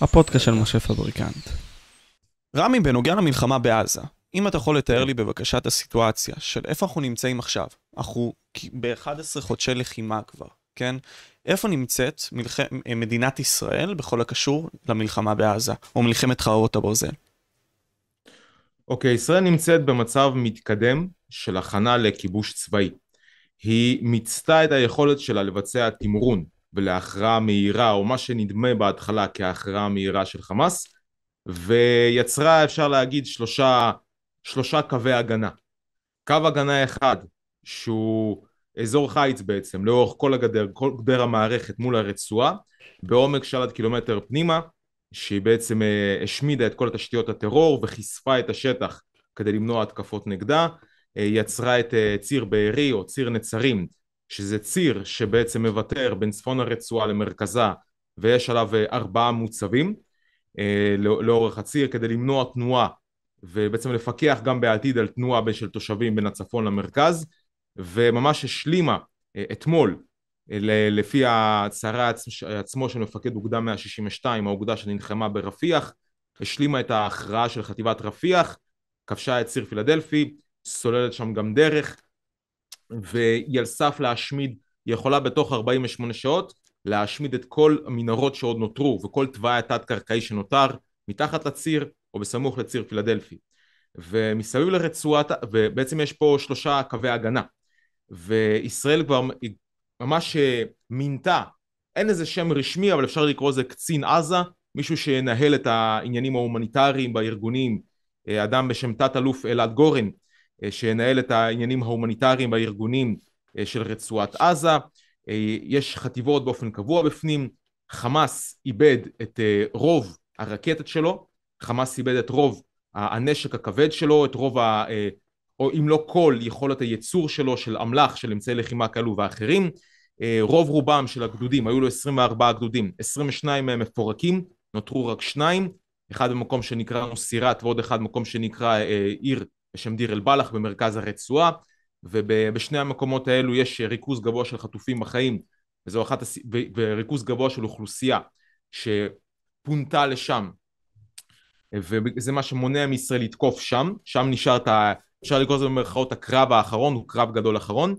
הפודקאסט של משה פבריקנט. רמי, בנוגע למלחמה בעזה, אם אתה יכול לתאר לי בבקשה את הסיטואציה של איפה אנחנו נמצאים עכשיו, אנחנו ב-11 חודשי לחימה כבר, כן? איפה נמצאת מלח... מדינת ישראל בכל הקשור למלחמה בעזה, או מלחמת חרבות הברזל? אוקיי, okay, ישראל נמצאת במצב מתקדם של הכנה לכיבוש צבאי. היא מיצתה את היכולת שלה לבצע תמרון, ולהכרעה מהירה, או מה שנדמה בהתחלה כהכרעה מהירה של חמאס, ויצרה, אפשר להגיד, שלושה, שלושה קווי הגנה. קו הגנה אחד, שהוא אזור חיץ בעצם, לאורך כל הגדר, כל גדר המערכת מול הרצועה, בעומק של עד קילומטר פנימה, שהיא בעצם אה, השמידה את כל התשתיות הטרור וחשפה את השטח כדי למנוע התקפות נגדה, אה, יצרה את אה, ציר בארי או ציר נצרים, שזה ציר שבעצם מוותר בין צפון הרצועה למרכזה ויש עליו אה, ארבעה מוצבים אה, לא, לאורך הציר כדי למנוע תנועה ובעצם לפקח גם בעתיד על תנועה של תושבים בין הצפון למרכז וממש השלימה אה, אתמול לפי ההצהרה עצמו של מפקד אוגדה 162 האוגדה שנלחמה ברפיח השלימה את ההכרעה של חטיבת רפיח כבשה את ציר פילדלפי סוללת שם גם דרך והיא על סף להשמיד, היא יכולה בתוך 48 שעות להשמיד את כל המנהרות שעוד נותרו וכל תוואי התת-קרקעי שנותר מתחת לציר או בסמוך לציר פילדלפי. ומסביב לרצועת, ובעצם יש פה שלושה קווי הגנה. וישראל כבר ממש אה, מינתה, אין איזה שם רשמי אבל אפשר לקרוא לזה קצין עזה, מישהו שינהל את העניינים ההומניטריים בארגונים, אה, אדם בשם תת-אלוף אלעד גורן אה, שינהל את העניינים ההומניטריים והארגונים אה, של רצועת עזה, אה, יש חטיבות באופן קבוע בפנים, חמאס איבד את רוב הרקטת שלו, חמאס איבד את רוב הנשק הכבד שלו, את רוב ה... או אם לא כל יכולת הייצור שלו של אמל"ח, של אמצעי לחימה כאלו ואחרים. רוב רובם של הגדודים, היו לו 24 גדודים, 22 מהם מפורקים, נותרו רק שניים, אחד במקום שנקרא סירת ועוד אחד במקום שנקרא עיר בשם דיר אל-בלח במרכז הרצועה, ובשני המקומות האלו יש ריכוז גבוה של חטופים בחיים, וזו אחת הס... וריכוז גבוה של אוכלוסייה שפונתה לשם, וזה מה שמונע מישראל לתקוף שם, שם נשאר את ה... אפשר לקרוא לזה במרכאות הקרב האחרון, הוא קרב גדול אחרון,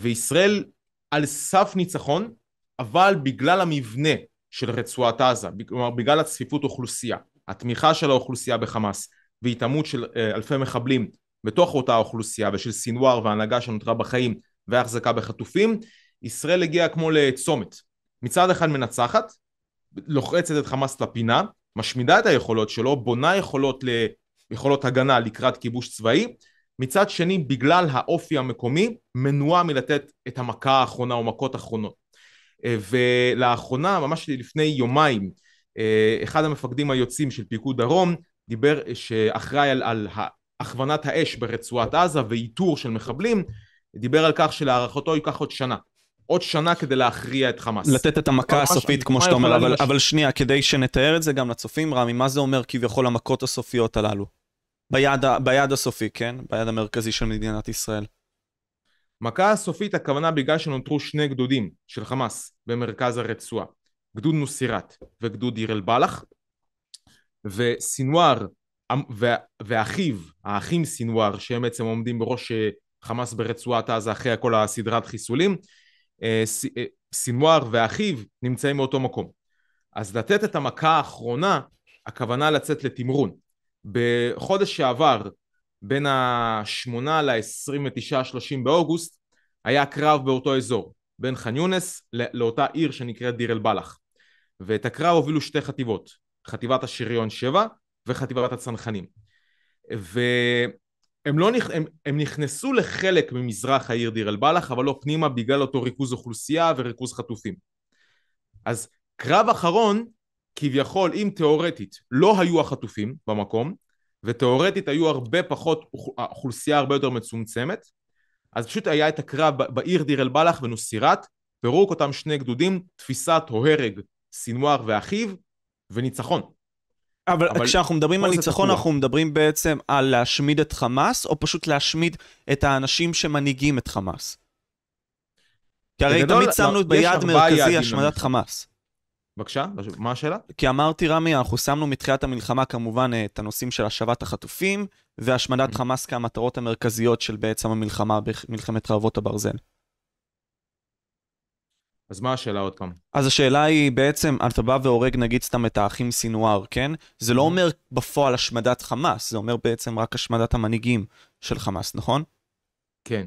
וישראל על סף ניצחון, אבל בגלל המבנה של רצועת עזה, כלומר בגלל הצפיפות אוכלוסייה, התמיכה של האוכלוסייה בחמאס, והתעמות של אה, אלפי מחבלים בתוך אותה אוכלוסייה ושל סינואר והנהגה שנותרה בחיים והחזקה בחטופים, ישראל הגיעה כמו לצומת. מצד אחד מנצחת, לוחצת את חמאס לפינה, משמידה את היכולות שלו, בונה יכולות, ל... יכולות הגנה לקראת כיבוש צבאי, מצד שני בגלל האופי המקומי מנועה מלתת את המכה האחרונה או מכות אחרונות. אה, ולאחרונה, ממש לפני יומיים, אה, אחד המפקדים היוצאים של פיקוד דרום דיבר, אה, שאחראי על, על הכוונת האש ברצועת עזה ואיתור של מחבלים, דיבר על כך שלהערכתו ייקח עוד שנה. עוד שנה כדי להכריע את חמאס. לתת את המכה הסופית, כמו שאתה אומר, אבל, אבל שנייה, כדי שנתאר את זה גם לצופים, רמי, מה זה אומר כביכול המכות הסופיות הללו? ביד, ביד הסופי, כן? ביד המרכזי של מדינת ישראל. מכה הסופית הכוונה בגלל שנותרו שני גדודים של חמאס במרכז הרצועה, גדוד נוסירת וגדוד דיר אל-בלח, וסינואר אמ, ואחיו, האחים סינואר, שהם בעצם עומדים בראש אה, חמאס ברצועת עזה אחרי כל הסדרת חיסולים, אה, אה, סינואר ואחיו נמצאים באותו מקום. אז לתת את המכה האחרונה, הכוונה לצאת לתמרון. בחודש שעבר, בין ה-8 ל-29-30 באוגוסט, היה קרב באותו אזור, בין ח'אן יונס לאותה עיר שנקראת דיר אל-בלח. ואת הקרב הובילו שתי חטיבות, חטיבת השריון 7 וחטיבת הצנחנים. והם לא, נכ... הם, הם נכנסו לחלק ממזרח העיר דיר אל-בלח, אבל לא פנימה בגלל אותו ריכוז אוכלוסייה וריכוז חטופים. אז קרב אחרון, כביכול, אם תיאורטית לא היו החטופים במקום, ותיאורטית היו הרבה פחות, אוכלוסייה הרבה יותר מצומצמת, אז פשוט היה את הקרב בעיר דיר אל-בלח ונוסירת, פירוק אותם שני גדודים, תפיסת או הרג סינואר ואחיו, וניצחון. אבל, אבל כשאנחנו מדברים על ניצחון, אנחנו מדברים בעצם על להשמיד את חמאס, או פשוט להשמיד את האנשים שמנהיגים את חמאס? כי הרי תמיד לא, שמנו לא, ביעד מרכזי השמדת חמאס. בבקשה, מה השאלה? כי אמרתי, רמי, אנחנו שמנו מתחילת המלחמה כמובן את הנושאים של השבת החטופים, והשמדת mm. חמאס כמטרות המרכזיות של בעצם המלחמה, מלחמת חרבות הברזל. אז מה השאלה עוד פעם? אז השאלה היא בעצם, אתה בא והורג נגיד סתם את האחים סינואר, כן? זה לא mm-hmm. אומר בפועל השמדת חמאס, זה אומר בעצם רק השמדת המנהיגים של חמאס, נכון? כן.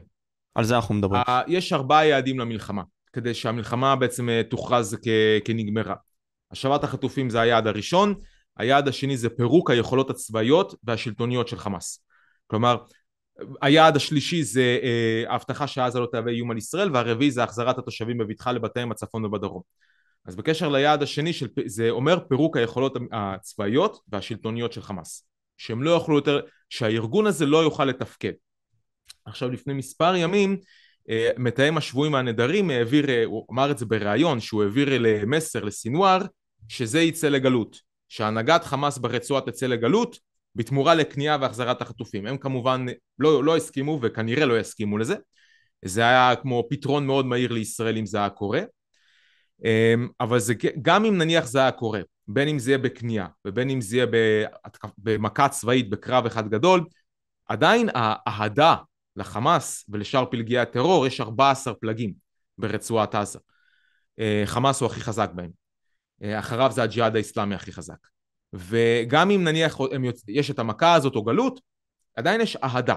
על זה אנחנו מדברים. יש ארבעה יעדים למלחמה, כדי שהמלחמה בעצם אה, תוכרז כ- כנגמרה. השבת החטופים זה היעד הראשון, היעד השני זה פירוק היכולות הצבאיות והשלטוניות של חמאס. כלומר, היעד השלישי זה אה, ההבטחה שעזה לא תהווה איום על ישראל והרביעי זה החזרת התושבים בבטחה לבתיהם בצפון ובדרום. אז בקשר ליעד השני של, זה אומר פירוק היכולות הצבאיות והשלטוניות של חמאס שהם לא יוכלו יותר, שהארגון הזה לא יוכל לתפקד. עכשיו לפני מספר ימים אה, מתאם השבויים והנדרים העביר, אה, הוא אמר את זה בריאיון שהוא העביר למסר לסינואר שזה יצא לגלות, שהנהגת חמאס ברצועה תצא לגלות בתמורה לקנייה והחזרת החטופים. הם כמובן לא, לא הסכימו וכנראה לא יסכימו לזה. זה היה כמו פתרון מאוד מהיר לישראל אם זה היה קורה. אמ, אבל זה, גם אם נניח זה היה קורה, בין אם זה יהיה בקנייה ובין אם זה יהיה במכה צבאית, בקרב אחד גדול, עדיין האהדה לחמאס ולשאר פלגי הטרור יש 14 פלגים ברצועת עזה. אה, חמאס הוא הכי חזק בהם. אה, אחריו זה הג'יהאד האיסלאמי הכי חזק. וגם אם נניח יוצ... יש את המכה הזאת או גלות, עדיין יש אהדה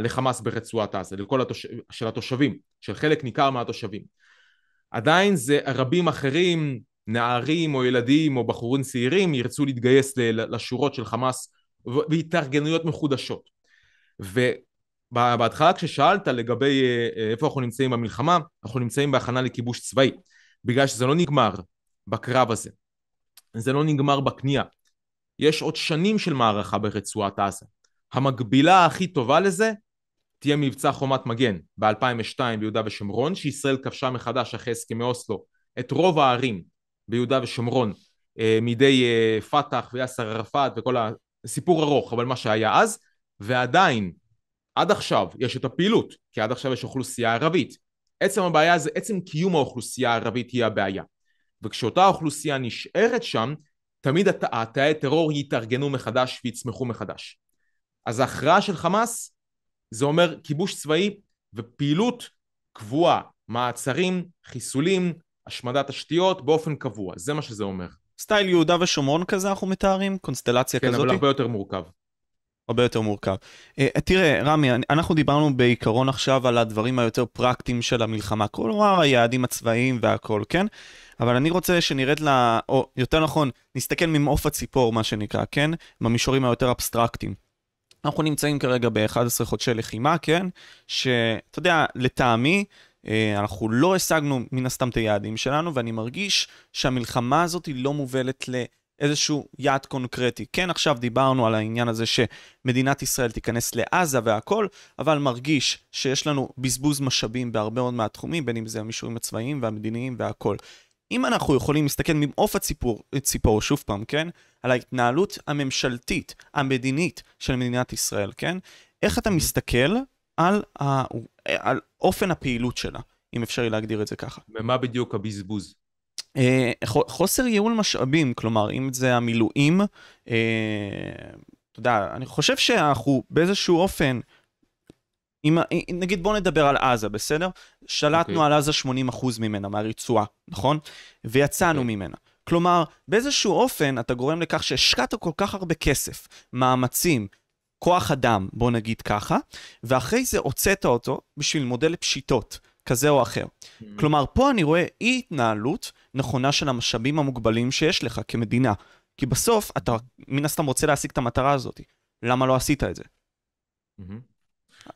לחמאס ברצועת עזה, לכל התוש... של התושבים, של חלק ניכר מהתושבים. עדיין זה רבים אחרים, נערים או ילדים או בחורים צעירים, ירצו להתגייס לשורות של חמאס והתארגנויות מחודשות. ובהתחלה כששאלת לגבי אה, אה, איפה אנחנו נמצאים במלחמה, אנחנו נמצאים בהכנה לכיבוש צבאי, בגלל שזה לא נגמר בקרב הזה. זה לא נגמר בקנייה. יש עוד שנים של מערכה ברצועת עזה. המקבילה הכי טובה לזה תהיה מבצע חומת מגן ב-2002 ביהודה ושומרון, שישראל כבשה מחדש אחרי הסכמי אוסלו את רוב הערים ביהודה ושומרון אה, מידי אה, פת"ח ויאסר ערפאת וכל הסיפור ארוך, אבל מה שהיה אז, ועדיין, עד עכשיו יש את הפעילות, כי עד עכשיו יש אוכלוסייה ערבית. עצם הבעיה זה עצם קיום האוכלוסייה הערבית היא הבעיה. וכשאותה אוכלוסייה נשארת שם, תמיד התאי הטרור יתארגנו מחדש ויצמחו מחדש. אז ההכרעה של חמאס זה אומר כיבוש צבאי ופעילות קבועה, מעצרים, חיסולים, השמדת תשתיות באופן קבוע, זה מה שזה אומר. סטייל יהודה ושומרון כזה אנחנו מתארים? קונסטלציה כן, כזאת? כן, אבל הרבה יותר מורכב. הרבה יותר מורכב. Uh, תראה, רמי, אנחנו דיברנו בעיקרון עכשיו על הדברים היותר פרקטיים של המלחמה, כלומר היעדים הצבאיים והכל, כן? אבל אני רוצה שנרד ל... או יותר נכון, נסתכל ממעוף הציפור, מה שנקרא, כן? במישורים היותר אבסטרקטיים. אנחנו נמצאים כרגע ב-11 חודשי לחימה, כן? שאתה יודע, לטעמי, אה, אנחנו לא השגנו מן הסתם את היעדים שלנו, ואני מרגיש שהמלחמה הזאת היא לא מובלת ל... איזשהו יעד קונקרטי. כן, עכשיו דיברנו על העניין הזה שמדינת ישראל תיכנס לעזה והכל, אבל מרגיש שיש לנו בזבוז משאבים בהרבה מאוד מהתחומים, בין אם זה המישורים הצבאיים והמדיניים והכל. אם אנחנו יכולים להסתכל ממעוף הציפור, ציפור, שוב פעם, כן? על ההתנהלות הממשלתית, המדינית של מדינת ישראל, כן? איך אתה מסתכל על, ה... על אופן הפעילות שלה, אם אפשר להגדיר את זה ככה. ומה בדיוק הבזבוז? אה, חוסר ייעול משאבים, כלומר, אם זה המילואים, אה, אתה יודע, אני חושב שאנחנו באיזשהו אופן, אם, אה, נגיד בואו נדבר על עזה, בסדר? שלטנו okay. אוקיי. על עזה 80% ממנה, מהרצועה, נכון? ויצאנו okay. אוקיי. ממנה. כלומר, באיזשהו אופן אתה גורם לכך שהשקעת כל כך הרבה כסף, מאמצים, כוח אדם, בוא נגיד ככה, ואחרי זה הוצאת אותו בשביל מודל פשיטות כזה או אחר. Mm-hmm. כלומר, פה אני רואה אי התנהלות נכונה של המשאבים המוגבלים שיש לך כמדינה. כי בסוף אתה מן הסתם רוצה להשיג את המטרה הזאת. למה לא עשית את זה? Mm-hmm.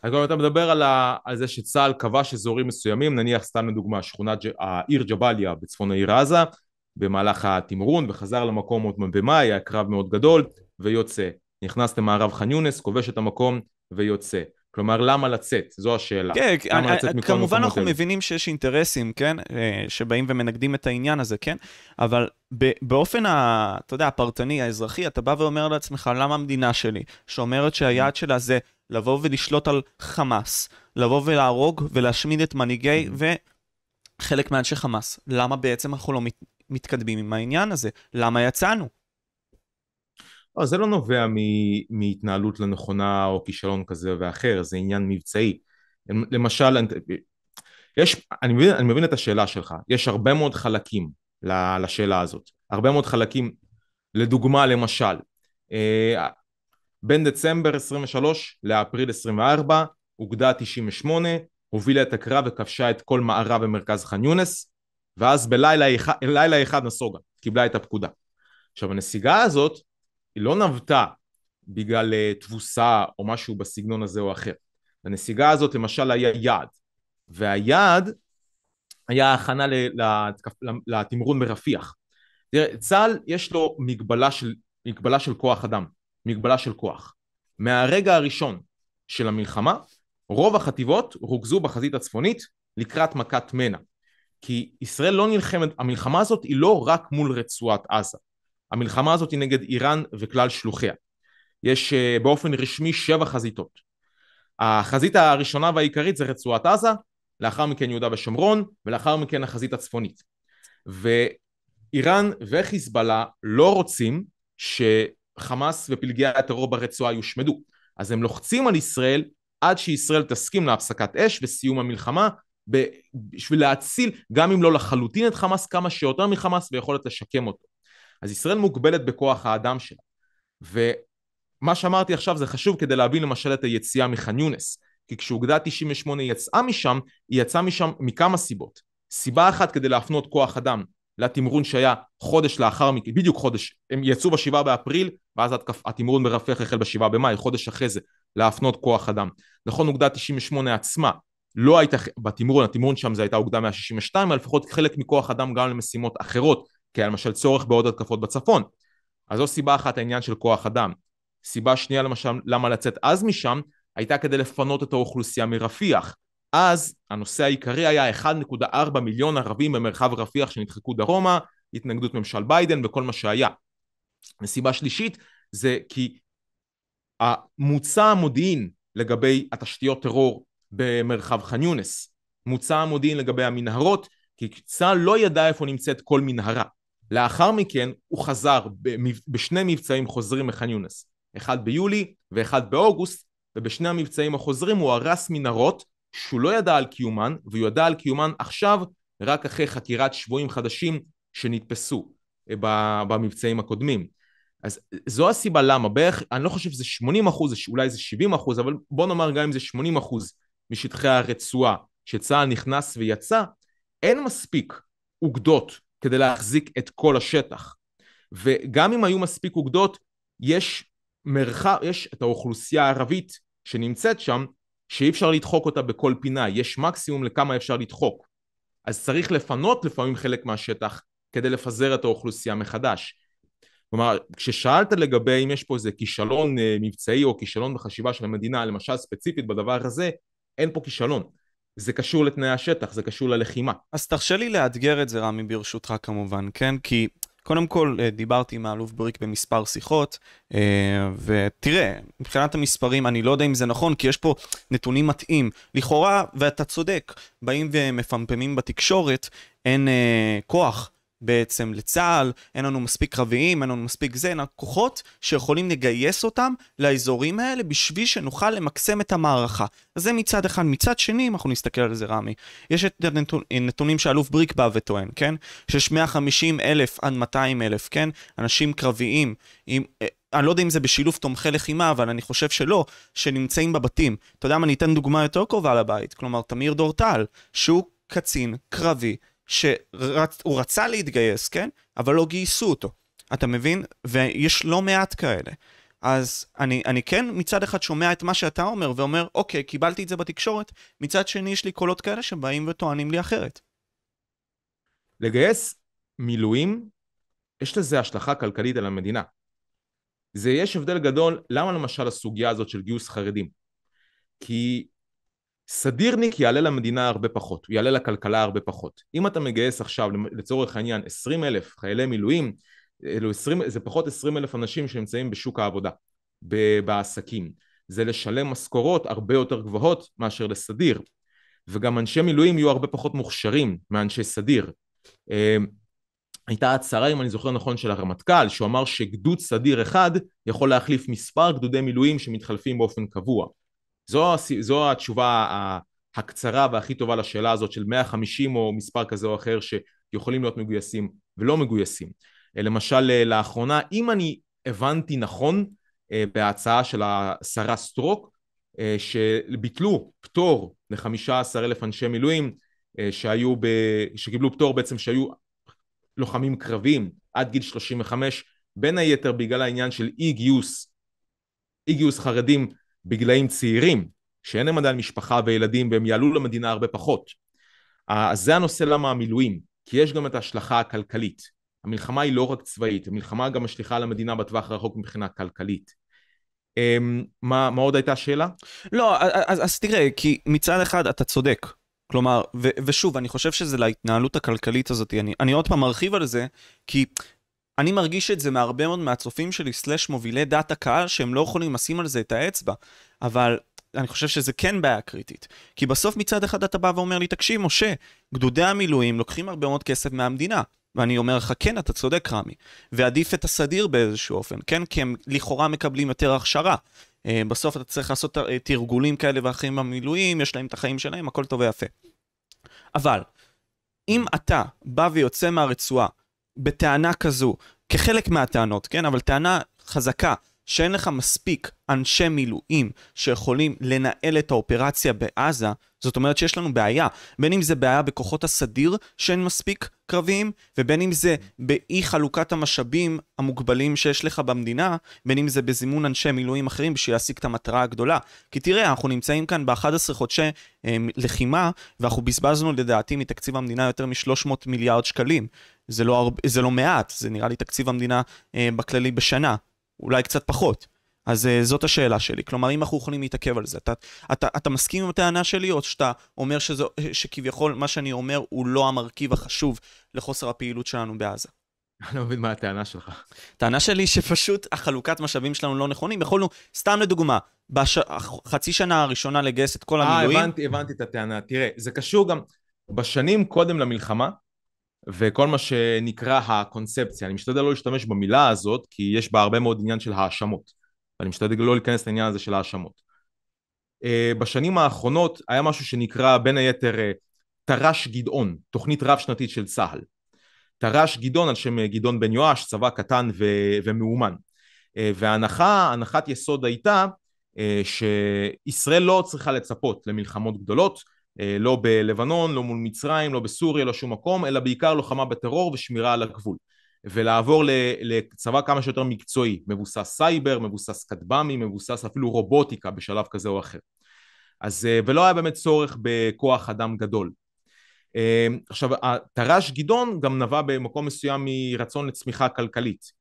אז כלומר, אתה מדבר על, ה... על זה שצה"ל כבש אזורים מסוימים, נניח סתם לדוגמה, שכונת העיר ג'באליה בצפון העיר עזה, במהלך התמרון, וחזר למקום עוד במאי, היה קרב מאוד גדול, ויוצא. נכנס למערב ח'אן יונס, כובש את המקום ויוצא. כלומר, למה לצאת? זו השאלה. כן, למה לצאת כמובן אנחנו האלה? מבינים שיש אינטרסים, כן? אה, שבאים ומנגדים את העניין הזה, כן? אבל באופן, ה, אתה יודע, הפרטני, האזרחי, אתה בא ואומר לעצמך, למה המדינה שלי, שאומרת שהיעד שלה זה לבוא ולשלוט על חמאס, לבוא ולהרוג ולהשמיד את מנהיגי mm-hmm. וחלק מאנשי חמאס. למה בעצם אנחנו לא מת, מתקדמים עם העניין הזה? למה יצאנו? לא, זה לא נובע מ, מהתנהלות לנכונה לא או כישלון כזה ואחר, זה עניין מבצעי. למשל, יש, אני, מבין, אני מבין את השאלה שלך, יש הרבה מאוד חלקים לשאלה הזאת, הרבה מאוד חלקים, לדוגמה למשל, אה, בין דצמבר 23 לאפריל 24 אוגדה 98 הובילה את הקרב וכבשה את כל מערה במרכז ח'אן יונס ואז בלילה אחד, אחד נסוגה, קיבלה את הפקודה. עכשיו הנסיגה הזאת היא לא נבטה בגלל אה, תבוסה או משהו בסגנון הזה או אחר. הנסיגה הזאת למשל היה יעד, והיעד היה הכנה לתמרון מרפיח. תראה, צה"ל יש לו מגבלה של, מגבלה של כוח אדם. מגבלה של כוח. מהרגע הראשון של המלחמה, רוב החטיבות רוכזו בחזית הצפונית לקראת מכת מנע. כי ישראל לא נלחמת, המלחמה הזאת היא לא רק מול רצועת עזה. המלחמה הזאת היא נגד איראן וכלל שלוחיה. יש אה, באופן רשמי שבע חזיתות. החזית הראשונה והעיקרית זה רצועת עזה, לאחר מכן יהודה ושומרון, ולאחר מכן החזית הצפונית. ואיראן וחיזבאללה לא רוצים ש... חמאס ופלגי הטרור ברצועה יושמדו. אז הם לוחצים על ישראל עד שישראל תסכים להפסקת אש וסיום המלחמה בשביל להציל גם אם לא לחלוטין את חמאס כמה שיותר מחמאס ויכולת לשקם אותו. אז ישראל מוגבלת בכוח האדם שלה. ומה שאמרתי עכשיו זה חשוב כדי להבין למשל את היציאה מח'אן יונס. כי כשאוגדה 98 יצאה משם, היא יצאה משם מכמה סיבות. סיבה אחת כדי להפנות כוח אדם לתמרון שהיה חודש לאחר מכן, בדיוק חודש, הם יצאו בשבעה באפריל ואז התמרון מרפך החל בשבעה במאי, חודש אחרי זה, להפנות כוח אדם. נכון, אוגדה 98 עצמה לא הייתה בתמרון, התמרון שם זה הייתה אוגדה 162, אבל לפחות חלק מכוח אדם גם למשימות אחרות, כי היה למשל צורך בעוד התקפות בצפון. אז זו סיבה אחת העניין של כוח אדם. סיבה שנייה למשל למה לצאת אז משם, הייתה כדי לפנות את האוכלוסייה מרפיח. אז הנושא העיקרי היה 1.4 מיליון ערבים במרחב רפיח שנדחקו דרומה, התנגדות ממשל ביידן וכל מה שהיה. וסיבה שלישית זה כי מוצע המודיעין לגבי התשתיות טרור במרחב ח'אן יונס, מוצע המודיעין לגבי המנהרות, כי צה"ל לא ידע איפה נמצאת כל מנהרה. לאחר מכן הוא חזר בשני מבצעים חוזרים מח'אן יונס, אחד ביולי ואחד באוגוסט, ובשני המבצעים החוזרים הוא הרס מנהרות שהוא לא ידע על קיומן, והוא ידע על קיומן עכשיו רק אחרי חקירת שבויים חדשים שנתפסו אה, במבצעים הקודמים. אז זו הסיבה למה, בערך, אני לא חושב שזה 80 אחוז, אולי זה 70 אחוז, אבל בוא נאמר גם אם זה 80 אחוז משטחי הרצועה שצה"ל נכנס ויצא, אין מספיק אוגדות כדי להחזיק את כל השטח. וגם אם היו מספיק אוגדות, יש מרחב, יש את האוכלוסייה הערבית שנמצאת שם, שאי אפשר לדחוק אותה בכל פינה, יש מקסימום לכמה אפשר לדחוק. אז צריך לפנות לפעמים חלק מהשטח כדי לפזר את האוכלוסייה מחדש. כלומר, כששאלת לגבי אם יש פה איזה כישלון אה, מבצעי או כישלון בחשיבה של המדינה, למשל ספציפית בדבר הזה, אין פה כישלון. זה קשור לתנאי השטח, זה קשור ללחימה. אז תרשה לי לאתגר את זה, רמי, ברשותך כמובן, כן? כי קודם כל, אה, דיברתי עם האלוף בריק במספר שיחות, אה, ותראה, מבחינת המספרים, אני לא יודע אם זה נכון, כי יש פה נתונים מתאים. לכאורה, ואתה צודק, באים ומפמפמים בתקשורת, אין אה, כוח. בעצם לצה"ל, אין לנו מספיק קרביים, אין לנו מספיק זה, אין לנו כוחות שיכולים לגייס אותם לאזורים האלה בשביל שנוכל למקסם את המערכה. אז זה מצד אחד. מצד שני, אם אנחנו נסתכל על זה רמי, יש את הנתונים שאלוף בריק בא וטוען, כן? שיש 150 אלף עד 200 אלף, כן? אנשים קרביים עם... אה, אני לא יודע אם זה בשילוב תומכי לחימה, אבל אני חושב שלא, שנמצאים בבתים. אתה יודע מה, אני אתן דוגמה יותר קרובה לבית. כלומר, תמיר דורטל, שהוא קצין קרבי שהוא רצה להתגייס, כן? אבל לא גייסו אותו. אתה מבין? ויש לא מעט כאלה. אז אני, אני כן מצד אחד שומע את מה שאתה אומר ואומר, אוקיי, קיבלתי את זה בתקשורת, מצד שני יש לי קולות כאלה שבאים וטוענים לי אחרת. לגייס מילואים, יש לזה השלכה כלכלית על המדינה. זה יש הבדל גדול, למה למשל הסוגיה הזאת של גיוס חרדים? כי סדירניק יעלה למדינה הרבה פחות, הוא יעלה לכלכלה הרבה פחות. אם אתה מגייס עכשיו לצורך העניין 20 אלף חיילי מילואים, אלו 20, זה פחות 20 אלף אנשים שנמצאים בשוק העבודה, בעסקים. זה לשלם משכורות הרבה יותר גבוהות מאשר לסדיר. וגם אנשי מילואים יהיו הרבה פחות מוכשרים מאנשי סדיר. אמ, הייתה הצהרה, אם אני זוכר נכון, של הרמטכ"ל, שהוא אמר שגדוד סדיר אחד יכול להחליף מספר גדודי מילואים שמתחלפים באופן קבוע. זו, זו התשובה הקצרה והכי טובה לשאלה הזאת של 150 או מספר כזה או אחר שיכולים להיות מגויסים ולא מגויסים. אה, למשל אה, לאחרונה, אם אני הבנתי נכון אה, בהצעה של השרה סטרוק, שביטלו פטור ל-15 אלף אנשי מילואים שהיו ב... שקיבלו פטור בעצם שהיו לוחמים קרביים עד גיל 35, בין היתר בגלל העניין של אי גיוס, אי גיוס חרדים בגילאים צעירים, שאין להם עדיין משפחה וילדים והם יעלו למדינה הרבה פחות. אז זה הנושא למה המילואים, כי יש גם את ההשלכה הכלכלית. המלחמה היא לא רק צבאית, המלחמה גם משליכה על המדינה בטווח הרחוק מבחינה כלכלית. אמ, מה, מה עוד הייתה השאלה? לא, אז, אז תראה, כי מצד אחד אתה צודק. כלומר, ו, ושוב, אני חושב שזה להתנהלות הכלכלית הזאת, אני, אני עוד פעם מרחיב על זה, כי אני מרגיש את זה מהרבה מאוד מהצופים שלי, סלאש מובילי דאטה קהל, שהם לא יכולים לשים על זה את האצבע. אבל אני חושב שזה כן בעיה קריטית. כי בסוף מצד אחד אתה בא ואומר לי, תקשיב, משה, גדודי המילואים לוקחים הרבה מאוד כסף מהמדינה. ואני אומר לך, כן, אתה צודק, רמי. ועדיף את הסדיר באיזשהו אופן, כן? כי הם לכאורה מקבלים יותר הכשרה. אה, בסוף אתה צריך לעשות אה, תרגולים כאלה ואחרים במילואים, יש להם את החיים שלהם, הכל טוב ויפה. אבל, אם אתה בא ויוצא מהרצועה בטענה כזו, כחלק מהטענות, כן? אבל טענה חזקה, שאין לך מספיק אנשי מילואים שיכולים לנהל את האופרציה בעזה, זאת אומרת שיש לנו בעיה, בין אם זה בעיה בכוחות הסדיר שאין מספיק קרביים, ובין אם זה באי חלוקת המשאבים המוגבלים שיש לך במדינה, בין אם זה בזימון אנשי מילואים אחרים בשביל להשיג את המטרה הגדולה. כי תראה, אנחנו נמצאים כאן ב-11 חודשי אה, לחימה, ואנחנו בזבזנו לדעתי מתקציב המדינה יותר מ-300 מיליארד שקלים. זה לא, הרבה, זה לא מעט, זה נראה לי תקציב המדינה אה, בכללי בשנה, אולי קצת פחות. אז אה, זאת השאלה שלי. כלומר, אם אנחנו יכולים להתעכב על זה, אתה, אתה, אתה מסכים עם הטענה שלי, או שאתה אומר שזה, שכביכול מה שאני אומר הוא לא המרכיב החשוב לחוסר הפעילות שלנו בעזה? אני לא מבין מה הטענה שלך. הטענה שלי שפשוט החלוקת משאבים שלנו לא נכונים. יכולנו, סתם לדוגמה, בחצי בש... שנה הראשונה לגייס את כל אה, המילואים. אה, הבנתי, הבנתי את הטענה. תראה, זה קשור גם, בשנים קודם למלחמה, וכל מה שנקרא הקונספציה. אני משתדל לא להשתמש במילה הזאת, כי יש בה הרבה מאוד עניין של האשמות. ואני משתדל לא להיכנס לעניין הזה של האשמות. אה, בשנים האחרונות היה משהו שנקרא בין היתר תר"ש אה, גדעון, תוכנית רב שנתית של צה"ל. תר"ש גדעון על שם אה, גדעון בן יואש, צבא קטן ו- ומאומן. וההנחה, הנחת יסוד הייתה שישראל לא צריכה לצפות למלחמות גדולות, אה, לא בלבנון, לא מול מצרים, לא בסוריה, לא שום מקום, אלא בעיקר לוחמה בטרור ושמירה על הגבול. ולעבור לצבא כמה שיותר מקצועי, מבוסס סייבר, מבוסס כטב"מי, מבוסס אפילו רובוטיקה בשלב כזה או אחר. אז, אה, ולא היה באמת צורך בכוח אדם גדול. אה, עכשיו, תר"ש גדעון גם נבע במקום מסוים מרצון לצמיחה כלכלית.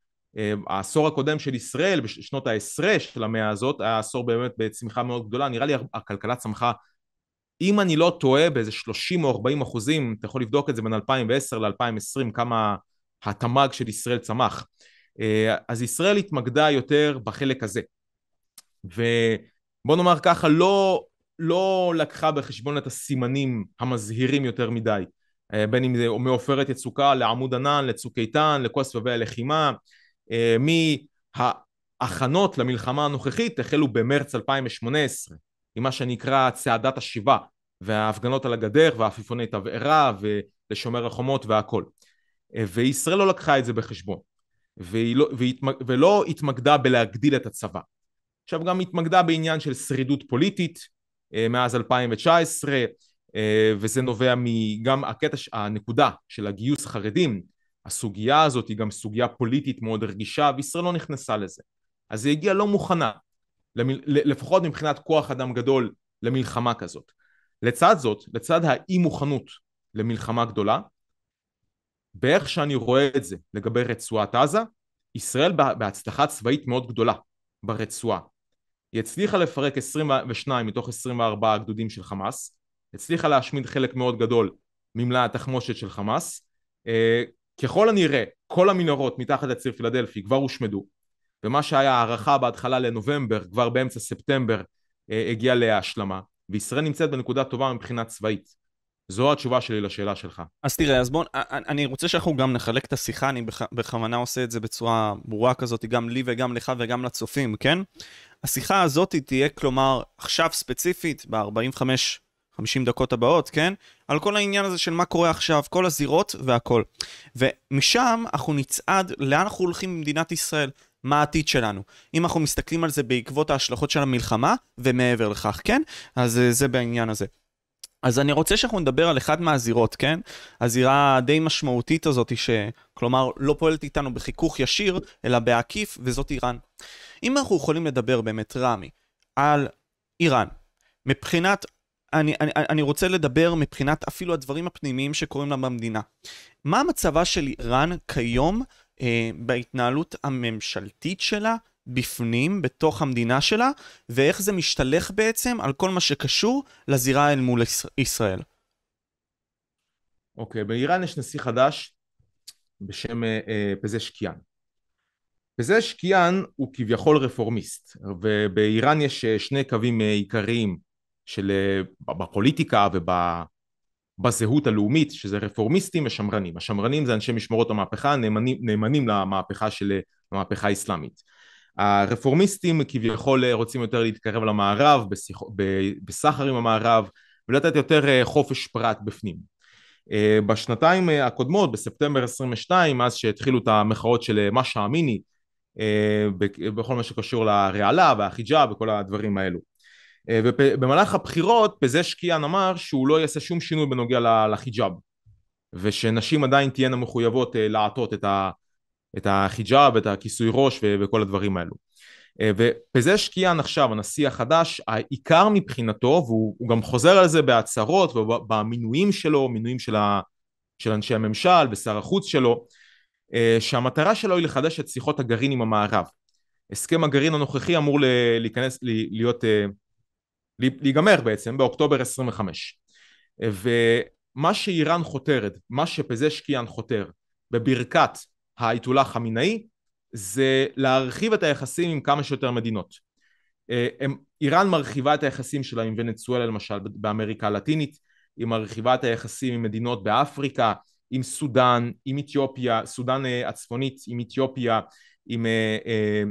העשור הקודם של ישראל, בשנות העשרה של המאה הזאת, היה עשור באמת בצמיחה מאוד גדולה, נראה לי הכלכלה צמחה אם אני לא טועה באיזה 30 או 40 אחוזים, אתה יכול לבדוק את זה בין 2010 ל-2020, כמה התמ"ג של ישראל צמח. אה, אז ישראל התמקדה יותר בחלק הזה. ובוא נאמר ככה, לא, לא לקחה בחשבון את הסימנים המזהירים יותר מדי. אה, בין אם זה מעופרת יצוקה לעמוד ענן, לצוק איתן, לכל סבבי הלחימה, אה, מההכנות למלחמה הנוכחית החלו במרץ 2018, עם מה שנקרא צעדת השיבה וההפגנות על הגדר והעפיפוני תבערה ולשומר החומות והכל. אה, וישראל לא לקחה את זה בחשבון והיא לא, והיא, ולא התמקדה בלהגדיל את הצבא. עכשיו גם התמקדה בעניין של שרידות פוליטית אה, מאז 2019 אה, וזה נובע גם הקטע, הנקודה של הגיוס החרדים הסוגיה הזאת היא גם סוגיה פוליטית מאוד רגישה וישראל לא נכנסה לזה אז היא הגיעה לא מוכנה למיל... לפחות מבחינת כוח אדם גדול למלחמה כזאת. לצד זאת, לצד האי מוכנות למלחמה גדולה, באיך שאני רואה את זה לגבי רצועת עזה, ישראל בהצלחה צבאית מאוד גדולה ברצועה. היא הצליחה לפרק 22 מתוך 24 הגדודים של חמאס, הצליחה להשמיד חלק מאוד גדול ממלאי התחמושת של חמאס. אה, ככל הנראה, כל המנהרות מתחת לציר פילדלפי כבר הושמדו, ומה שהיה הערכה בהתחלה לנובמבר, כבר באמצע ספטמבר אה, הגיע להשלמה, וישראל נמצאת בנקודה טובה מבחינה צבאית. זו התשובה שלי לשאלה שלך. אז תראה, אז בוא, אה, אה, אני רוצה שאנחנו גם נחלק את השיחה, אני בכ, בכוונה עושה את זה בצורה ברורה כזאת, גם לי וגם לך וגם לצופים, כן? השיחה הזאת תהיה, כלומר, עכשיו ספציפית, ב-45-50 דקות הבאות, כן? על כל העניין הזה של מה קורה עכשיו, כל הזירות והכל. ומשם אנחנו נצעד לאן אנחנו הולכים במדינת ישראל. מה העתיד שלנו. אם אנחנו מסתכלים על זה בעקבות ההשלכות של המלחמה ומעבר לכך, כן? אז אה, זה בעניין הזה. אז אני רוצה שאנחנו נדבר על אחד מהזירות, כן? הזירה הדי משמעותית הזאת, שכלומר לא פועלת איתנו בחיכוך ישיר, אלא בעקיף, וזאת איראן. אם אנחנו יכולים לדבר באמת, רמי, על איראן, מבחינת, אני, אני, אני רוצה לדבר מבחינת אפילו הדברים הפנימיים שקורים לה במדינה. מה מצבה של איראן כיום אה, בהתנהלות הממשלתית שלה בפנים, בתוך המדינה שלה, ואיך זה משתלך בעצם על כל מה שקשור לזירה אל מול ישראל. אוקיי, okay, באיראן יש נשיא חדש בשם אה, אה, פזשקיאן. פזשקיאן הוא כביכול רפורמיסט, ובאיראן יש אה, שני קווים אה, עיקריים של, בפוליטיקה וב... בזהות הלאומית שזה רפורמיסטים ושמרנים, השמרנים זה אנשי משמרות המהפכה נאמנים, נאמנים למהפכה של המהפכה האסלאמית. הרפורמיסטים כביכול אה, רוצים יותר להתקרב למערב, בסחר עם המערב ולתת יותר אה, חופש פרט בפנים. אה, בשנתיים הקודמות, בספטמבר 22, אז שהתחילו את המחאות של משה אמיני, בכל מה שקשור לרעלה והחיג'אב וכל הדברים האלו. אה, ובמהלך הבחירות פזשקיאן אמר שהוא לא יעשה שום שינוי בנוגע לחיג'אב ושנשים עדיין תהיינה מחויבות אה, לעטות את, החיג'אב, את הכיסוי ראש וכל הדברים האלו. אה, ופזשקיאן עכשיו, הנשיא החדש, העיקר מבחינתו, והוא גם חוזר על זה בהצהרות ובמינויים שלו, מינויים של, ה, של אנשי הממשל ושר החוץ שלו, שהמטרה שלו היא לחדש את שיחות הגרעין עם המערב. הסכם הגרעין הנוכחי אמור להיכנס, להיות להיגמר בעצם באוקטובר 25. ומה שאיראן חותרת, מה שפזשקיאן חותר בברכת האייתולח המינאי זה להרחיב את היחסים עם כמה שיותר מדינות. אה, איראן מרחיבה את היחסים שלה עם ונצואלה למשל באמריקה הלטינית, היא מרחיבה את היחסים עם מדינות באפריקה, עם סודאן, עם אתיופיה, סודאן אה, הצפונית, עם אתיופיה, עם אה, אה,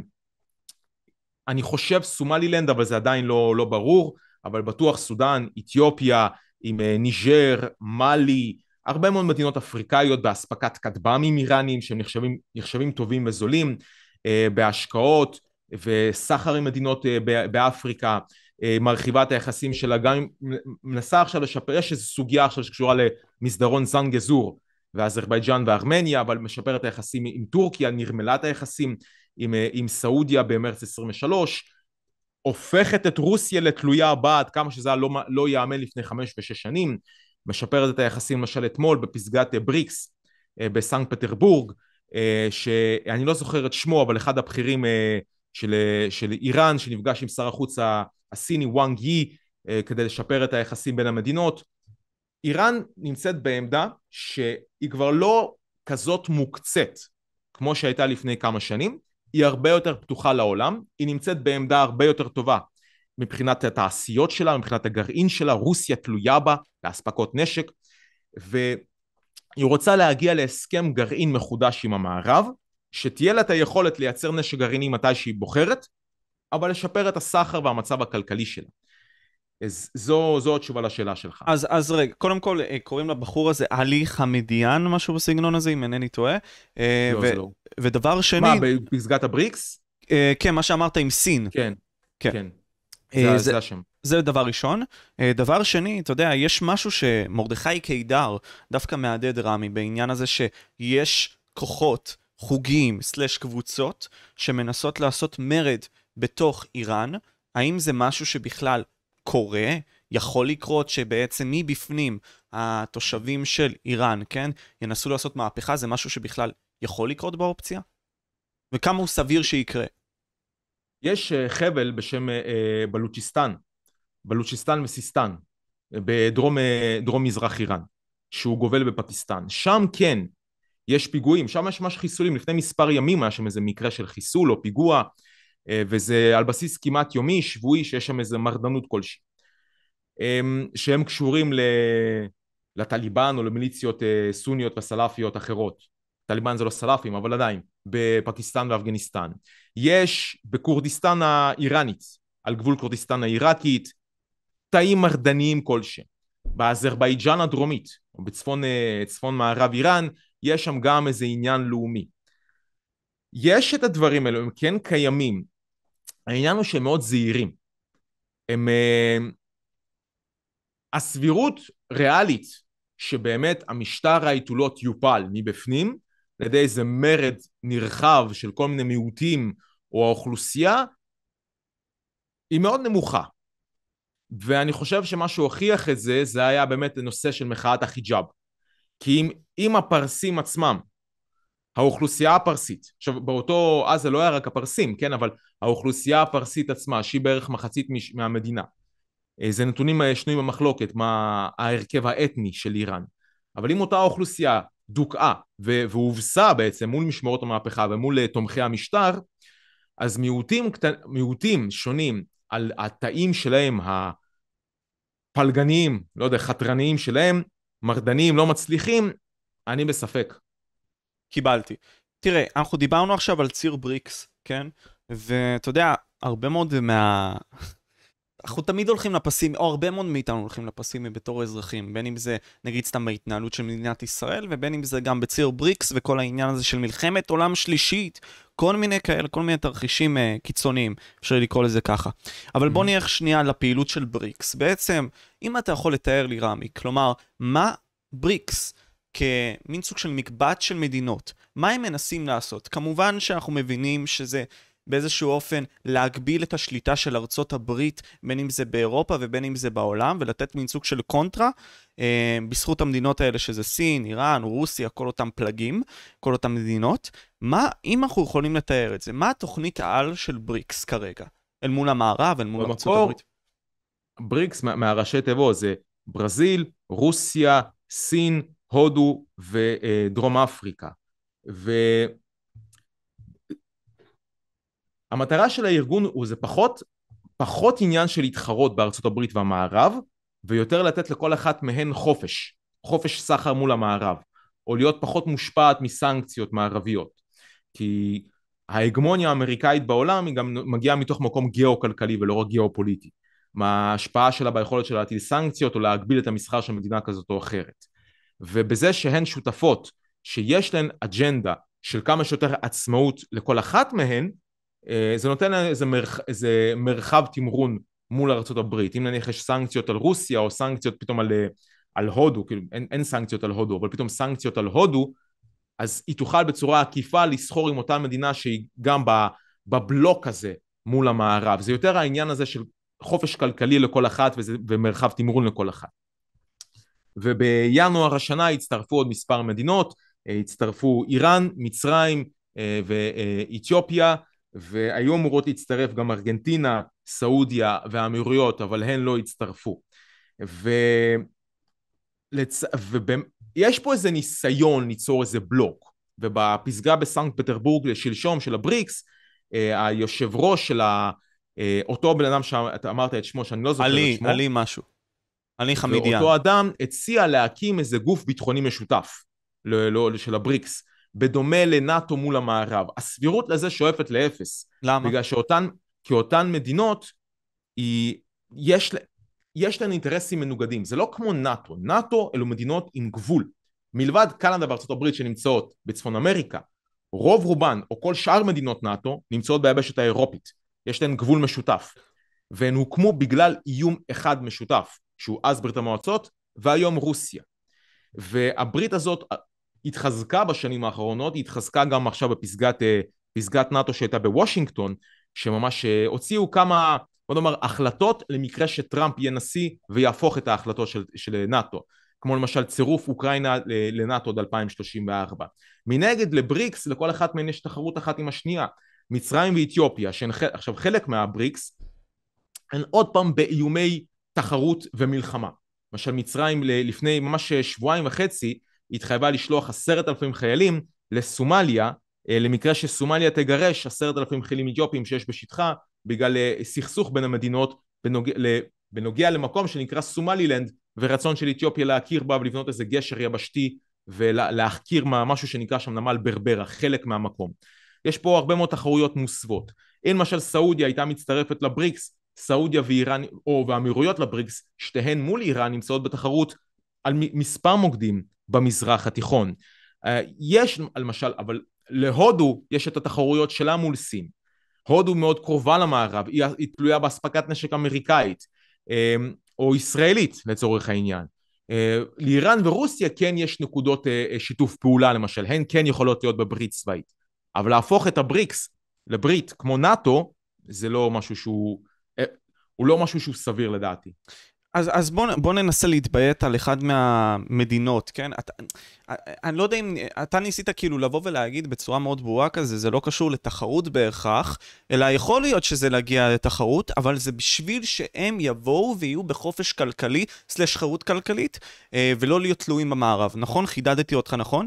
אני חושב סומלי לנד, אבל זה עדיין לא, לא ברור, אבל בטוח סודאן, אתיופיה, עם אה, ניג'ר, מאלי, הרבה מאוד מדינות אפריקאיות באספקת כטב"מים איראניים שהם נחשבים, נחשבים טובים וזולים, אה, בהשקעות וסחר עם מדינות אה, באפריקה, מרחיבה את היחסים שלה, גם מנסה עכשיו לשפר, יש איזו סוגיה עכשיו שקשורה למסדרון זנגזור ואזרבייג'אן וארמניה, אבל משפר את היחסים עם טורקיה, נרמלה את היחסים עם, אה, עם סעודיה במרץ 23, הופכת את רוסיה לתלויה הבאה עד כמה שזה לא, לא ייאמן לפני חמש ושש שנים, משפרת את היחסים למשל אתמול בפסגת בריקס אה, בסנקט פטרבורג, אה, שאני לא זוכר את שמו, אבל אחד הבכירים של, של איראן שנפגש עם שר החוץ הסיני וואנג יי כדי לשפר את היחסים בין המדינות. איראן נמצאת בעמדה שהיא כבר לא כזאת מוקצת כמו שהייתה לפני כמה שנים, היא הרבה יותר פתוחה לעולם, היא נמצאת בעמדה הרבה יותר טובה מבחינת התעשיות שלה, מבחינת הגרעין שלה, רוסיה תלויה בה לאספקות נשק, והיא רוצה להגיע להסכם גרעין מחודש עם המערב, שתהיה לה את היכולת לייצר נשק גרעיני מתי שהיא בוחרת, אבל לשפר את הסחר והמצב הכלכלי שלה. אז זו, זו התשובה לשאלה שלך. אז, אז רגע, קודם כל אה, קוראים לבחור הזה עלי חמדיאן, משהו בסגנון הזה, אם אינני טועה. אה, לא, ו- זה לא. ודבר שני... מה, בפסגת הבריקס? אה, כן, מה שאמרת עם סין. כן, כן. כן. זה, זה, זה השם. זה דבר ראשון. דבר שני, אתה יודע, יש משהו שמרדכי קידר דווקא מהדהד רמי בעניין הזה שיש כוחות, חוגים, סלש קבוצות, שמנסות לעשות מרד בתוך איראן. האם זה משהו שבכלל קורה, יכול לקרות שבעצם מבפנים התושבים של איראן, כן, ינסו לעשות מהפכה, זה משהו שבכלל יכול לקרות באופציה? וכמה הוא סביר שיקרה? יש אה, חבל בשם אה, אה, בלוצ'יסטן, בלוצ'יסטן וסיסטן, בדרום מזרח איראן, שהוא גובל בפקיסטן. שם כן יש פיגועים, שם יש ממש חיסולים. לפני מספר ימים היה שם איזה מקרה של חיסול או פיגוע, אה, וזה על בסיס כמעט יומי, שבועי, שיש שם איזה מרדנות כלשהי. אמ, שהם קשורים לטליבן או למיליציות אה, סוניות וסלאפיות אחרות. טליבן זה לא סלאפים, אבל עדיין, בפקיסטן ואפגניסטן. יש בכורדיסטן האיראנית, על גבול כורדיסטן העיראקית, תאים מרדניים כלשהם. באזרבייג'אן הדרומית, או בצפון אה, צפון מערב איראן, יש שם גם איזה עניין לאומי. יש את הדברים האלו, הם כן קיימים, העניין הוא שהם מאוד זהירים. הם... אה, הסבירות ריאלית שבאמת המשטר האייתולות יופל מבפנים, על ידי איזה מרד נרחב של כל מיני מיעוטים או האוכלוסייה, היא מאוד נמוכה. ואני חושב שמה שהוכיח את זה, זה היה באמת הנושא של מחאת החיג'אב. כי אם, אם הפרסים עצמם האוכלוסייה הפרסית, עכשיו באותו, עזה לא היה רק הפרסים, כן, אבל האוכלוסייה הפרסית עצמה, שהיא בערך מחצית מש, מהמדינה. אה, זה נתונים אה, שנויים במחלוקת, מה ההרכב האתני של איראן. אבל אם אותה אוכלוסייה דוכאה ו... והובסה בעצם מול משמרות המהפכה ומול אה, תומכי המשטר, אז מיעוטים, קט... מיעוטים שונים על התאים שלהם הפלגניים, לא יודע, חתרניים שלהם, מרדניים, לא מצליחים, אני בספק. קיבלתי. תראה, אנחנו דיברנו עכשיו על ציר בריקס, כן? ואתה יודע, הרבה מאוד מה... אנחנו תמיד הולכים לפסים, או הרבה מאוד מאיתנו הולכים לפסים בתור אזרחים, בין אם זה נגיד סתם בהתנהלות של מדינת ישראל, ובין אם זה גם בציר בריקס וכל העניין הזה של מלחמת עולם שלישית, כל מיני כאלה, כל מיני תרחישים uh, קיצוניים, אפשר לקרוא לזה ככה. אבל בוא mm-hmm. נלך שנייה לפעילות של בריקס. בעצם, אם אתה יכול לתאר לי, רמי, כלומר, מה בריקס? כמין סוג של מקבט של מדינות. מה הם מנסים לעשות? כמובן שאנחנו מבינים שזה באיזשהו אופן להגביל את השליטה של ארצות הברית, בין אם זה באירופה ובין אם זה בעולם, ולתת מין סוג של קונטרה, אה, בזכות המדינות האלה שזה סין, איראן, רוסיה, כל אותם פלגים, כל אותם מדינות. מה, אם אנחנו יכולים לתאר את זה, מה התוכנית העל של בריקס כרגע? אל מול המערב, אל מול ארצות הברית? בריקס מהראשי תיבות זה ברזיל, רוסיה, סין, הודו ודרום אפריקה. והמטרה של הארגון הוא זה פחות, פחות עניין של להתחרות בארצות הברית והמערב, ויותר לתת לכל אחת מהן חופש, חופש סחר מול המערב, או להיות פחות מושפעת מסנקציות מערביות. כי ההגמוניה האמריקאית בעולם היא גם מגיעה מתוך מקום גיאו-כלכלי ולא רק גיאו-פוליטי. מה ההשפעה שלה ביכולת שלה להטיל סנקציות או להגביל את המסחר של מדינה כזאת או אחרת. ובזה שהן שותפות, שיש להן אג'נדה של כמה שיותר עצמאות לכל אחת מהן, אה, זה נותן להן איזה, מרח, איזה מרחב תמרון מול ארה"ב. אם נניח יש סנקציות על רוסיה או סנקציות פתאום על, אה, על הודו, כאילו אין, אין סנקציות על הודו, אבל פתאום סנקציות על הודו, אז היא תוכל בצורה עקיפה לסחור עם אותה מדינה שהיא גם בבלוק הזה מול המערב. זה יותר העניין הזה של חופש כלכלי לכל אחת וזה, ומרחב תמרון לכל אחת. ובינואר השנה הצטרפו עוד מספר מדינות, אה, הצטרפו איראן, מצרים אה, ואתיופיה, והיו אמורות להצטרף גם ארגנטינה, סעודיה והאמירויות, אבל הן לא הצטרפו. ו... לצ... ויש פה איזה ניסיון ליצור איזה בלוק, ובפסגה בסנקט פטרבורג לשלשום של הבריקס, אה, היושב ראש של ה... אותו בן אדם שאתה אמרת את שמו, שאני לא זוכר את שמו. עלי, עלי משהו. אני חמידיאן. ואותו אדם הציע להקים איזה גוף ביטחוני משותף ל- ל- של הבריקס, בדומה לנאטו מול המערב. הסבירות לזה שואפת לאפס. למה? בגלל שאותן, כי אותן מדינות, היא, יש, יש להן אינטרסים מנוגדים. זה לא כמו נאטו. נאטו אלו מדינות עם גבול. מלבד קנדה וארצות הברית שנמצאות בצפון אמריקה, רוב רובן, או כל שאר מדינות נאטו, נמצאות ביבשת האירופית. יש להן גבול משותף. והן הוקמו בגלל איום אחד משותף. שהוא אז ברית המועצות, והיום רוסיה. והברית הזאת התחזקה בשנים האחרונות, היא התחזקה גם עכשיו בפסגת אה, פסגת נאטו שהייתה בוושינגטון, שממש אה, הוציאו כמה, בוא נאמר, החלטות למקרה שטראמפ יהיה נשיא ויהפוך את ההחלטות של, של נאטו. כמו למשל צירוף אוקראינה אה, לנאטו עד 2034. מנגד לבריקס, לכל אחת מהן יש תחרות אחת עם השנייה. מצרים ואתיופיה, שהן עכשיו חלק מהבריקס, הן עוד פעם באיומי תחרות ומלחמה. למשל מצרים לפני ממש שבועיים וחצי התחייבה לשלוח עשרת אלפים חיילים לסומליה אה, למקרה שסומליה תגרש עשרת אלפים חיילים אתיופים שיש בשטחה בגלל אה, סכסוך בין המדינות בנוג... בנוגע למקום שנקרא סומלילנד ורצון של אתיופיה להכיר בה ולבנות איזה גשר יבשתי ולהחכיר משהו שנקרא שם נמל ברברה, חלק מהמקום. יש פה הרבה מאוד תחרויות מוסוות. אם למשל סעודיה הייתה מצטרפת לבריקס סעודיה ואיראן, או והאמירויות לבריקס, שתיהן מול איראן נמצאות בתחרות על מספר מוקדים במזרח התיכון. אה, יש למשל, אבל להודו יש את התחרויות שלה מול סין. הודו מאוד קרובה למערב, היא, היא תלויה באספקת נשק אמריקאית, אמ, או ישראלית לצורך העניין. אה, לאיראן ורוסיה כן יש נקודות אה, שיתוף פעולה למשל, הן כן יכולות להיות בברית צבאית. אבל להפוך את הבריקס לברית כמו נאטו, זה לא משהו שהוא הוא לא משהו שהוא סביר לדעתי. אז, אז בוא, בוא ננסה להתביית על אחד מהמדינות, כן? אתה, אני לא יודע אם... אתה ניסית כאילו לבוא ולהגיד בצורה מאוד ברורה כזה, זה לא קשור לתחרות בהכרח, אלא יכול להיות שזה להגיע לתחרות, אבל זה בשביל שהם יבואו ויהיו בחופש כלכלי, סלש חירות כלכלית, אה, ולא להיות תלויים במערב. נכון? חידדתי אותך נכון?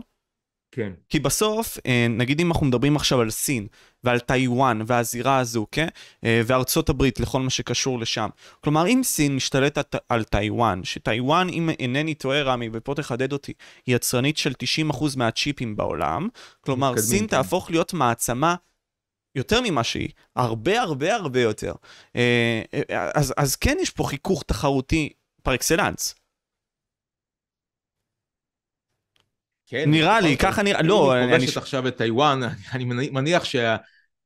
כן. כי בסוף, אה, נגיד אם אנחנו מדברים עכשיו על סין, ועל טיוואן, והזירה הזו, כן? אה, וארצות הברית, לכל מה שקשור לשם. כלומר, אם סין משתלטת על טיוואן, שטיוואן, אם אינני טועה, רמי, ופה תחדד אותי, היא יצרנית של 90% מהצ'יפים בעולם, כלומר, מתקדמים, סין כן. תהפוך להיות מעצמה יותר ממה שהיא, הרבה הרבה הרבה יותר. אה, אז, אז כן יש פה חיכוך תחרותי פר אקסלנס. כן. נראה לי, ככה נראה, לא, אני... אני כובשת עכשיו את טיוואן, אני מניח ש...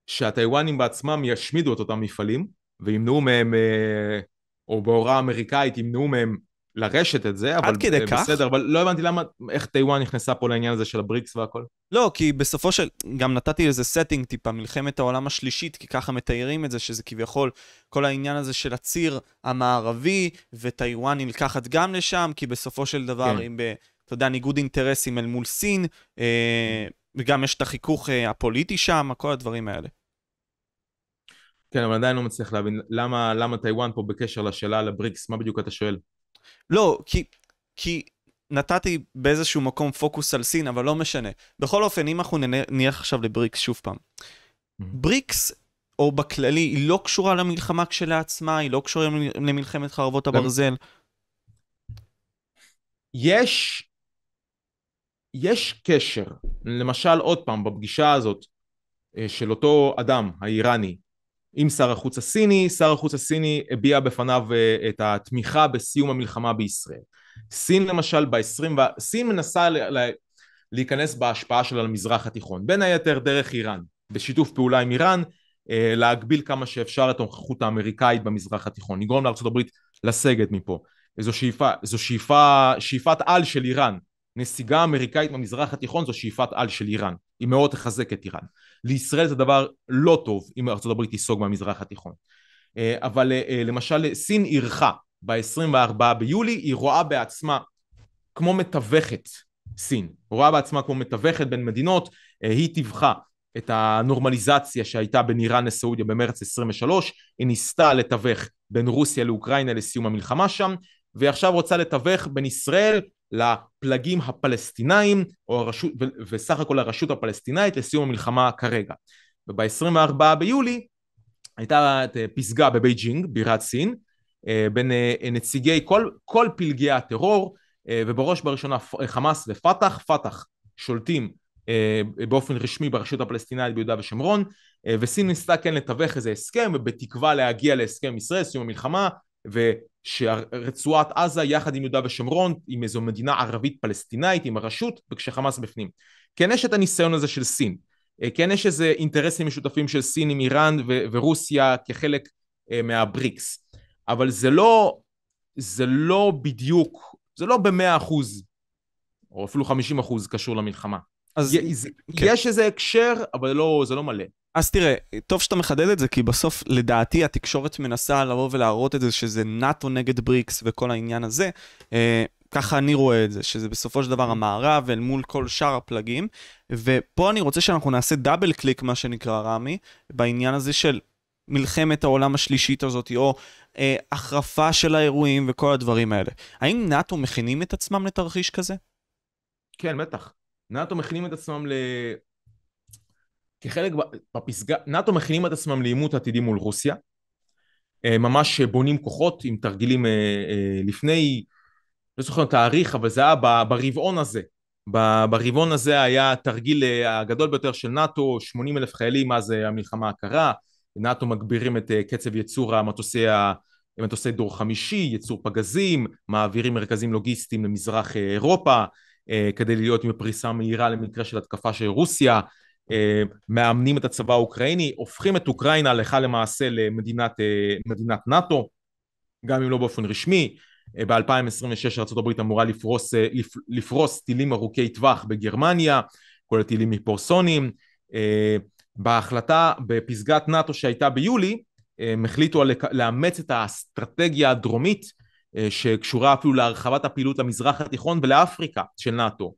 שהטיוואנים בעצמם ישמידו את אותם מפעלים, וימנעו מהם, אה, או בהוראה אמריקאית ימנעו מהם לרשת את זה, אבל עד כדי בסדר, אה, כך? בסדר, אבל לא הבנתי למה, איך טיוואן נכנסה פה לעניין הזה של הבריקס והכל. לא, כי בסופו של, גם נתתי לזה setting טיפה, מלחמת העולם השלישית, כי ככה מתארים את זה, שזה כביכול כל העניין הזה של הציר המערבי, וטיוואן נלקחת גם לשם, כי בסופו של דבר, כן. אם ב... אתה יודע, ניגוד אינטרסים אל מול סין, אה, וגם יש את החיכוך אה, הפוליטי שם, כל הדברים האלה. כן, אבל עדיין לא מצליח להבין למה, למה טיוואן פה בקשר לשאלה על הבריקס, מה בדיוק אתה שואל? לא, כי, כי נתתי באיזשהו מקום פוקוס על סין, אבל לא משנה. בכל אופן, אם אנחנו נניח עכשיו לבריקס שוב פעם. בריקס, או בכללי, היא לא קשורה למלחמה כשלעצמה, היא לא קשורה למלחמת חרבות הברזל. יש יש קשר, למשל עוד פעם בפגישה הזאת אה, של אותו אדם האיראני עם שר החוץ הסיני, שר החוץ הסיני הביע בפניו אה, את התמיכה בסיום המלחמה בישראל. סין למשל ב-20... סין מנסה ל... ל... להיכנס בהשפעה שלה למזרח התיכון, בין היתר דרך איראן, בשיתוף פעולה עם איראן, אה, להגביל כמה שאפשר את הנוכחות האמריקאית במזרח התיכון, לגרום לארה"ב לסגת מפה. זו שאיפה, זו שאיפה, שאיפת על של איראן, נסיגה אמריקאית במזרח התיכון זו שאיפת על של איראן, היא מאוד תחזק את איראן. לישראל זה דבר לא טוב אם ארה"ב תיסוג מהמזרח התיכון. אה, אבל אה, אה, למשל סין אירחה ב-24 ביולי, היא רואה בעצמה כמו מתווכת סין, רואה בעצמה כמו מתווכת בין מדינות, היא טיווחה את הנורמליזציה שהייתה בין איראן לסעודיה במרץ 23, היא ניסתה לתווך בין רוסיה לאוקראינה לסיום המלחמה שם, והיא עכשיו רוצה לתווך בין ישראל לפלגים הפלסטינאים או הרשות, וסך הכל הרשות הפלסטינאית לסיום המלחמה כרגע. וב-24 ביולי הייתה אה, פסגה בבייג'ינג, בירת סין, אה, בין אה, נציגי כל, כל פלגי הטרור, ובראש ובראשונה חמאס ופת"ח, פת"ח שולטים באופן רשמי ברשות הפלסטינאית ביהודה ושומרון, וסין ניסתה כן לתווך איזה הסכם, ובתקווה להגיע להסכם ישראל, סיום המלחמה, ושרצועת עזה יחד עם יהודה ושומרון, עם איזו מדינה ערבית פלסטינאית, עם הרשות, וכשחמאס בפנים. כן יש את הניסיון הזה של סין. אה, כן יש איזה אינטרסים משותפים של סין עם איראן ו- ורוסיה כחלק אה, מהבריקס. אבל זה לא, זה לא בדיוק, זה לא במאה אחוז, או אפילו חמישים אחוז קשור למלחמה. אז... יש, כן. יש איזה הקשר, אבל לא, זה לא מלא. אז תראה, טוב שאתה מחדד את זה, כי בסוף, לדעתי, התקשורת מנסה לבוא ולהראות את זה, שזה נאטו נגד בריקס וכל העניין הזה. אה, ככה אני רואה את זה, שזה בסופו של דבר המערב אל מול כל שאר הפלגים. ופה אני רוצה שאנחנו נעשה דאבל קליק, מה שנקרא, רמי, בעניין הזה של מלחמת העולם השלישית הזאת, או אה, החרפה של האירועים וכל הדברים האלה. האם נאטו מכינים את עצמם לתרחיש כזה? כן, בטח. נאטו מכינים את עצמם ל... כחלק בפסגה, נאט"ו מכינים את עצמם לעימות עתידי מול רוסיה, אה, ממש אה, בונים כוחות עם תרגילים אה, לפני, לא זוכר תאריך, אבל זה היה ברבעון הזה. ברבעון הזה היה התרגיל הגדול ביותר של נאט"ו, 80 אלף חיילים אז המלחמה הקרה, נאט"ו מגבירים את קצב ייצור המטוסי, מטוסי דור חמישי, ייצור פגזים, מעבירים מרכזים לוגיסטיים למזרח אירופה, כדי להיות עם פריסה מהירה למקרה של התקפה של רוסיה, אה, מאמנים את הצבא האוקראיני, הופכים את אוקראינה הלכה למעשה למדינת אה, נאטו, גם אם לא באופן רשמי. אה, ב-2026 ארה"ב אמורה לפרוס, לפרוס טילים ארוכי טווח בגרמניה, כל הטילים מפורסונים. בהחלטה בפסגת נאטו שהייתה ביולי, הם החליטו לאמץ את האסטרטגיה הדרומית שקשורה אפילו להרחבת הפעילות למזרח התיכון ולאפריקה של נאטו.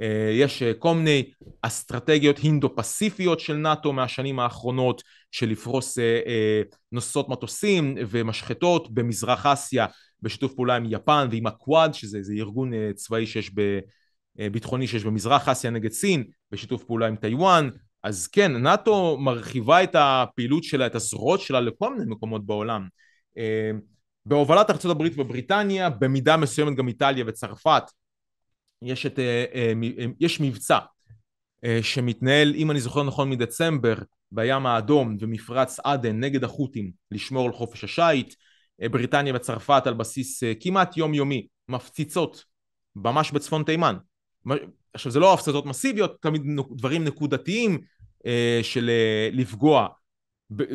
אה, יש אה, כל מיני אסטרטגיות הינדו-פסיפיות של נאט"ו מהשנים האחרונות של לפרוס אה, נוסעות מטוסים ומשחטות במזרח אסיה בשיתוף פעולה עם יפן ועם הקוואד שזה ארגון צבאי שיש ב... ביטחוני שיש במזרח אסיה נגד סין בשיתוף פעולה עם טיוואן אז כן נאט"ו מרחיבה את הפעילות שלה את הזרועות שלה לכל מיני מקומות בעולם בהובלת ארצות הברית ובריטניה במידה מסוימת גם איטליה וצרפת יש, את, אה, אה, אה, יש מבצע שמתנהל, אם אני זוכר נכון, מדצמבר בים האדום ומפרץ עדן נגד החות'ים לשמור על חופש השיט. בריטניה וצרפת על בסיס כמעט יומיומי מפציצות ממש בצפון תימן. עכשיו זה לא הפצצות מסיביות, תמיד דברים נקודתיים של לפגוע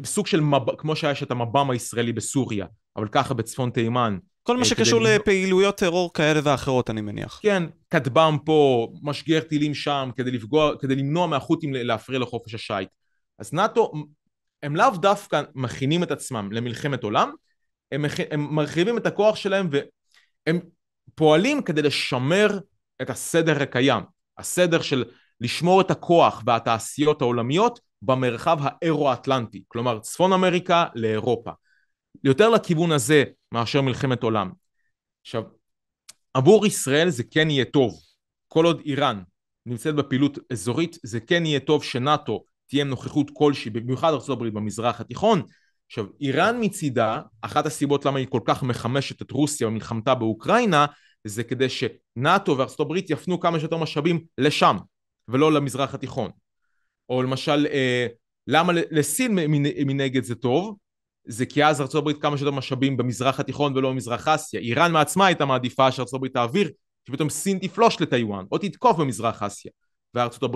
סוג של מבע, כמו שיש את המב"ם הישראלי בסוריה, אבל ככה בצפון תימן כל מה אה, שקשור לפעילויות טרור כאלה ואחרות, אני מניח. כן, כטב"ם פה, משגר טילים שם, כדי לפגוע, כדי למנוע מהחות'ים להפריע לחופש השייט. אז נאט"ו, הם לאו דווקא מכינים את עצמם למלחמת עולם, הם, הם מרחיבים את הכוח שלהם והם פועלים כדי לשמר את הסדר הקיים. הסדר של לשמור את הכוח והתעשיות העולמיות במרחב האירו-אטלנטי, כלומר צפון אמריקה לאירופה. יותר לכיוון הזה מאשר מלחמת עולם. עכשיו, עבור ישראל זה כן יהיה טוב, כל עוד איראן נמצאת בפעילות אזורית, זה כן יהיה טוב שנאטו תהיה עם נוכחות כלשהי, במיוחד ארה"ב במזרח התיכון. עכשיו, איראן מצידה, אחת הסיבות למה היא כל כך מחמשת את רוסיה במלחמתה באוקראינה, זה כדי שנאטו וארה"ב יפנו כמה שיותר משאבים לשם, ולא למזרח התיכון. או למשל, אה, למה לסין מנגד זה טוב? זה כי אז ארה"ב כמה שיותר משאבים במזרח התיכון ולא במזרח אסיה. איראן מעצמה הייתה מעדיפה שארה"ב תעביר, שפתאום סין תפלוש לטיוואן, או תתקוף במזרח אסיה, וארה"ב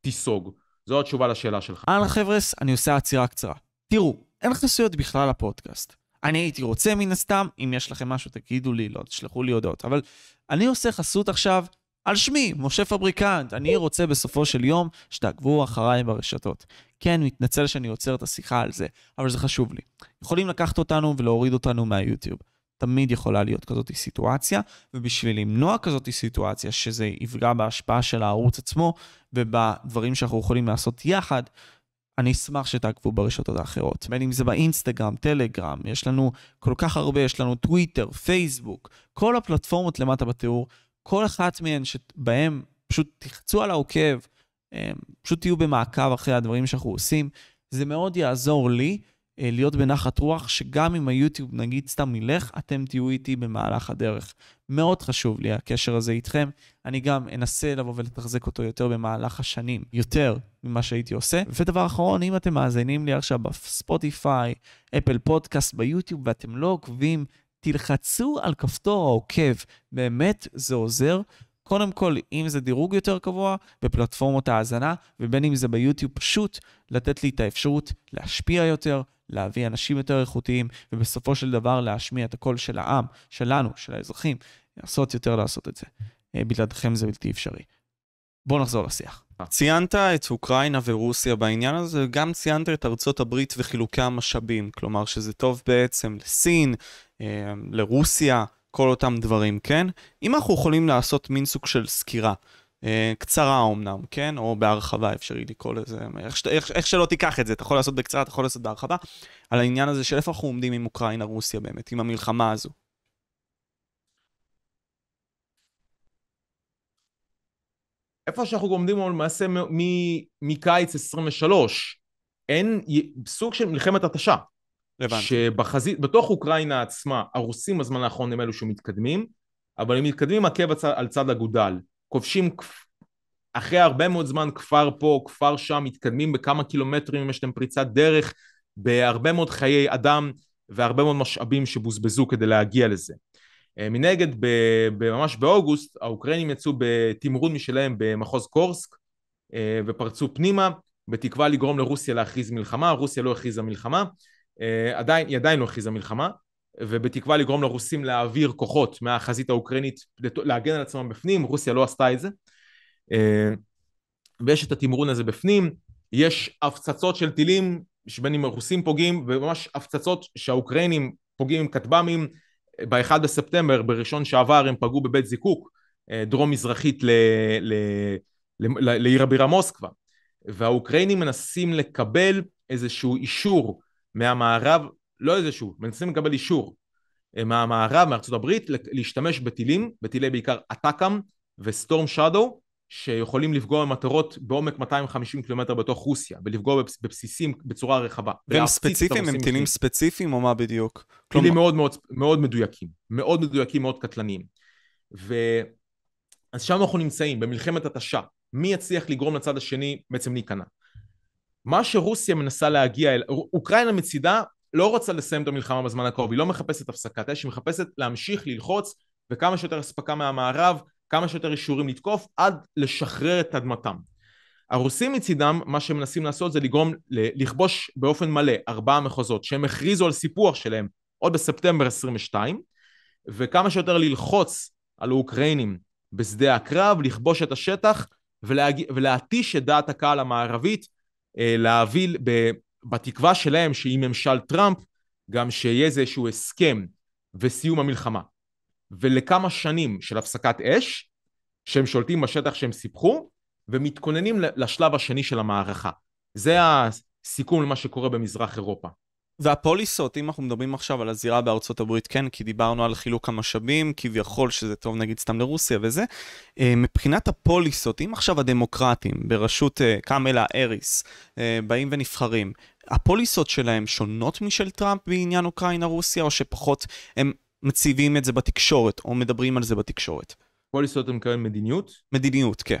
תיסוג. זו התשובה לשאלה שלך. אהלן חבר'ס, אני עושה עצירה קצרה. תראו, אין חסויות בכלל לפודקאסט. אני הייתי רוצה מן הסתם, אם יש לכם משהו תגידו לי, לא תשלחו לי הודעות, אבל אני עושה חסות עכשיו על שמי, משה פבריקנט, אני רוצה בסופו של יום שתעקבו אחריי ברשתות. כן, מתנצל שאני עוצר את השיחה על זה, אבל זה חשוב לי. יכולים לקחת אותנו ולהוריד אותנו מהיוטיוב. תמיד יכולה להיות כזאת סיטואציה, ובשביל למנוע כזאת סיטואציה, שזה יפגע בהשפעה של הערוץ עצמו ובדברים שאנחנו יכולים לעשות יחד, אני אשמח שתעקבו ברשתות האחרות. בין אם זה באינסטגרם, טלגרם, יש לנו כל כך הרבה, יש לנו טוויטר, פייסבוק, כל הפלטפורמות למטה בתיאור. כל אחת מהן שבהן פשוט תחצו על העוקב, אה, פשוט תהיו במעקב אחרי הדברים שאנחנו עושים. זה מאוד יעזור לי אה, להיות בנחת רוח, שגם אם היוטיוב נגיד סתם ילך, אתם תהיו איתי במהלך הדרך. מאוד חשוב לי הקשר הזה איתכם. אני גם אנסה לבוא ולתחזק אותו יותר במהלך השנים, יותר ממה שהייתי עושה. ודבר אחרון, אם אתם מאזינים לי עכשיו בספוטיפיי, אפל פודקאסט, ביוטיוב, ואתם לא עוקבים תלחצו על כפתור העוקב, באמת זה עוזר. קודם כל, אם זה דירוג יותר קבוע בפלטפורמות ההאזנה, ובין אם זה ביוטיוב, פשוט לתת לי את האפשרות להשפיע יותר, להביא אנשים יותר איכותיים, ובסופו של דבר להשמיע את הקול של העם, שלנו, של האזרחים, לעשות יותר לעשות את זה. אה, בלעדכם זה בלתי אפשרי. בואו נחזור לשיח. ציינת את אוקראינה ורוסיה בעניין הזה, גם ציינת את ארצות הברית וחילוקי המשאבים, כלומר שזה טוב בעצם לסין, אמ, לרוסיה, כל אותם דברים, כן? אם אנחנו יכולים לעשות מין סוג של סקירה, אה, קצרה אמנם, כן? או בהרחבה אפשרי לקרוא לזה, איך, איך, איך שלא תיקח את זה, אתה יכול לעשות בקצרה, אתה יכול לעשות בהרחבה, על העניין הזה של איפה אנחנו עומדים עם אוקראינה-רוסיה באמת, עם המלחמה הזו. איפה שאנחנו עומדים הוא למעשה מקיץ 23. אין סוג של מלחמת התשה. הבנתי. שבחזית, בתוך אוקראינה עצמה, הרוסים בזמן האחרון הם אלו שמתקדמים, אבל הם מתקדמים עקב הצ... על צד אגודל. כובשים אחרי הרבה מאוד זמן כפר פה, כפר שם, מתקדמים בכמה קילומטרים, אם יש להם פריצת דרך, בהרבה מאוד חיי אדם והרבה מאוד משאבים שבוזבזו כדי להגיע לזה. אה, מנגד, ב... ממש באוגוסט, האוקראינים יצאו בתמרון משלהם במחוז קורסק אה, ופרצו פנימה, בתקווה לגרום לרוסיה להכריז מלחמה, רוסיה לא הכריזה מלחמה. אה, עדיין, היא עדיין לא הכריזה מלחמה, ובתקווה לגרום לרוסים להעביר כוחות מהחזית האוקראינית, להגן על עצמם בפנים, רוסיה לא עשתה את זה. אה, ויש את התמרון הזה בפנים, יש הפצצות של טילים, שבין אם הרוסים פוגעים, וממש הפצצות שהאוקראינים פוגעים עם כטב"מים, ב-1 בספטמבר, בראשון שעבר, הם פגעו בבית זיקוק, אה, דרום-מזרחית לעיר הבירה מוסקבה. והאוקראינים מנסים לקבל איזשהו אישור מהמערב, לא איזשהו, מנסים לקבל אישור אה, מהמערב, מארצות הברית, להשתמש בטילים, בטילי בעיקר אטאקאם וסטורם שדו, שיכולים לפגוע במטרות בעומק 250 קילומטר בתוך רוסיה, ולפגוע בבס, בבסיסים בצורה רחבה. והם ספציפיים, הם טילים ספציפיים או מה בדיוק? טילים כלומר... מאוד, מאוד מאוד מדויקים, מאוד מדויקים, מאוד קטלניים. ו... אז שם אנחנו נמצאים, במלחמת התשה. מי יצליח לגרום לצד השני בעצם להיכנע? מה שרוסיה מנסה להגיע אל... אוקראינה מצידה לא רוצה לסיים את המלחמה בזמן הקרוב, היא לא מחפשת הפסקת אש, היא מחפשת להמשיך ללחוץ וכמה שיותר אספקה מהמערב, כמה שיותר אישורים לתקוף עד לשחרר את אדמתם. הרוסים מצידם, מה שהם מנסים לעשות זה לגרום, לכבוש באופן מלא ארבעה מחוזות שהם הכריזו על סיפוח שלהם עוד בספטמבר 22, וכמה שיותר ללחוץ על האוקראינים בשדה הקרב, לכבוש את השטח ולהתיש את דעת הקהל המערבית אה, להביא, בתקווה שלהם שעם ממשל טראמפ, גם שיהיה איזשהו הסכם וסיום המלחמה. ולכמה שנים של הפסקת אש, שהם שולטים בשטח שהם סיפחו, ומתכוננים לשלב השני של המערכה. זה הסיכום למה שקורה במזרח אירופה. והפוליסות, אם אנחנו מדברים עכשיו על הזירה בארצות הברית, כן, כי דיברנו על חילוק המשאבים, כביכול שזה טוב נגיד סתם לרוסיה וזה, אה, מבחינת הפוליסות, אם עכשיו הדמוקרטים בראשות אה, קאמלה אריס אה, באים ונבחרים, הפוליסות שלהם שונות משל טראמפ בעניין אוקראינה-רוסיה, או שפחות הם מציבים את זה בתקשורת, או מדברים על זה בתקשורת? פוליסות הם כאלה מדיניות? מדיניות, כן.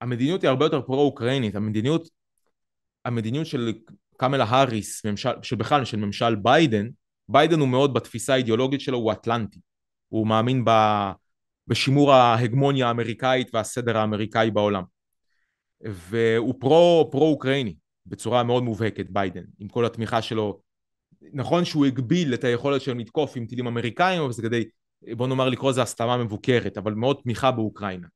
המדיניות היא הרבה יותר פרו-אוקראינית, המדיניות המדיניות של קמלה האריס, שבכלל של ממשל ביידן, ביידן הוא מאוד בתפיסה האידיאולוגית שלו, הוא אטלנטי. הוא מאמין ב, בשימור ההגמוניה האמריקאית והסדר האמריקאי בעולם. והוא פרו, פרו-אוקראיני בצורה מאוד מובהקת, ביידן, עם כל התמיכה שלו. נכון שהוא הגביל את היכולת שלהם לתקוף עם טילים אמריקאים, אבל זה כדי, בוא נאמר לקרוא לזה הסתמה מבוקרת, אבל מאוד תמיכה באוקראינה.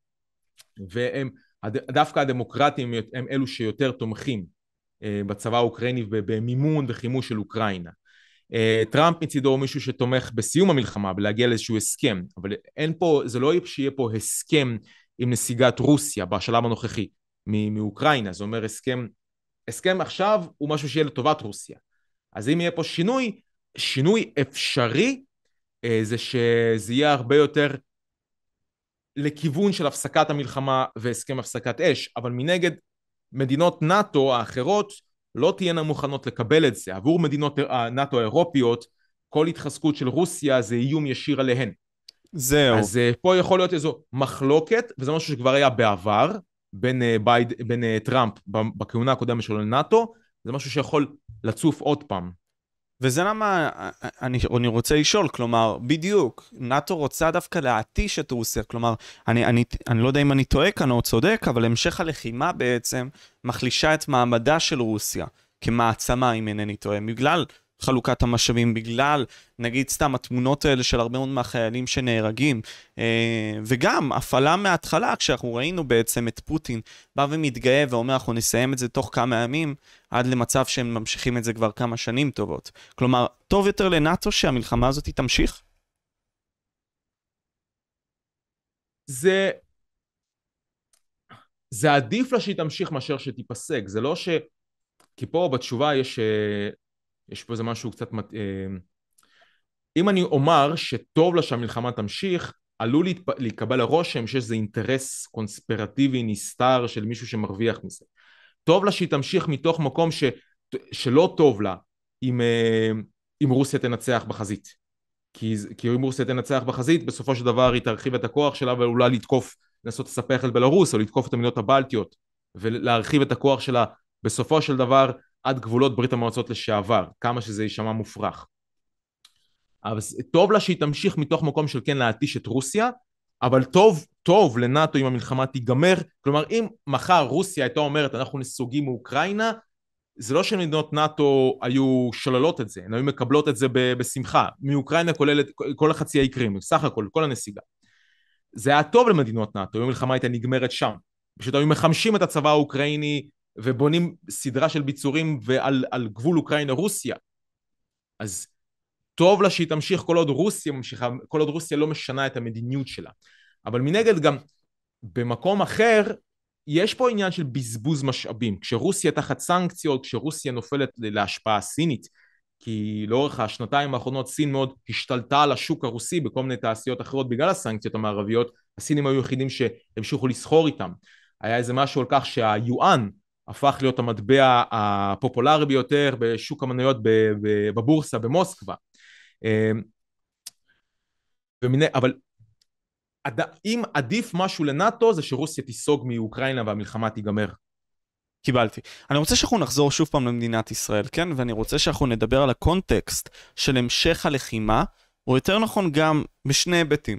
והם, דווקא הדמוקרטים הם אלו שיותר תומכים אה, בצבא האוקראיני במימון וחימוש של אוקראינה. אה, טראמפ מצידו הוא מישהו שתומך בסיום המלחמה ולהגיע לאיזשהו הסכם, אבל אין פה, זה לא שיהיה פה הסכם עם נסיגת רוסיה בשלב הנוכחי מאוקראינה, זה אומר הסכם, הסכם עכשיו הוא משהו שיהיה לטובת רוסיה. אז אם יהיה פה שינוי, שינוי אפשרי אה, זה שזה יהיה הרבה יותר לכיוון של הפסקת המלחמה והסכם הפסקת אש, אבל מנגד מדינות נאט"ו האחרות לא תהיינה מוכנות לקבל את זה. עבור מדינות אה, נאט"ו האירופיות, כל התחזקות של רוסיה זה איום ישיר עליהן. זהו. אז אה, פה יכול להיות איזו מחלוקת, וזה משהו שכבר היה בעבר, בין, אה, בייד, בין טראמפ בכהונה הקודמת שלו לנאט"ו, זה משהו שיכול לצוף עוד פעם. וזה למה אני, אני רוצה לשאול, כלומר, בדיוק, נאט"ו רוצה דווקא להתיש את רוסיה, כלומר, אני, אני, אני לא יודע אם אני טועה כאן או צודק, אבל המשך הלחימה בעצם מחלישה את מעמדה של רוסיה כמעצמה, אם אינני טועה, בגלל חלוקת המשאבים, בגלל, נגיד סתם, התמונות האלה של הרבה מאוד מהחיילים שנהרגים, אה, וגם הפעלה מההתחלה, כשאנחנו ראינו בעצם את פוטין בא ומתגאה ואומר, אנחנו נסיים את זה תוך כמה ימים, עד למצב שהם ממשיכים את זה כבר כמה שנים טובות. כלומר, טוב יותר לנאטו שהמלחמה הזאת תמשיך? זה... זה עדיף לה שהיא תמשיך מאשר שתיפסק, זה לא ש... כי פה בתשובה יש אה, יש פה איזה משהו קצת... מת... אה, אם אני אומר שטוב לה שהמלחמה תמשיך, עלול להתפ... להתקבל הרושם שיש איזה אינטרס קונספירטיבי נסתר של מישהו שמרוויח מזה. טוב לה שהיא תמשיך מתוך מקום ש... שלא טוב לה אם, אה, אם רוסיה תנצח בחזית. כי, כי אם רוסיה תנצח בחזית, בסופו של דבר היא תרחיב את הכוח שלה ואולי לתקוף, לנסות לספח את בלרוס או לתקוף את המדינות הבלטיות ולהרחיב את הכוח שלה. בסופו של דבר עד גבולות ברית המועצות לשעבר, כמה שזה יישמע מופרך. אז טוב לה שהיא תמשיך מתוך מקום של כן להתיש את רוסיה, אבל טוב, טוב לנאטו אם המלחמה תיגמר. כלומר, אם מחר רוסיה הייתה אומרת אנחנו נסוגים מאוקראינה, זה לא שמדינות נאטו היו שוללות את זה, הן היו מקבלות את זה בשמחה. מאוקראינה כוללת כל החצי האי קרים, סך הכל, כל הנסיגה. זה היה טוב למדינות נאטו אם המלחמה הייתה נגמרת שם. פשוט היו מחמשים את הצבא האוקראיני ובונים סדרה של ביצורים ועל, על גבול אוקראינה-רוסיה. אז טוב לה שהיא תמשיך כל עוד רוסיה ממשיכה, כל עוד רוסיה לא משנה את המדיניות שלה. אבל מנגד גם במקום אחר, יש פה עניין של בזבוז משאבים. כשרוסיה תחת סנקציות, כשרוסיה נופלת להשפעה סינית, כי לאורך השנתיים האחרונות סין מאוד השתלטה על השוק הרוסי בכל מיני תעשיות אחרות בגלל הסנקציות המערביות, הסינים היו היחידים שהמשיכו לסחור איתם. היה איזה משהו על כך שהיואן הפך להיות המטבע הפופולרי ביותר בשוק המניות בבורסה במוסקבה. אמ, ומיני, אבל עד, אם עדיף משהו לנאטו זה שרוסיה תיסוג מאוקראינה והמלחמה תיגמר. קיבלתי. אני רוצה שאנחנו נחזור שוב פעם למדינת ישראל, כן? ואני רוצה שאנחנו נדבר על הקונטקסט של המשך הלחימה, או יותר נכון גם בשני היבטים.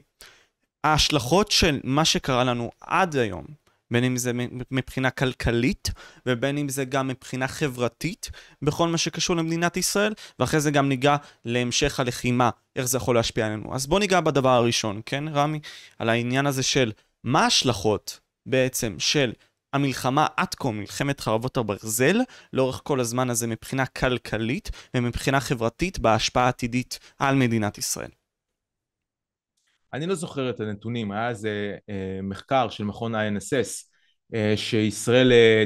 ההשלכות של מה שקרה לנו עד היום, בין אם זה מבחינה כלכלית, ובין אם זה גם מבחינה חברתית, בכל מה שקשור למדינת ישראל, ואחרי זה גם ניגע להמשך הלחימה, איך זה יכול להשפיע עלינו. אז בואו ניגע בדבר הראשון, כן, רמי? על העניין הזה של מה ההשלכות בעצם של המלחמה עד כה, מלחמת חרבות הברזל, לאורך כל הזמן הזה מבחינה כלכלית ומבחינה חברתית בהשפעה עתידית על מדינת ישראל. אני לא זוכר את הנתונים, היה איזה אה, מחקר של מכון ה-NSS אה, שישראל אה,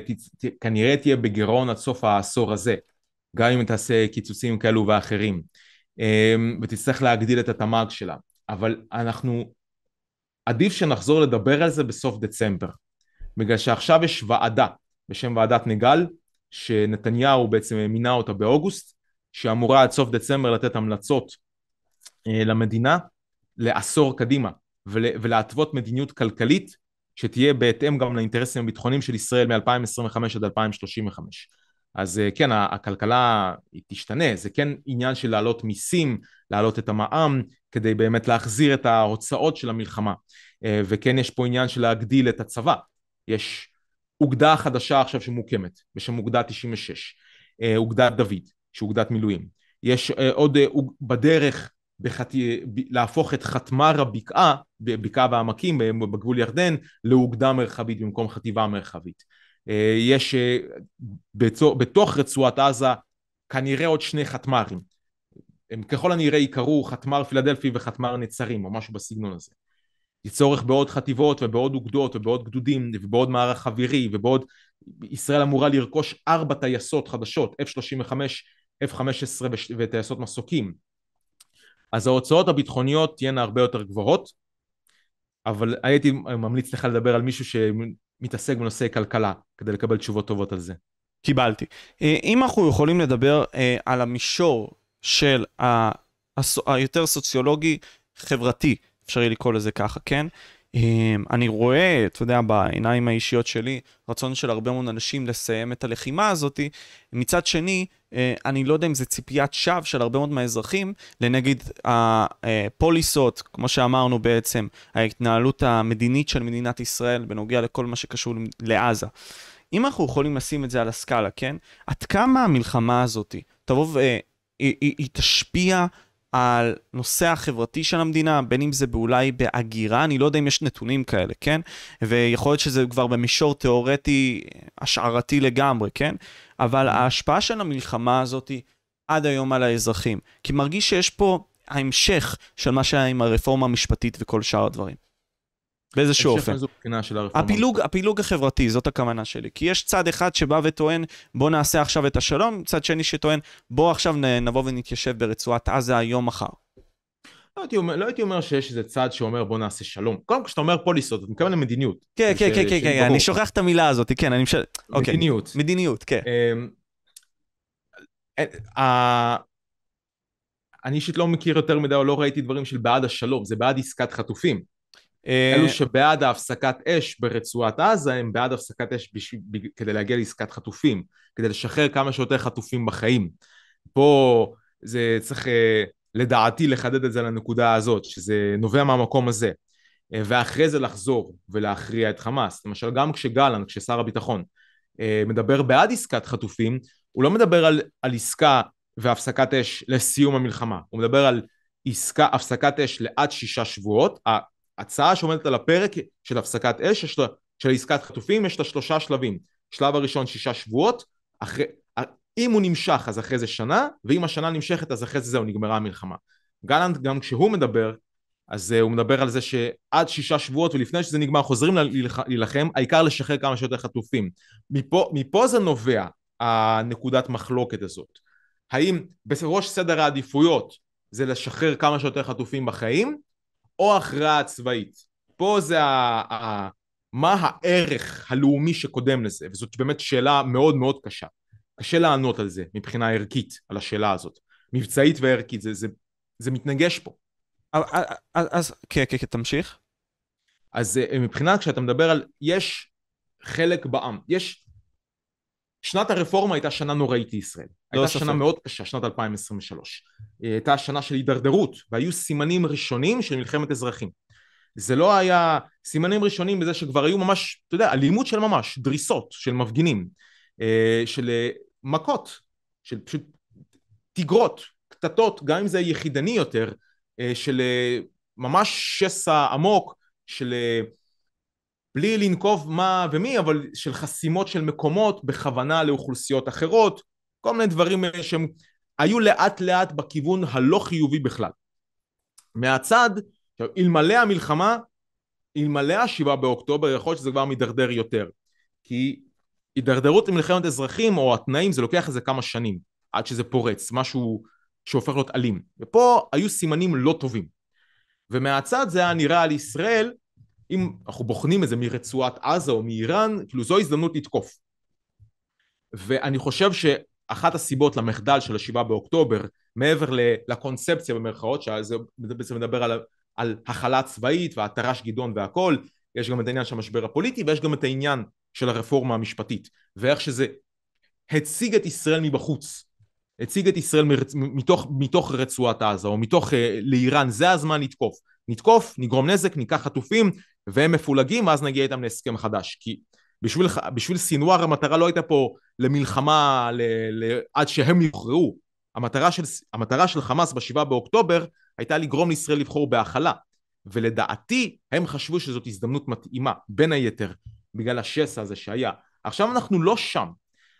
כנראה תהיה בגירעון עד סוף העשור הזה, גם אם תעשה קיצוצים כאלו ואחרים, ותצטרך להגדיל את התמ"ג שלה. אבל אנחנו, עדיף שנחזור לדבר על זה בסוף דצמבר, בגלל שעכשיו יש ועדה בשם ועדת נגל, שנתניהו בעצם מינה אותה באוגוסט, שאמורה עד סוף דצמבר לתת המלצות למדינה לעשור קדימה ול, ולהתוות מדיניות כלכלית שתהיה בהתאם גם לאינטרסים הביטחוניים של ישראל מ-2025 עד 2035. אז אה, כן, הכלכלה היא תשתנה, זה כן עניין של להעלות מיסים, להעלות את המע"מ, כדי באמת להחזיר את ההוצאות של המלחמה. אה, וכן יש פה עניין של להגדיל את הצבא. יש אוגדה חדשה עכשיו שמוקמת, בשם אוגדה 96, אה, אוגדת דוד, שהיא אוגדת מילואים. יש עוד בדרך בחת... להפוך את חתמר הבקעה, בקעה והעמקים בגבול ירדן, לאוגדה מרחבית במקום חטיבה מרחבית. אה, יש אה, בתוך רצועת עזה כנראה עוד שני חתמ"רים. הם ככל הנראה יקראו חתמ"ר פילדלפי וחתמ"ר נצרים, או משהו בסגנון הזה. יש צורך בעוד חטיבות ובעוד אוגדות ובעוד גדודים ובעוד מערך אווירי ובעוד... ישראל אמורה לרכוש ארבע טייסות חדשות, F-35, F-15 וטייסות מסוקים. אז ההוצאות הביטחוניות תהיינה הרבה יותר גבוהות, אבל הייתי ממליץ לך לדבר על מישהו שמתעסק בנושאי כלכלה, כדי לקבל תשובות טובות על זה. קיבלתי. אה, אם אנחנו יכולים לדבר אה, על המישור של ה... היותר סוציולוגי חברתי, אפשרי לקרוא לזה ככה, כן? אה, אני רואה, אתה יודע, בעיניים האישיות שלי, רצון של הרבה מאוד אנשים לסיים את הלחימה הזאת. מצד שני, אה, אני לא יודע אם זה ציפיית שווא של הרבה מאוד מהאזרחים, לנגיד הפוליסות, כמו שאמרנו בעצם, ההתנהלות המדינית של מדינת ישראל בנוגע לכל מה שקשור לעזה. אם אנחנו יכולים לשים את זה על הסקאלה, כן? עד כמה המלחמה הזאת תבוא והיא אה, תשפיע על נושא החברתי של המדינה, בין אם זה אולי בהגירה, אני לא יודע אם יש נתונים כאלה, כן? ויכול להיות שזה כבר במישור תיאורטי, השערתי לגמרי, כן? אבל ההשפעה של המלחמה הזאת היא עד היום על האזרחים. כי מרגיש שיש פה ההמשך של מה שהיה עם הרפורמה המשפטית וכל שאר הדברים. באיזשהו אופן. הפילוג, הפילוג החברתי, זאת הכוונה שלי. כי יש צד אחד שבא וטוען, בוא נעשה עכשיו את השלום, צד שני שטוען, בוא עכשיו נבוא ונתיישב ברצועת עזה היום מחר. לא הייתי, אומר, לא הייתי אומר שיש איזה צד שאומר בוא נעשה שלום. קודם כל כשאתה אומר פוליסות, אתה מתכוון למדיניות. כן, כן, כן, כן, כן, כן, אני שוכח את המילה הזאת, כן, אני משל... אוקיי. מדיניות. Okay. מדיניות, כן. אמ, אה, אה, אני אישית לא מכיר יותר מדי או לא ראיתי דברים של בעד השלום, זה בעד עסקת חטופים. אה, אלו שבעד ההפסקת אש ברצועת עזה הם בעד הפסקת אש בש... כדי להגיע לעסקת חטופים, כדי לשחרר כמה שיותר חטופים בחיים. פה זה צריך לדעתי לחדד את זה לנקודה הזאת, שזה נובע מהמקום הזה, אה, ואחרי זה לחזור ולהכריע את חמאס. למשל, גם כשגלנט, כששר הביטחון, אה, מדבר בעד עסקת חטופים, הוא לא מדבר על, על עסקה והפסקת אש לסיום המלחמה, הוא מדבר על עסקה, הפסקת אש לעד שישה שבועות. ההצעה שעומדת על הפרק של הפסקת אש, של, עסקת חטופים, יש לה שלושה שלבים. שלב הראשון שישה שבועות, אחרי, אם הוא נמשך אז אחרי זה שנה, ואם השנה נמשכת אז אחרי זה זהו, נגמרה המלחמה. גלנט גם כשהוא מדבר, אז אה, הוא מדבר על זה שעד שישה שבועות ולפני שזה נגמר חוזרים להילחם, העיקר לשחרר כמה שיותר חטופים. מפה, מפה זה נובע הנקודת מחלוקת הזאת. האם בראש סדר העדיפויות זה לשחרר כמה שיותר חטופים בחיים, או הכרעה צבאית. פה זה ה... ה מה הערך הלאומי שקודם לזה, וזאת באמת שאלה מאוד מאוד קשה. קשה לענות על זה מבחינה ערכית, על השאלה הזאת. מבצעית וערכית, זה, זה, זה מתנגש פה. אז אז כן, כן, כן, תמשיך. אז אה, מבחינה, כשאתה מדבר על, יש חלק בעם, יש... שנת הרפורמה הייתה שנה נוראית לישראל. לא הייתה שנה מאוד קשה, שנת 2023. היא אה, הייתה שנה של הידרדרות, והיו סימנים ראשונים של מלחמת אזרחים. זה לא היה סימנים ראשונים בזה שכבר היו ממש, אתה יודע, אלימות של ממש, דריסות של מפגינים. אה, של אה, מכות, של פשוט תיגרות, קטטות, גם אם זה יחידני יותר, אה, של ממש שסע עמוק, של בלי לנקוב מה ומי, אבל של חסימות של מקומות בכוונה לאוכלוסיות אחרות, כל מיני דברים שהם היו לאט לאט בכיוון הלא חיובי בכלל. מהצד, אלמלא המלחמה, אלמלא השבעה באוקטובר, יכול להיות שזה כבר מידרדר יותר. כי הידרדרות למלחמת אזרחים או התנאים זה לוקח איזה כמה שנים עד שזה פורץ, משהו שהופך להיות אלים. ופה היו סימנים לא טובים. ומהצד זה היה נראה על ישראל, אם אנחנו בוחנים את זה מרצועת עזה או מאיראן, כאילו זו הזדמנות לתקוף. ואני חושב שאחת הסיבות למחדל של השבעה באוקטובר, מעבר לקונספציה במרכאות, שזה בעצם מדבר על, על החלה צבאית והתר"ש גדעון והכל, יש גם את העניין של המשבר הפוליטי ויש גם את העניין של הרפורמה המשפטית, ואיך שזה הציג את ישראל מבחוץ, הציג את ישראל מרצ... מתוך, מתוך רצועת עזה, או מתוך uh, לאיראן, זה הזמן לתקוף. נתקוף, נגרום נזק, ניקח חטופים, והם מפולגים, ואז נגיע איתם להסכם חדש. כי בשביל, בשביל סינואר המטרה לא הייתה פה למלחמה ל, ל, עד שהם יוכרעו. המטרה של, המטרה של חמאס בשבעה באוקטובר הייתה לגרום לישראל לבחור בהכלה. ולדעתי, הם חשבו שזאת הזדמנות מתאימה, בין היתר, בגלל השסע הזה שהיה. עכשיו אנחנו לא שם.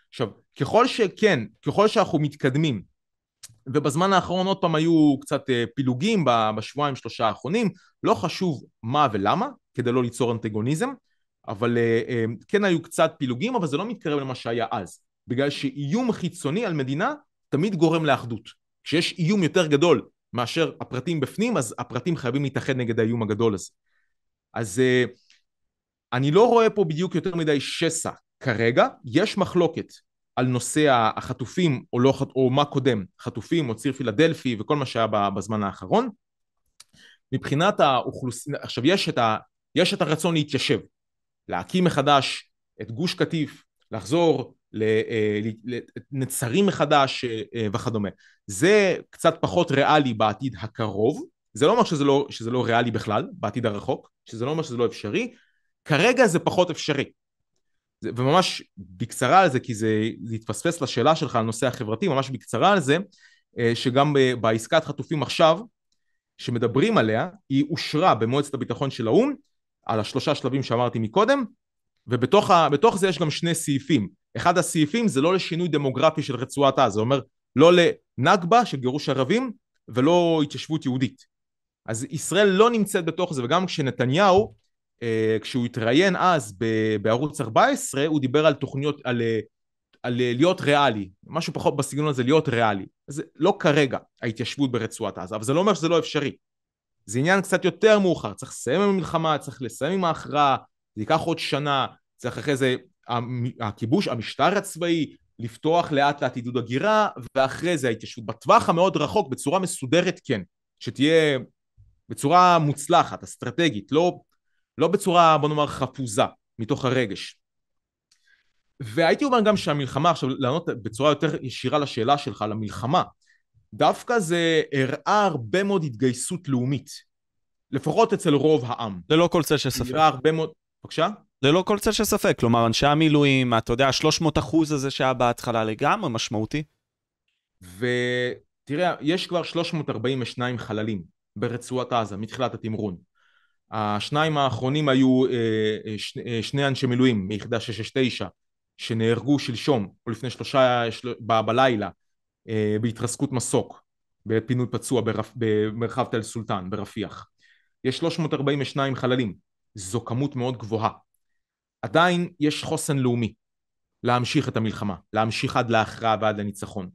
עכשיו, ככל שכן, ככל שאנחנו מתקדמים, ובזמן האחרון עוד פעם היו קצת אה, פילוגים בשבועיים שלושה האחרונים, לא חשוב מה ולמה, כדי לא ליצור אנטגוניזם, אבל אה, אה, כן היו קצת פילוגים, אבל זה לא מתקרב למה שהיה אז, בגלל שאיום חיצוני על מדינה תמיד גורם לאחדות. כשיש איום יותר גדול מאשר הפרטים בפנים, אז הפרטים חייבים להתאחד נגד האיום הגדול הזה. אז אני לא רואה פה בדיוק יותר מדי שסע כרגע, יש מחלוקת על נושא החטופים או, לא, או מה קודם, חטופים או ציר פילדלפי וכל מה שהיה בזמן האחרון. מבחינת האוכלוסייה, עכשיו יש את, ה, יש את הרצון להתיישב, להקים מחדש את גוש קטיף, לחזור לנצרים אה, מחדש אה, אה, וכדומה. זה קצת פחות ריאלי בעתיד הקרוב, זה לא אומר שזה לא, שזה לא ריאלי בכלל, בעתיד הרחוק, שזה לא אומר שזה לא אפשרי, כרגע זה פחות אפשרי. זה, וממש בקצרה על זה, כי זה, זה התפספס לשאלה שלך על הנושא החברתי, ממש בקצרה על זה, אה, שגם בעסקת חטופים עכשיו, שמדברים עליה, היא אושרה במועצת הביטחון של האו"ם, על השלושה שלבים שאמרתי מקודם, ובתוך ה, זה יש גם שני סעיפים. אחד הסעיפים זה לא לשינוי דמוגרפי של רצועת עזה, זה אומר לא לנכבה של גירוש ערבים ולא התיישבות יהודית. אז ישראל לא נמצאת בתוך זה, וגם כשנתניהו אה, כשהוא התראיין אז בערוץ 14, הוא דיבר על תוכניות, על, אה, על אה, להיות ריאלי, משהו פחות בסגנון הזה, להיות ריאלי. זה לא כרגע ההתיישבות ברצועת עזה, אבל זה לא אומר שזה לא אפשרי. זה עניין קצת יותר מאוחר, צריך לסיים עם המלחמה, צריך לסיים עם ההכרעה, זה ייקח עוד שנה, צריך אחרי זה הכיבוש, המשטר הצבאי, לפתוח לאט לאט עידוד הגירה, ואחרי זה ההתיישבות. בטווח המאוד רחוק, בצורה מסודרת כן, שתהיה בצורה מוצלחת, אסטרטגית, לא לא בצורה, בוא נאמר, חפוזה, מתוך הרגש. והייתי אומר גם שהמלחמה, עכשיו לענות בצורה יותר ישירה לשאלה שלך, למלחמה, דווקא זה הראה הרבה מאוד התגייסות לאומית. לפחות אצל רוב העם. ללא כל צל של ספק. הראה הרבה מאוד... בבקשה? ללא כל צל של ספק. כלומר, אנשי המילואים, אתה יודע, 300 אחוז הזה שהיה בהתחלה לגמרי משמעותי. ותראה, יש כבר 342 חללים ברצועת עזה מתחילת התמרון. השניים האחרונים היו אה, אה, שני, אה, שני אנשי מילואים מיחידה 669 שנהרגו שלשום או לפני שלושה של... בלילה בהתרסקות מסוק בפינוי פצוע ברפ... במרחב תל סולטן ברפיח. יש 342 חללים, זו כמות מאוד גבוהה. עדיין יש חוסן לאומי להמשיך את המלחמה, להמשיך עד להכרעה ועד לניצחון.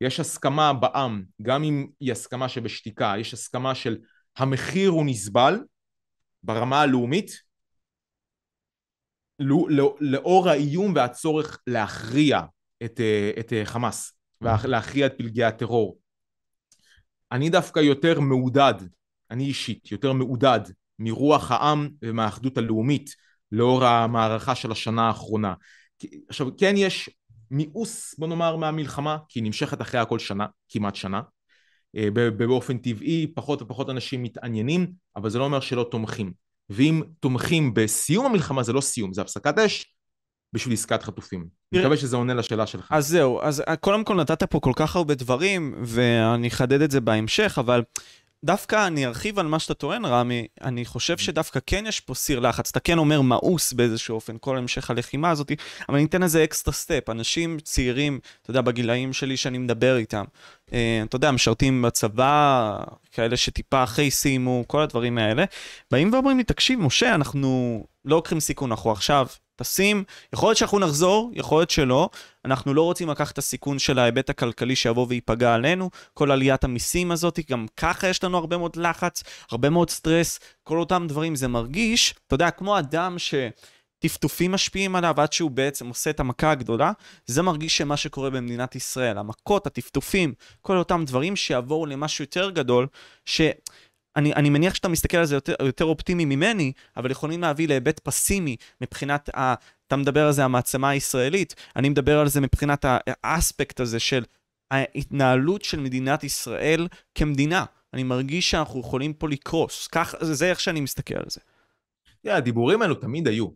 יש הסכמה בעם, גם אם היא הסכמה שבשתיקה, יש הסכמה של המחיר הוא נסבל, ברמה הלאומית, לא, לא, לאור האיום והצורך להכריע את, אה, את אה, חמאס ולהכריע אוקיי. את פלגי הטרור. אני דווקא יותר מעודד, אני אישית יותר מעודד מרוח העם ומהאחדות הלאומית לאור המערכה של השנה האחרונה. עכשיו כן יש מיאוס בוא נאמר מהמלחמה כי היא נמשכת אחרי הכל שנה, כמעט שנה אה, באופן טבעי, פחות ופחות אנשים מתעניינים, אבל זה לא אומר שלא תומכים. ואם תומכים בסיום המלחמה, זה לא סיום, זה הפסקת אש, בשביל עסקת חטופים. אני מקווה שזה עונה לשאלה שלך. אז זהו, אז קודם כל נתת פה כל כך הרבה דברים, ואני אחדד את זה בהמשך, אבל דווקא אני ארחיב על מה שאתה טוען, רמי, אני חושב שדווקא כן יש פה סיר לחץ. אתה כן אומר מאוס באיזשהו אופן, כל המשך הלחימה הזאת, אבל אני אתן לזה אקסטרה סטפ. אנשים צעירים, אתה יודע, בגילאים שלי שאני מדבר איתם, אה, אתה יודע, משרתים בצבא, כאלה שטיפה אחרי סיימו, כל הדברים האלה, באים ואומרים לי, תקשיב, משה, אנחנו לא לוקחים סיכון, אנחנו עכשיו תשים, יכול להיות שאנחנו נחזור, יכול להיות שלא. אנחנו לא רוצים לקחת את הסיכון של ההיבט הכלכלי שיבוא וייפגע עלינו. כל עליית המיסים הזאת, גם ככה יש לנו הרבה מאוד לחץ, הרבה מאוד סטרס, כל אותם דברים. זה מרגיש, אתה יודע, כמו אדם שטפטופים משפיעים עליו עד שהוא בעצם עושה את המכה הגדולה, זה מרגיש שמה שקורה במדינת ישראל, המכות, הטפטופים, כל אותם דברים שיבואו למשהו יותר גדול, ש... אני, אני מניח שאתה מסתכל על זה יותר, יותר אופטימי ממני, אבל יכולים להביא להיבט פסימי מבחינת ה... אתה מדבר על זה המעצמה הישראלית, אני מדבר על זה מבחינת האספקט הזה של ההתנהלות של מדינת ישראל כמדינה. אני מרגיש שאנחנו יכולים פה לקרוס. כך, זה זה איך שאני מסתכל על זה. yeah, הדיבורים האלו תמיד היו.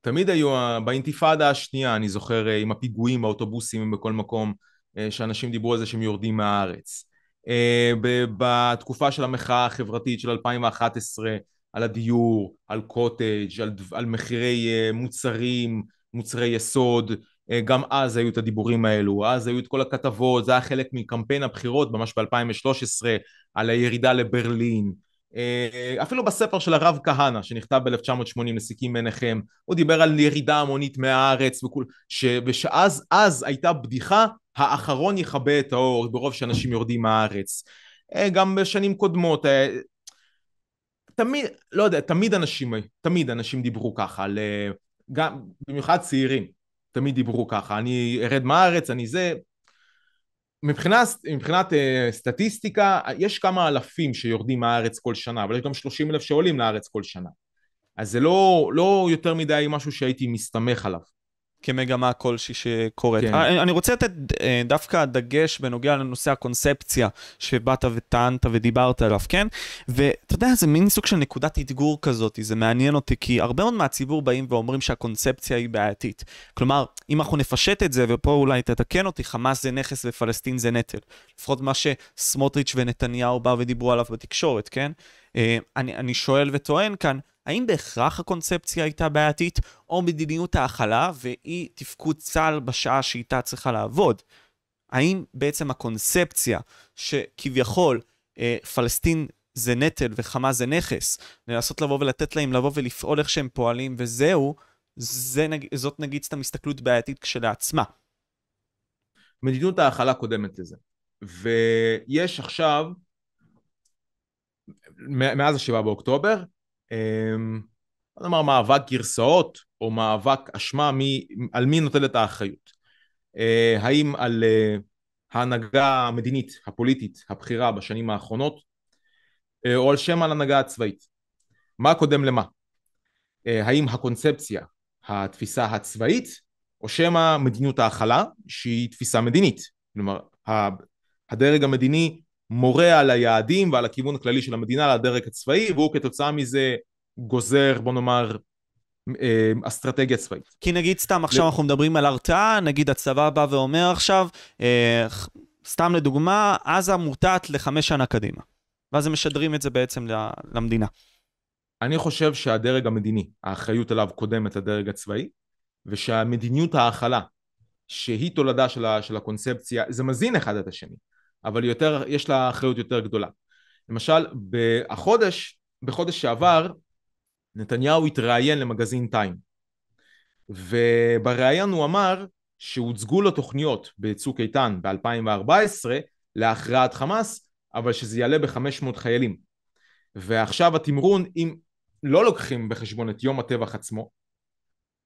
תמיד היו, באינתיפאדה השנייה, אני זוכר, אה, עם הפיגועים, האוטובוסים בכל מקום, אה, שאנשים דיברו על זה שהם יורדים מהארץ. אה, בתקופה של המחאה החברתית של 2011 על הדיור, על קוטג', על, על מחירי אה, מוצרים, מוצרי יסוד, אה, גם אז היו את הדיבורים האלו, אז היו את כל הכתבות, זה היה חלק מקמפיין הבחירות ממש ב-2013 על הירידה לברלין, אה, אפילו בספר של הרב כהנא שנכתב ב-1980 נסיקים מעיניכם הוא דיבר על ירידה המונית מהארץ וכול, ש... ושאז אז הייתה בדיחה האחרון יכבה את האור ברוב שאנשים יורדים מהארץ אה, גם בשנים קודמות אה, תמיד לא יודע תמיד אנשים תמיד אנשים דיברו ככה גם במיוחד צעירים תמיד דיברו ככה אני ארד מהארץ אני זה מבחינת, מבחינת uh, סטטיסטיקה, יש כמה אלפים שיורדים מהארץ כל שנה, אבל יש גם 30 אלף שעולים לארץ כל שנה. אז זה לא, לא יותר מדי משהו שהייתי מסתמך עליו. כמגמה כלשהי שקורית. כן. אה, אני, רוצה לתת אה, דווקא דגש בנוגע לנושא הקונספציה שבאת וטענת ודיברת עליו, כן? ואתה יודע, זה מין סוג של נקודת אתגור כזאת, זה מעניין אותי, כי הרבה מאוד מהציבור באים ואומרים שהקונספציה היא בעייתית. כלומר, אם אנחנו נפשט את זה, ופה אולי תתקן אותי, חמאס זה נכס ופלסטין זה נטל. לפחות מה שסמוטריץ' ונתניהו באו ודיברו עליו בתקשורת, כן? אה, אני, אני שואל וטוען כאן, האם בהכרח הקונספציה הייתה בעייתית, או מדיניות ההכלה ואי תפקוד צה"ל בשעה שאיתה צריכה לעבוד? האם בעצם הקונספציה שכביכול אה, פלסטין זה נטל וחמאס זה נכס, לנסות לבוא ולתת להם לבוא ולפעול איך שהם פועלים וזהו, זה, זאת נגיד סתם הסתכלות בעייתית כשלעצמה. מדיניות ההכלה קודמת לזה. ויש עכשיו, מאז השבעה באוקטובר, אמ, נאמר מאבק גרסאות או מאבק אשמה מי, על מי את האחריות. אה, האם על אה, ההנהגה המדינית, הפוליטית, הבכירה בשנים האחרונות, אה, או על שם על הנהגה הצבאית. מה קודם למה? האם הקונספציה, התפיסה הצבאית, או שמא מדיניות ההכלה, שהיא תפיסה מדינית. כלומר, הדרג המדיני מורה על היעדים ועל הכיוון הכללי של המדינה, לדרג הצבאי, והוא כתוצאה מזה גוזר, בוא נאמר, אה, אסטרטגיה צבאית. כי נגיד סתם עכשיו ל... אנחנו מדברים על הרתעה, נגיד הצבא בא ואומר עכשיו, אה, סתם לדוגמה, עזה מוטט לחמש שנה קדימה. ואז הם משדרים את זה בעצם למדינה. אני חושב שהדרג המדיני, האחריות עליו קודמת לדרג הצבאי, ושהמדיניות ההכלה, שהיא תולדה של הקונספציה, זה מזין אחד את השני. אבל יותר, יש לה אחריות יותר גדולה. למשל, בחודש, בחודש שעבר, נתניהו התראיין למגזין טיים, ובריאיון הוא אמר שהוצגו לו תוכניות בצוק איתן ב-2014 להכרעת חמאס, אבל שזה יעלה ב-500 חיילים. ועכשיו התמרון, אם לא לוקחים בחשבון את יום הטבח עצמו,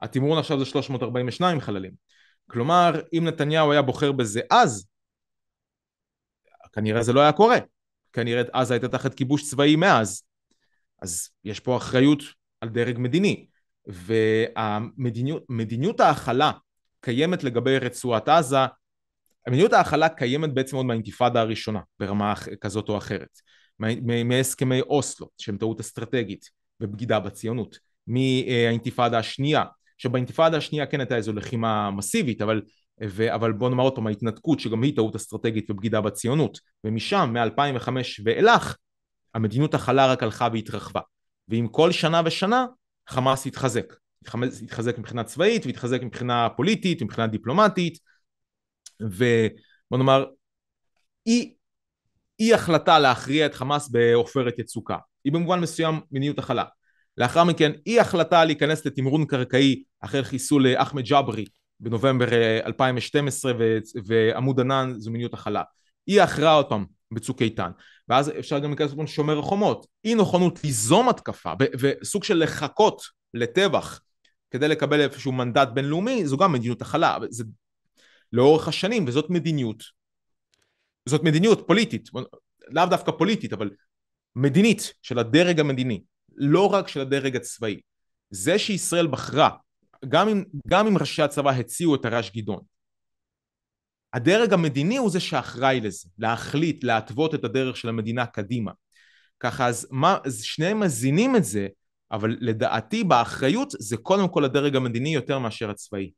התמרון עכשיו זה 342 חללים. כלומר, אם נתניהו היה בוחר בזה אז, כנראה זה לא היה קורה. כנראה עזה הייתה תחת כיבוש צבאי מאז. אז יש פה אחריות על דרג מדיני. והמדיניות ההכלה קיימת לגבי רצועת עזה, מדיניות ההכלה קיימת בעצם עוד מהאינתיפאדה הראשונה ברמה כזאת או אחרת, מהסכמי אוסלו שהם טעות אסטרטגית ובגידה בציונות, מהאינתיפאדה השנייה, שבאינתיפאדה השנייה כן הייתה איזו לחימה מסיבית אבל ו- אבל בוא נאמר עוד פעם ההתנתקות שגם היא טעות אסטרטגית ובגידה בציונות ומשם מ-2005 ואילך המדיניות החלה רק הלכה והתרחבה ועם כל שנה ושנה חמאס התחזק חמאס התחזק מבחינה צבאית והתחזק מבחינה פוליטית מבחינה דיפלומטית ובוא נאמר אי, אי החלטה להכריע את חמאס בעופרת יצוקה היא במובן מסוים מדיניות הכלה לאחר מכן אי החלטה להיכנס לתמרון קרקעי אחרי חיסול אה, אחמד ג'אברי בנובמבר 2012 אה, ועמוד ענן זו מיניות החלה. היא הכרעה עוד פעם בצוק איתן. ואז אפשר גם להיכנס לזמן שומר החומות. אי נכונות ליזום התקפה וסוג של לחכות לטבח כדי לקבל איזשהו מנדט בינלאומי זו גם מדיניות החלה. זה לאורך השנים וזאת מדיניות. זאת מדיניות פוליטית, לאו דווקא פוליטית אבל מדינית של הדרג המדיני, לא רק של הדרג הצבאי. זה שישראל בחרה גם אם, גם אם ראשי הצבא הציעו את הרש גדעון. הדרג המדיני הוא זה שאחראי לזה, להחליט, להתוות את הדרך של המדינה קדימה. ככה אז, מה, אז שניהם מזינים את זה, אבל לדעתי באחריות זה קודם כל הדרג המדיני יותר מאשר הצבאי.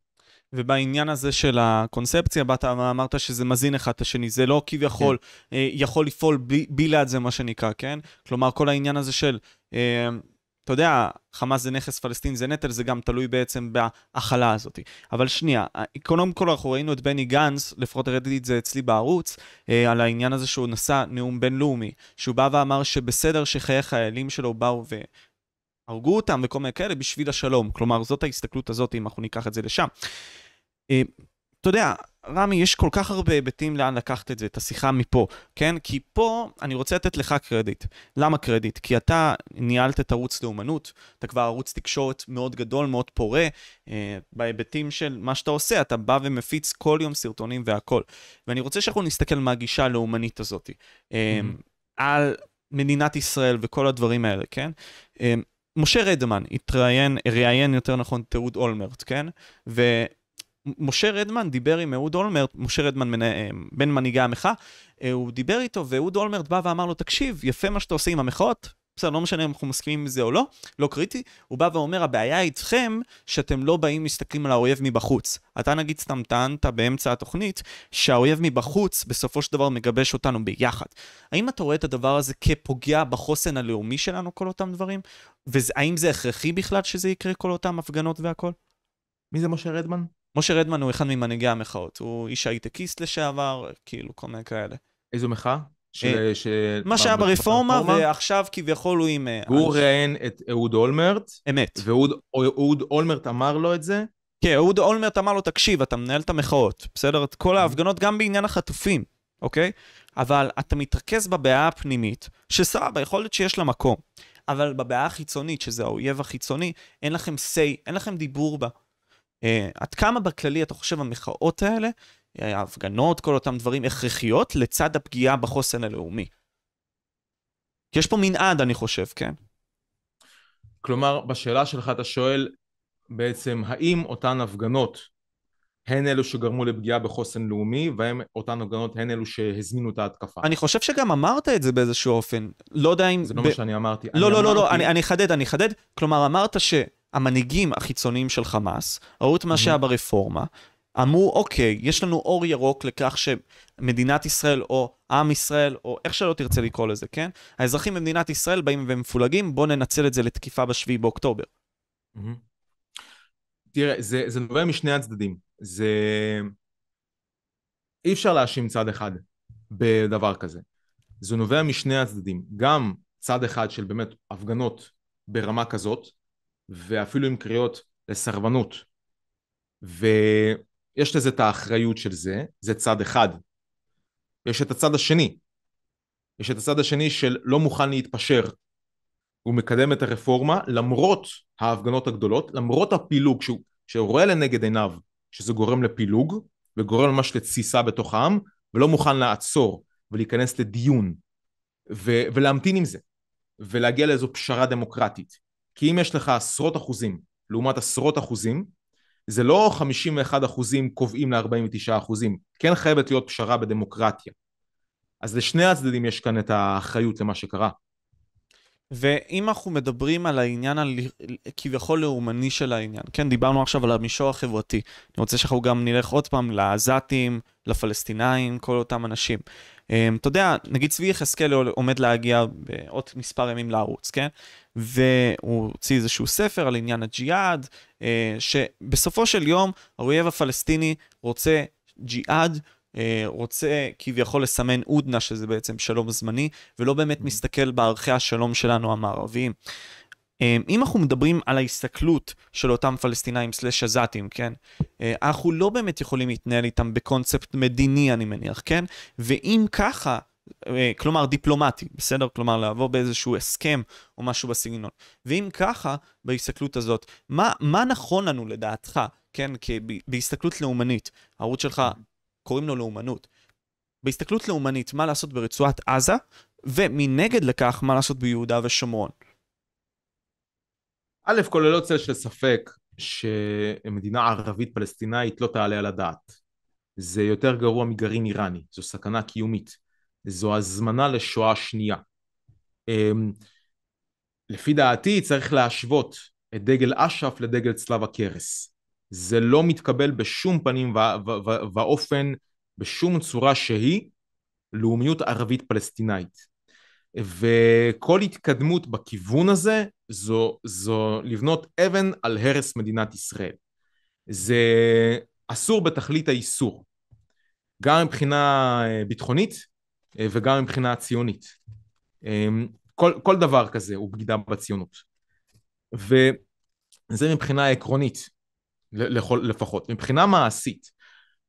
ובעניין הזה של הקונספציה, באת אמרת שזה מזין אחד את השני, זה לא כביכול כן. אה, יכול לפעול בלעד זה מה שנקרא, כן? כלומר, כל העניין הזה של... אה, אתה יודע, חמאס זה נכס, פלסטין זה נטל, זה גם תלוי בעצם בהכלה הזאת. אבל שנייה, קודם כל אנחנו ראינו את בני גנץ, לפחות הראיתי את זה אצלי בערוץ, אה, על העניין הזה שהוא נשא נאום בינלאומי, שהוא בא ואמר שבסדר שחיי חיילים שלו באו ו... הרגו אותם וכל מיני כאלה בשביל השלום. כלומר, זאת ההסתכלות הזאת, אם אנחנו ניקח את זה לשם. אה, אתה יודע, רמי, יש כל כך הרבה היבטים לאן לקחת את זה, את השיחה מפה, כן? כי פה אני רוצה לתת לך קרדיט. למה קרדיט? כי אתה ניהלת את ערוץ לאומנות, אתה כבר ערוץ תקשורת מאוד גדול, מאוד פורה, אה, בהיבטים של מה שאתה עושה, אתה בא ומפיץ כל יום סרטונים והכול. ואני רוצה שאנחנו נסתכל מה הגישה הלאומנית הזאת, אה, mm-hmm. על מדינת ישראל וכל הדברים האלה, כן? אה, משה רדמן התראיין, ראיין יותר נכון, תיעוד אולמרט, כן? ו... משה רדמן דיבר עם אהוד אולמרט, משה רדמן מנה, אה, בן מנהיגי המחאה, אה, הוא דיבר איתו, ואהוד אולמרט בא ואמר לו, תקשיב, יפה מה שאתה עושה עם המחאות, בסדר, לא משנה אם אנחנו מסכימים עם זה או לא, לא קריטי, הוא בא ואומר, הבעיה איתכם, שאתם לא באים מסתכלים על האויב מבחוץ. אתה נגיד סתם טענת באמצע התוכנית, שהאויב מבחוץ בסופו של דבר מגבש אותנו ביחד. האם אתה רואה את הדבר הזה כפוגע בחוסן הלאומי שלנו, כל אותם דברים? והאם זה הכרחי בכלל שזה יקרה, כל אותם הפגנות והכל? מי זה משה רדמן? משה רדמן הוא אחד ממנהיגי המחאות, הוא איש הייטקיסט לשעבר, כאילו כל מיני כאלה. איזו מחאה? אה, של, אה, של... מה שהיה ברפורמה, ועכשיו כביכול הוא עם... אה, הוא ראיין את אהוד אולמרט. אמת. ואהוד אולמרט אמר לו את זה. כן, אהוד אולמרט אמר לו, תקשיב, אתה מנהל את המחאות, בסדר? את כל mm-hmm. ההפגנות, גם בעניין החטופים, אוקיי? אבל אתה מתרכז בבעיה הפנימית, שסבבה, יכול להיות שיש לה מקום. אבל בבעיה החיצונית, שזה האויב החיצוני, אין לכם say, אין לכם דיבור בה. אה, עד כמה בכללי אתה חושב המחאות האלה, אה, ההפגנות, כל אותם דברים הכרחיות, לצד הפגיעה בחוסן הלאומי? יש פה מנעד, אני חושב, כן? כלומר, בשאלה שלך אתה שואל בעצם, האם אותן הפגנות הן אלו שגרמו לפגיעה בחוסן לאומי, והן אותן הפגנות הן אלו שהזמינו את ההתקפה? אני חושב שגם אמרת את זה באיזשהו אופן. לא יודע אם... זה לא ב... מה שאני אמרתי. לא, אני לא, אמרתי... לא, לא, אני אחדד, אני אחדד. כלומר, אמרת ש... המנהיגים החיצוניים של חמאס, ראו את מה שהיה ברפורמה, אמרו, אוקיי, יש לנו אור ירוק לכך שמדינת ישראל, או עם ישראל, או איך שלא תרצה לקרוא לזה, כן? האזרחים במדינת ישראל באים ומפולגים, בואו ננצל את זה לתקיפה בשביעי באוקטובר. תראה, זה, זה נובע משני הצדדים. זה... אי אפשר להאשים צד אחד בדבר כזה. זה נובע משני הצדדים. גם צד אחד של באמת הפגנות ברמה כזאת, ואפילו עם קריאות לסרבנות. ויש לזה את האחריות של זה, זה צד אחד. יש את הצד השני. יש את הצד השני של לא מוכן להתפשר. הוא מקדם את הרפורמה למרות ההפגנות הגדולות, למרות הפילוג שהוא, שהוא רואה לנגד עיניו שזה גורם לפילוג וגורם ממש לתסיסה בתוך העם ולא מוכן לעצור ולהיכנס לדיון ו- ולהמתין עם זה ולהגיע לאיזו פשרה דמוקרטית. כי אם יש לך עשרות אחוזים לעומת עשרות אחוזים, זה לא 51 אחוזים קובעים ל-49 אחוזים, כן חייבת להיות פשרה בדמוקרטיה. אז לשני הצדדים יש כאן את האחריות למה שקרה. ואם אנחנו מדברים על העניין הכביכול לאומני של העניין, כן, דיברנו עכשיו על המישור החברתי. אני רוצה שאנחנו גם נלך עוד פעם לעזתים, לפלסטינאים, כל אותם אנשים. אמ, אתה יודע, נגיד צבי יחזקאל עומד להגיע בעוד מספר ימים לערוץ, כן? והוא הוציא איזשהו ספר על עניין הג'יהאד, אה, שבסופו של יום האויב הפלסטיני רוצה ג'יהאד. אה, רוצה כביכול לסמן אודנה, שזה בעצם שלום זמני, ולא באמת mm-hmm. מסתכל בערכי השלום שלנו המערביים. אמ, אם אנחנו מדברים על ההסתכלות של אותם פלסטינאים סלש עזתים, כן? אה, אנחנו לא באמת יכולים להתנהל איתם בקונספט מדיני, אני מניח, כן? ואם ככה, אה, כלומר דיפלומטי, בסדר? כלומר לעבור באיזשהו הסכם או משהו בסגנון. ואם ככה, בהסתכלות הזאת, מה, מה נכון לנו לדעתך, כן? כי בהסתכלות לאומנית, הערוץ שלך קוראים לו לאומנות. בהסתכלות לאומנית, מה לעשות ברצועת עזה, ומנגד לכך, מה לעשות ביהודה ושומרון. א', כוללות צל של ספק שמדינה ערבית פלסטינאית לא תעלה על הדעת. זה יותר גרוע מגרעין איראני, זו סכנה קיומית. זו הזמנה לשואה שנייה. אמ, לפי דעתי צריך להשוות את דגל אש"ף לדגל צלב הקרס. זה לא מתקבל בשום פנים ואופן, בשום צורה שהיא, לאומיות ערבית פלסטינאית. וכל התקדמות בכיוון הזה זו, זו לבנות אבן על הרס מדינת ישראל. זה אסור בתכלית האיסור, גם מבחינה אה, ביטחונית אה, וגם מבחינה ציונית. אה, כל, כל דבר כזה הוא בגידה בציונות. וזה מבחינה עקרונית לכל, לפחות. מבחינה מעשית,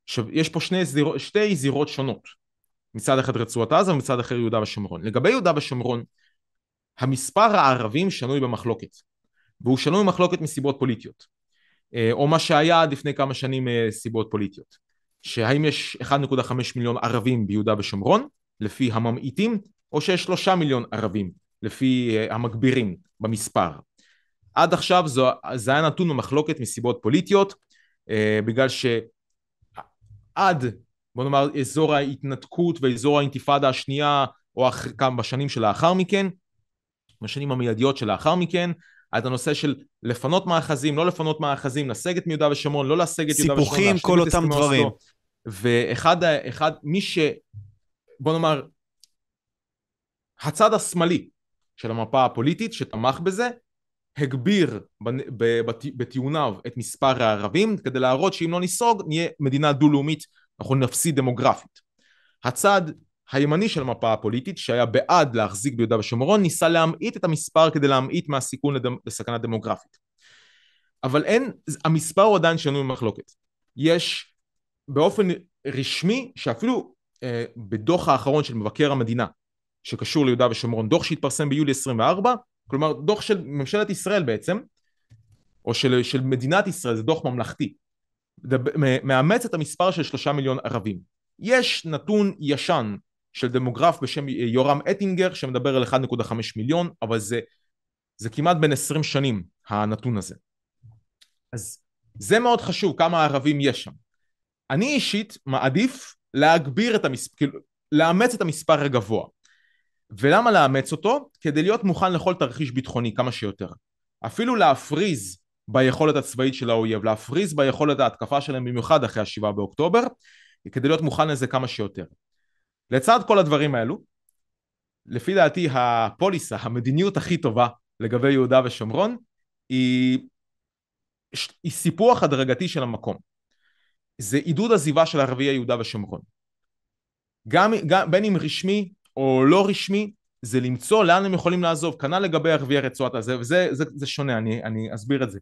עכשיו יש פה שני זיר, שתי זירות שונות. מצד אחד רצועת עזה ומצד אחר יהודה ושומרון. לגבי יהודה ושומרון, המספר הערבים שנוי במחלוקת, והוא שנוי במחלוקת מסיבות פוליטיות, אה, או מה שהיה עד לפני כמה שנים אה, סיבות פוליטיות, שהאם יש 1.5 מיליון ערבים ביהודה ושומרון, לפי הממעיטים, או שיש 3 מיליון ערבים, לפי אה, המגבירים במספר. עד עכשיו זו, זה היה נתון במחלוקת מסיבות פוליטיות, בגלל שעד בוא נאמר אזור ההתנתקות ואזור האינתיפאדה השנייה או אח, כמה בשנים שלאחר מכן, בשנים המיידיות שלאחר מכן, אז הנושא של לפנות מאחזים, לא לפנות מאחזים, לסגת מיהודה ושומרון, לא לסגת יהודה ושומרון, סיפוחים, כל אותם דברים. אותו. ואחד, אחד, מי ש... בוא נאמר, הצד השמאלי של המפה הפוליטית שתמך בזה, הגביר בטיעוניו את מספר הערבים כדי להראות שאם לא ניסוג נהיה מדינה דו-לאומית אנחנו נפסיד דמוגרפית. הצד הימני של המפה הפוליטית שהיה בעד להחזיק ביהודה ושומרון ניסה להמעיט את המספר כדי להמעיט מהסיכון לדמ... לסכנה דמוגרפית. אבל אין, המספר הוא עדיין שנוי במחלוקת. יש באופן רשמי שאפילו אה, בדוח האחרון של מבקר המדינה שקשור ליהודה ושומרון, דוח שהתפרסם ביולי 24, כלומר דוח של ממשלת ישראל בעצם, או של, של מדינת ישראל, זה דוח ממלכתי, מאמץ את המספר של שלושה מיליון ערבים. יש נתון ישן של דמוגרף בשם יורם אטינגר שמדבר על 1.5 מיליון, אבל זה, זה כמעט בין 20 שנים הנתון הזה. אז זה מאוד חשוב כמה ערבים יש שם. אני אישית מעדיף להגביר את המספר, כאילו לאמץ את המספר הגבוה. ולמה לאמץ אותו? כדי להיות מוכן לכל תרחיש ביטחוני כמה שיותר. אפילו להפריז ביכולת הצבאית של האויב, להפריז ביכולת ההתקפה שלהם במיוחד אחרי השבעה באוקטובר, כדי להיות מוכן לזה כמה שיותר. לצד כל הדברים האלו, לפי דעתי הפוליסה, המדיניות הכי טובה לגבי יהודה ושומרון, היא, היא סיפוח הדרגתי של המקום. זה עידוד עזיבה של ערביי יהודה ושומרון. גם, גם בין אם רשמי או לא רשמי, זה למצוא לאן הם יכולים לעזוב, כנ"ל לגבי ערביי רצועת הזה, וזה זה, זה שונה, אני, אני אסביר את זה.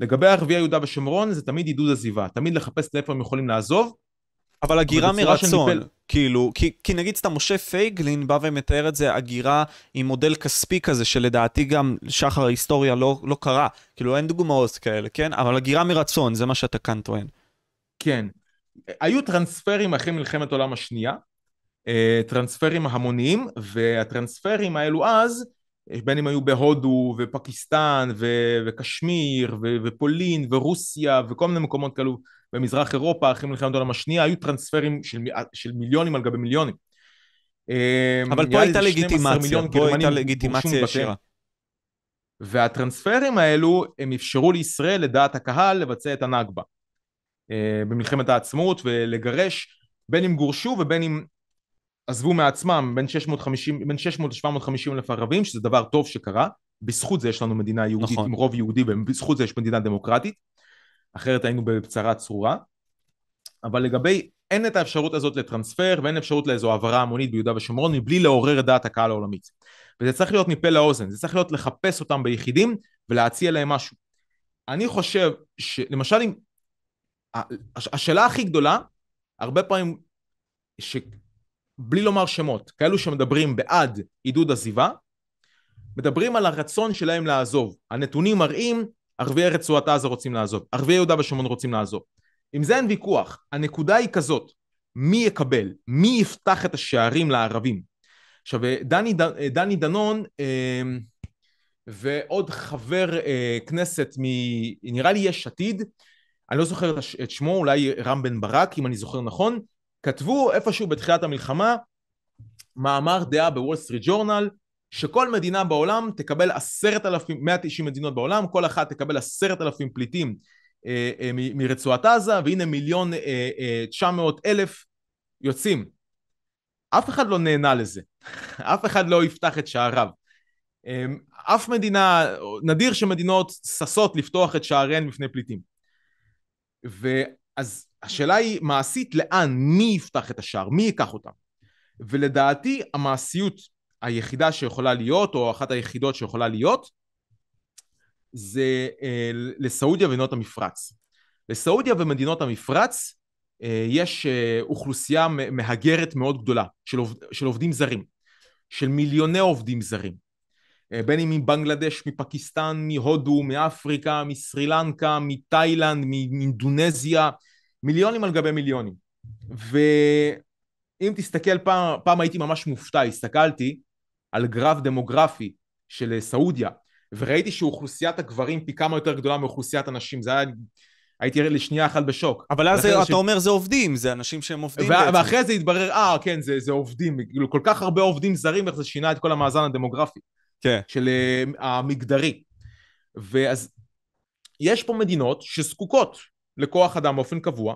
לגבי ערביי יהודה ושומרון זה תמיד עידוד עזיבה, תמיד לחפש לאיפה הם יכולים לעזוב. אבל הגירה מרצון, כאילו, כי, כי נגיד סתם משה פייגלין בא ומתאר את זה, הגירה עם מודל כספי כזה, שלדעתי גם שחר ההיסטוריה לא, לא קרה, כאילו אין דוגמאות כאלה, כן? אבל הגירה מרצון, זה מה שאתה כאן טוען. כן. היו טרנספרים אחרי מלחמת העולם השנייה, אה, טרנספרים המוניים, והטרנספרים האלו אז, בין אם היו בהודו ופקיסטן ו- וקשמיר ו- ופולין ורוסיה וכל מיני מקומות כאלו במזרח אירופה אחרי מלחמת העולם השנייה היו טרנספרים של, של מיליונים על גבי מיליונים. אמ, אבל פה הייתה לגיטימציה, פה הייתה לגיטימציה ישירה. והטרנספרים האלו הם אפשרו לישראל לדעת הקהל לבצע את הנכבה אה, במלחמת העצמאות ולגרש בין אם גורשו ובין אם עזבו מעצמם בין 650, בין 600 ל-750 אלף ערבים, שזה דבר טוב שקרה, בזכות זה יש לנו מדינה יהודית נכון. עם רוב יהודי, ובזכות זה יש מדינה דמוקרטית, אחרת היינו בצרה צרורה. אבל לגבי, אין את האפשרות הזאת לטרנספר, ואין אפשרות לאיזו העברה המונית ביהודה ושומרון, מבלי לעורר את דעת הקהל העולמית. וזה צריך להיות מפה לאוזן, זה צריך להיות לחפש אותם ביחידים, ולהציע להם משהו. אני חושב, שלמשל אם... השאלה הכי גדולה, הרבה פעמים ש, בלי לומר שמות, כאלו שמדברים בעד עידוד עזיבה, מדברים על הרצון שלהם לעזוב. הנתונים מראים, ערביי רצועת עזה רוצים לעזוב, ערביי יהודה ושומרון רוצים לעזוב. עם זה אין ויכוח, הנקודה היא כזאת, מי יקבל? מי יפתח את השערים לערבים? עכשיו, דני, דני דנון אה, ועוד חבר אה, כנסת מ... נראה לי יש עתיד, אני לא זוכר את שמו, אולי רם בן ברק, אם אני זוכר נכון, כתבו איפשהו בתחילת המלחמה מאמר דעה בוול סטריט ג'ורנל שכל מדינה בעולם תקבל עשרת אלפים, 190 מדינות בעולם, כל אחת תקבל עשרת אלפים פליטים אה, אה, מ- מרצועת עזה, והנה מיליון אה, אה, 900 אלף יוצאים. אף אחד לא נהנה לזה, אף אחד לא יפתח את שעריו. אה, אף מדינה, נדיר שמדינות ששות לפתוח את שעריהן בפני פליטים. ואז השאלה היא מעשית לאן, מי יפתח את השער, מי ייקח אותם. ולדעתי המעשיות היחידה שיכולה להיות, או אחת היחידות שיכולה להיות, זה אה, לסעודיה ומדינות המפרץ. לסעודיה ומדינות המפרץ אה, יש אה, אוכלוסייה מהגרת מאוד גדולה של, עובד, של עובדים זרים, של מיליוני עובדים זרים. אה, בין אם מבנגלדש, מפקיסטן, מהודו, מאפריקה, מסרילנקה, מתאילנד, מאינדונזיה, מיליונים על גבי מיליונים. ואם תסתכל, פעם, פעם הייתי ממש מופתע, הסתכלתי על גרף דמוגרפי של אה, סעודיה, וראיתי שאוכלוסיית הגברים פי כמה יותר גדולה מאוכלוסיית הנשים, זה היה... הייתי ירד לשנייה אחת בשוק. אבל אז אתה ש... אומר זה עובדים, זה אנשים שהם עובדים ו... בעצם. ואחרי זה התברר, אה, כן, זה, זה עובדים. כאילו, כל כך הרבה עובדים זרים, איך זה שינה את כל המאזן הדמוגרפי. כן. של uh, המגדרי. ואז יש פה מדינות שזקוקות לכוח אדם באופן קבוע,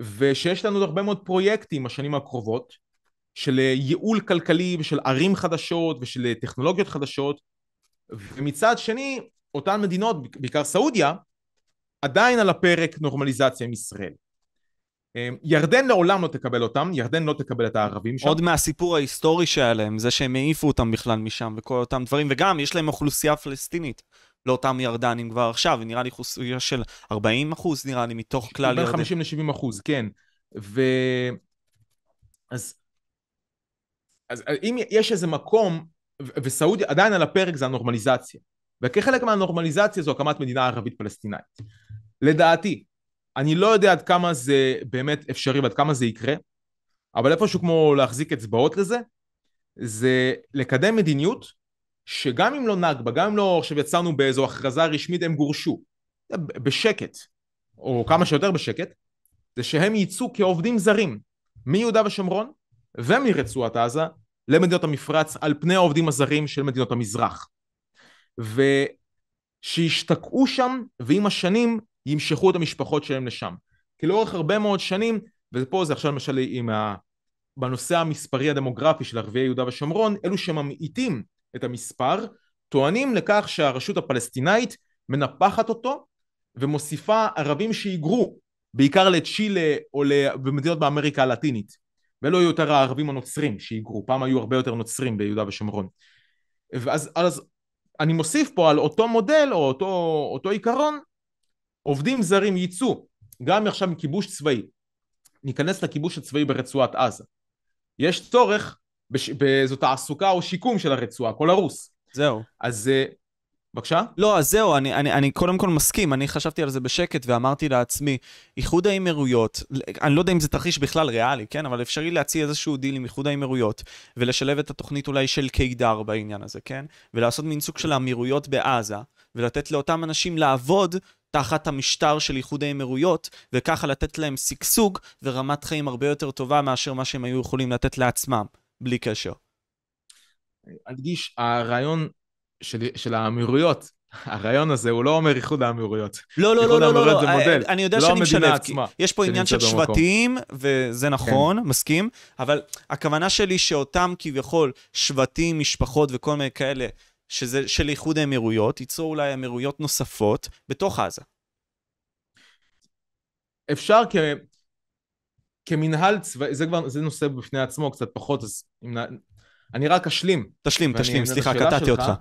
ושיש לנו הרבה מאוד פרויקטים בשנים הקרובות של אה, ייעול כלכלי ושל ערים חדשות ושל אה, טכנולוגיות חדשות, ומצד שני, אותן מדינות, בעיקר סעודיה, עדיין על הפרק נורמליזציה עם ישראל. אמ, ירדן לעולם לא תקבל אותם, ירדן לא תקבל את הערבים שם. עוד מהסיפור ההיסטורי שהיה להם, זה שהם העיפו אותם בכלל משם וכל אותם דברים, וגם יש להם אוכלוסייה פלסטינית לאותם ירדנים כבר עכשיו, נראה לי חוסויה של 40 אחוז, נראה לי, מתוך כלל ירדן. בין 50 ל-70 אחוז, כן. ו... אז... אז אה, אם יש איזה מקום, וסעודיה עדיין על הפרק זה הנורמליזציה. וכחלק מהנורמליזציה זו הקמת מדינה ערבית פלסטינאית. לדעתי, אני לא יודע עד כמה זה באמת אפשרי ועד כמה זה יקרה, אבל איפשהו כמו להחזיק אצבעות לזה, זה לקדם מדיניות שגם אם לא נכבה, גם אם לא עכשיו יצאנו באיזו הכרזה רשמית, הם גורשו. בשקט, או כמה שיותר בשקט, זה שהם יצאו כעובדים זרים מיהודה ושומרון ומרצועת עזה למדינות המפרץ על פני העובדים הזרים של מדינות המזרח. ושישתקעו שם, ועם השנים ימשכו את המשפחות שלהם לשם. כי לאורך הרבה מאוד שנים, ופה זה עכשיו למשל עם ה... בנושא המספרי הדמוגרפי של ערביי יהודה ושומרון, אלו שממעיטים את המספר, טוענים לכך שהרשות הפלסטינאית מנפחת אותו ומוסיפה ערבים שהיגרו בעיקר לצ'ילה או במדינות באמריקה הלטינית ולא היו יותר הערבים הנוצרים שהיגרו, פעם היו הרבה יותר נוצרים ביהודה ושומרון ואז אז אני מוסיף פה על אותו מודל או אותו, אותו עיקרון עובדים זרים ייצאו גם עכשיו מכיבוש צבאי ניכנס לכיבוש הצבאי ברצועת עזה יש צורך בש... באיזו תעסוקה או שיקום של הרצועה, הכל הרוס. זהו. אז... אה, בבקשה? לא, אז זהו, אני, אני, אני קודם כל מסכים, אני חשבתי על זה בשקט ואמרתי לעצמי, איחוד האמירויות, אני לא יודע אם זה תרחיש בכלל ריאלי, כן? אבל אפשרי להציע איזשהו דיל עם איחוד האמירויות, ולשלב את התוכנית אולי של קידר בעניין הזה, כן? ולעשות מין סוג של אמירויות בעזה, ולתת לאותם אנשים לעבוד תחת המשטר של איחוד האמירויות, וככה לתת להם שגשוג ורמת חיים הרבה יותר טובה מאשר מה שהם היו יכולים לתת לעצמם. בלי קשר. אדגיש, הרעיון של, של האמירויות, הרעיון הזה הוא לא אומר איחוד האמירויות. לא, לא, לא, לא, לא, לא, זה מודל, אני יודע לא שאני משלב, עצמה, יש פה עניין של שבטים, וזה כן. נכון, כן. מסכים, אבל הכוונה שלי שאותם כביכול שבטים, משפחות וכל מיני כאלה, שזה של איחוד האמירויות, ייצרו אולי אמירויות נוספות בתוך עזה. אפשר כמנהל צבאי, זה כבר, זה נושא בפני עצמו קצת פחות, אז אם נ... אני רק אשלים. תשלים, תשלים, סליחה, קטעתי אותך.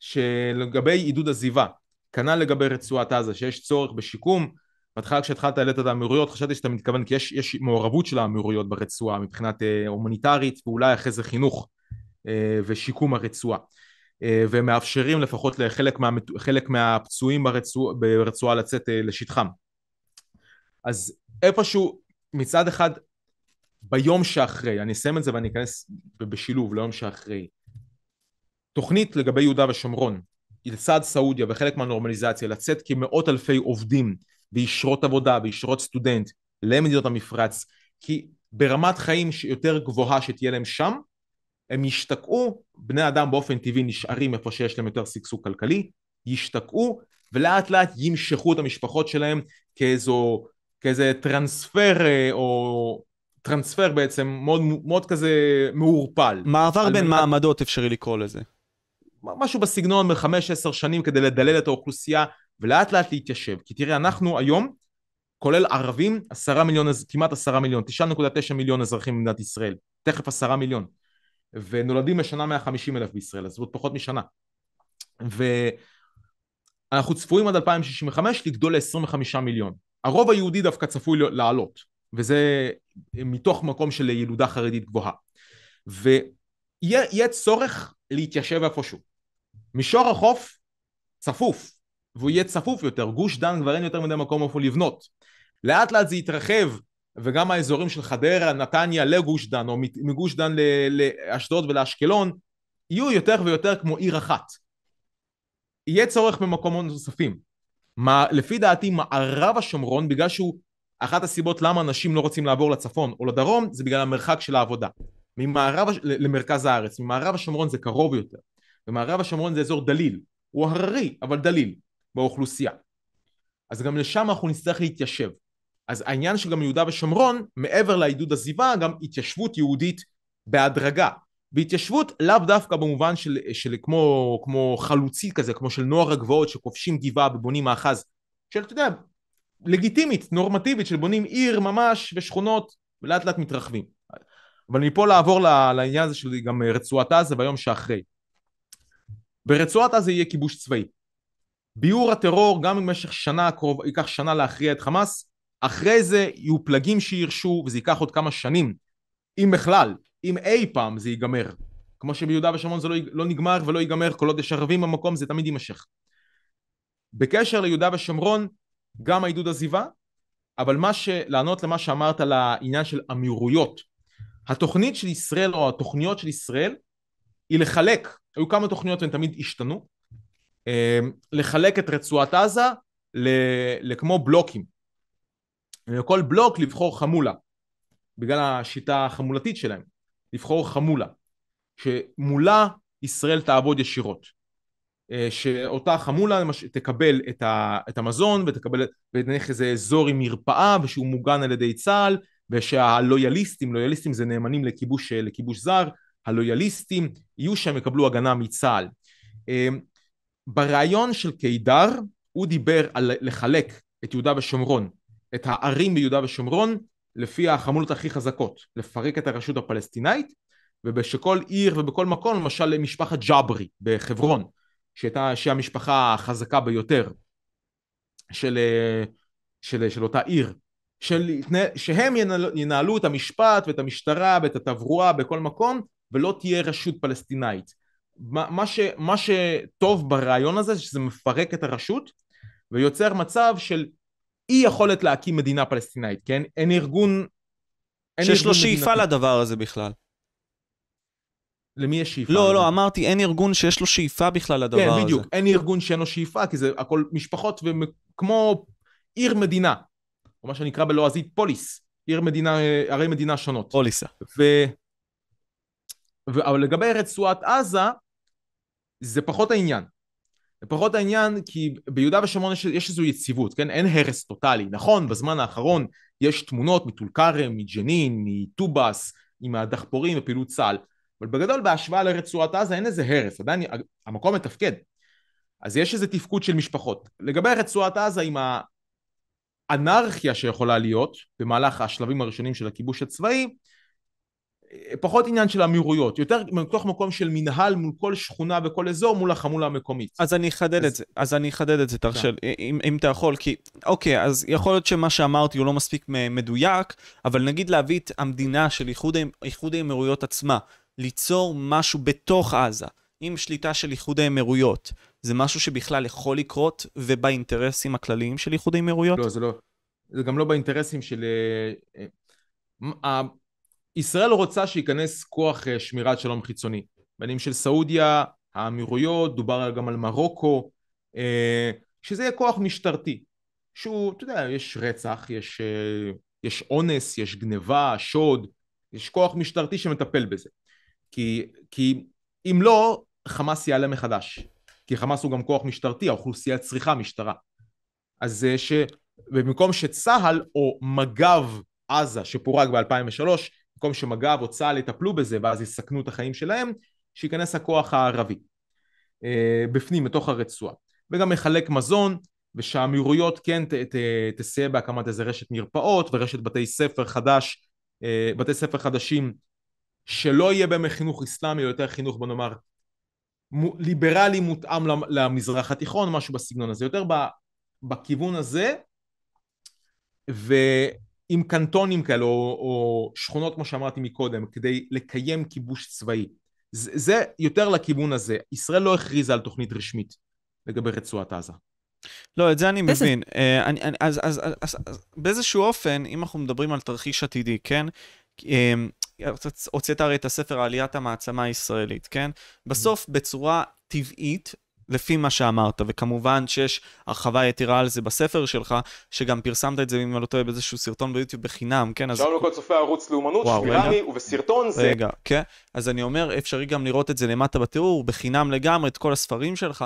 שלגבי עידוד עזיבה, כנ"ל לגבי רצועת עזה, שיש צורך בשיקום, בהתחלה כשהתחלת העלית את האמירויות, חשבתי שאתה מתכוון, כי יש, יש מעורבות של האמירויות ברצועה מבחינת אה, הומניטרית, ואולי אחרי זה חינוך אה, ושיקום הרצועה. אה, ומאפשרים לפחות לחלק מה, מהפצועים ברצוע, ברצועה לצאת אה, לשטחם. אז איפשהו מצד אחד, ביום שאחרי, אני אסיים את זה ואני אכנס בשילוב ליום שאחרי, תוכנית לגבי יהודה ושומרון, לצד סעודיה וחלק מהנורמליזציה, לצאת כמאות אלפי עובדים בישרות עבודה, בישרות סטודנט, למדינות המפרץ, כי ברמת חיים יותר גבוהה שתהיה להם שם, הם ישתקעו, בני אדם באופן טבעי נשארים איפה שיש להם יותר שגשוג כלכלי, ישתקעו ולאט לאט ימשכו את המשפחות שלהם כאיזו כאיזה טרנספר אה, או טרנספר בעצם מאוד, מאוד כזה מעורפל. מעבר בין מנת... מעמדות אפשרי לקרוא לזה. משהו בסגנון בחמש עשר שנים כדי לדלל את האוכלוסייה ולאט לאט להתיישב. כי תראה, אנחנו היום, כולל ערבים, עשרה מיליון, כמעט עשרה מיליון, 9.9 מיליון אזרחים במדינת ישראל, תכף עשרה מיליון. ונולדים לשנה 150 אלף בישראל, אז עוד פחות משנה. ואנחנו צפויים עד 2065 לגדול ל-25 מיליון. הרוב היהודי דווקא צפוי לעלות, וזה מתוך מקום של ילודה חרדית גבוהה. ויהיה צורך להתיישב איפשהו. מישור החוף צפוף, והוא יהיה צפוף יותר, גוש דן כבר אין יותר מדי מקום איפה לבנות. לאט לאט זה יתרחב, וגם האזורים של חדרה, נתניה לגוש דן, או מגוש דן לאשדוד ולאשקלון, יהיו יותר ויותר כמו עיר אחת. יהיה צורך במקומות נוספים. מה, לפי דעתי מערב השומרון, בגלל שהוא, אחת הסיבות למה אנשים לא רוצים לעבור לצפון או לדרום, זה בגלל המרחק של העבודה. ממערב, למרכז הארץ, ממערב השומרון זה קרוב יותר. ומערב השומרון זה אזור דליל, הוא הררי, אבל דליל, באוכלוסייה. אז גם לשם אנחנו נצטרך להתיישב. אז העניין שגם יהודה ושומרון, מעבר לעידוד עזיבה, גם התיישבות יהודית בהדרגה. בהתיישבות לאו דווקא במובן של, של כמו, כמו חלוצי כזה, כמו של נוער הגבעות שכובשים גבעה ובונים מאחז, של אתה יודע, לגיטימית, נורמטיבית, של בונים עיר ממש ושכונות ולאט לאט מתרחבים. אבל מפה לעבור לעניין הזה של גם רצועת עזה והיום שאחרי. ברצועת עזה יהיה כיבוש צבאי. ביעור הטרור גם במשך שנה הקרוב, ייקח שנה להכריע את חמאס, אחרי זה יהיו פלגים שירשו וזה ייקח עוד כמה שנים, אם בכלל, אם אי פעם זה ייגמר. כמו שביהודה ושומרון זה לא, לא נגמר ולא ייגמר, כל עוד יש ערבים במקום זה תמיד יימשך. בקשר ליהודה ושומרון, גם העידוד עזיבה, אבל מה ש... לענות למה שאמרת על העניין של אמירויות. התוכנית של ישראל, או התוכניות של ישראל, היא לחלק, היו כמה תוכניות והן תמיד השתנו, אה, לחלק את רצועת עזה ל... לכמו בלוקים. לכל בלוק לבחור חמולה, בגלל השיטה החמולתית שלהם. לבחור חמולה, שמולה ישראל תעבוד ישירות. אה, שאותה חמולה למש... תקבל את, ה... את המזון ותקבל ונניח איזה אזור עם מרפאה ושהוא מוגן על ידי צה"ל ושהלויאליסטים, לויאליסטים זה נאמנים לכיבוש, אה, לכיבוש זר, הלויאליסטים יהיו שם יקבלו הגנה מצה"ל. אה, ברעיון של קידר הוא דיבר על לחלק את יהודה ושומרון, את הערים ביהודה ושומרון לפי החמולות הכי חזקות, לפרק את הרשות הפלסטינאית, ובשכל עיר ובכל מקום, למשל למשפחת ג'אברי בחברון, שהייתה המשפחה החזקה ביותר של, אה, של, של אותה עיר, של, שהם ינהלו, ינהלו את המשפט ואת המשטרה ואת התברואה בכל מקום, ולא תהיה רשות פלסטינאית. מה, מה, ש, מה שטוב ברעיון הזה, שזה מפרק את הרשות, ויוצר מצב של אי יכולת להקים מדינה פלסטינאית, כן? אין ארגון... אין שיש ארגון לו שאיפה מדינת... לדבר הזה בכלל. למי יש שאיפה? לא, לא, אמרתי, אין ארגון שיש לו שאיפה בכלל לדבר כן, הזה. כן, בדיוק, אין ארגון שאין לו שאיפה, כי זה הכל משפחות וכמו עיר מדינה, או מה שנקרא בלועזית פוליס, עיר מדינה, אה, ערי מדינה שונות. פוליסה. ו... ו... אבל לגבי רצועת עזה, זה פחות העניין. זה פחות העניין כי ביהודה ושומרון יש, יש איזו יציבות, כן? אין הרס טוטאלי. נכון, בזמן האחרון יש תמונות מטול כרם, מג'נין, מטובאס, עם הדחפורים ופעילות צה"ל, אבל בגדול בהשוואה לרצועת עזה אין איזה הרס, עדיין המקום מתפקד. אז יש איזה תפקוד של משפחות. לגבי רצועת עזה עם האנרכיה שיכולה להיות במהלך השלבים הראשונים של הכיבוש הצבאי, פחות עניין של אמירויות, יותר מתוך מקום של מנהל מול כל שכונה וכל אזור מול החמולה המקומית. אז אני אחדד אז... את זה, אז אני אחדד את זה, תרשה כן. לי, אם, אם אתה יכול, כי אוקיי, אז יכול להיות שמה שאמרתי הוא לא מספיק מדויק, אבל נגיד להביא את המדינה של איחוד, איחוד האמירויות עצמה, ליצור משהו בתוך עזה, עם שליטה של איחוד האמירויות, זה משהו שבכלל יכול לקרות ובאינטרסים הכלליים של איחוד האמירויות? לא, זה לא. זה גם לא באינטרסים של... אה, אה, ישראל לא רוצה שייכנס כוח אה, שמירת שלום חיצוני, בעלים של סעודיה, האמירויות, דובר גם על מרוקו, אה, שזה יהיה כוח משטרתי, שהוא, אתה יודע, יש רצח, יש, אה, יש אונס, יש גניבה, שוד, יש כוח משטרתי שמטפל בזה. כי, כי אם לא, חמאס יעלה מחדש. כי חמאס הוא גם כוח משטרתי, האוכלוסייה צריכה משטרה. אז זה שבמקום שצה"ל או מג"ב עזה, שפורק ב-2003, במקום שמג"ב או צה"ל יטפלו בזה ואז יסכנו את החיים שלהם, שייכנס הכוח הערבי אה, בפנים, לתוך הרצועה. וגם מחלק מזון, ושהאמירויות כן ת, ת, תסייע בהקמת איזה רשת מרפאות ורשת בתי ספר חדש, אה, בתי ספר חדשים שלא יהיה בהם חינוך אסלאמי, או יותר חינוך בוא נאמר ליברלי מותאם למזרח התיכון, משהו בסגנון הזה, יותר בכיוון הזה, ו... עם קנטונים כאלה או, או שכונות כמו שאמרתי מקודם כדי לקיים כיבוש צבאי זה, זה יותר לכיוון הזה ישראל לא הכריזה על תוכנית רשמית לגבי רצועת עזה לא, את זה אני מבין. אה, אני, אני, אז, אז, אז, אז, אז באיזשהו אופן, אם אנחנו מדברים על תרחיש עתידי, כן? אה, הוצאת הרי את הספר עליית המעצמה הישראלית, כן? בסוף, בצורה טבעית, לפי מה שאמרת, וכמובן שיש הרחבה יתירה על זה בספר שלך, שגם פרסמת את זה, אם אני לא טועה, באיזשהו סרטון ביוטיוב בחינם, כן? שלום אז... לכל צופי ערוץ לאומנות, שמילני, ובסרטון רגע, זה... רגע, כן. אז אני אומר, אפשרי גם לראות את זה למטה בתיאור, בחינם לגמרי, את כל הספרים שלך.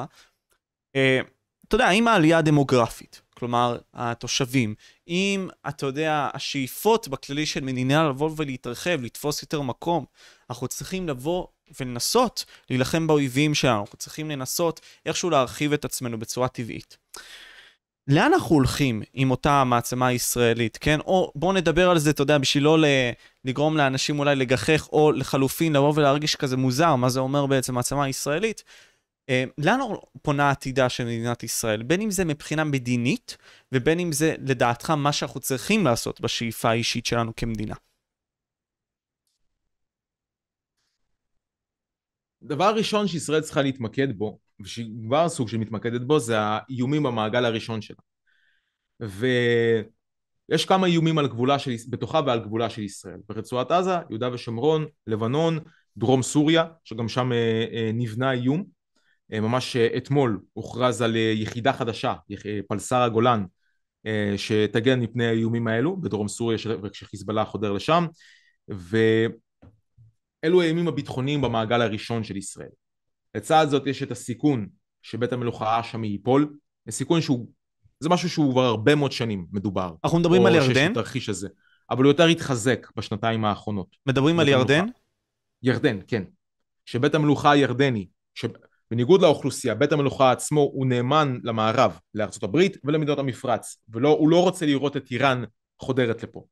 אה, אתה יודע, עם העלייה הדמוגרפית, כלומר, התושבים, עם, אתה יודע, השאיפות בכללי של מדינה לבוא ולהתרחב, לתפוס יותר מקום, אנחנו צריכים לבוא ולנסות להילחם באויבים שלנו, אנחנו צריכים לנסות איכשהו להרחיב את עצמנו בצורה טבעית. לאן אנחנו הולכים עם אותה המעצמה הישראלית, כן? או בואו נדבר על זה, אתה יודע, בשביל לא לגרום לאנשים אולי לגחך, או לחלופין לבוא ולהרגיש כזה מוזר, מה זה אומר בעצם מעצמה ישראלית. אה, לאן פונה העתידה של מדינת ישראל? בין אם זה מבחינה מדינית, ובין אם זה, לדעתך, מה שאנחנו צריכים לעשות בשאיפה האישית שלנו כמדינה. דבר ראשון שישראל צריכה להתמקד בו, ושכבר סוג של מתמקדת בו, זה האיומים במעגל הראשון שלה. ויש כמה איומים על גבולה של, בתוכה ועל גבולה של ישראל. ברצועת עזה, יהודה ושומרון, לבנון, דרום סוריה, שגם שם אה, אה, נבנה איום. אה, ממש אה, אתמול הוכרז על אה, יחידה חדשה, אה, פלס"ר הגולן, שתגן מפני האיומים האלו בדרום סוריה, כשחיזבאללה חודר לשם. ו... אלו הימים הביטחוניים במעגל הראשון של ישראל. לצד זאת יש את הסיכון שבית המלוכה האשמי ייפול, סיכון שהוא, זה משהו שהוא כבר הרבה מאוד שנים מדובר. אנחנו מדברים על ירדן? או שיש את התרחיש הזה, אבל הוא יותר התחזק בשנתיים האחרונות. מדברים על ירדן? המלוכה. ירדן, כן. שבית המלוכה הירדני, שבניגוד לאוכלוסייה, בית המלוכה עצמו הוא נאמן למערב, לארצות הברית ולמדינות המפרץ, והוא לא רוצה לראות את איראן חודרת לפה.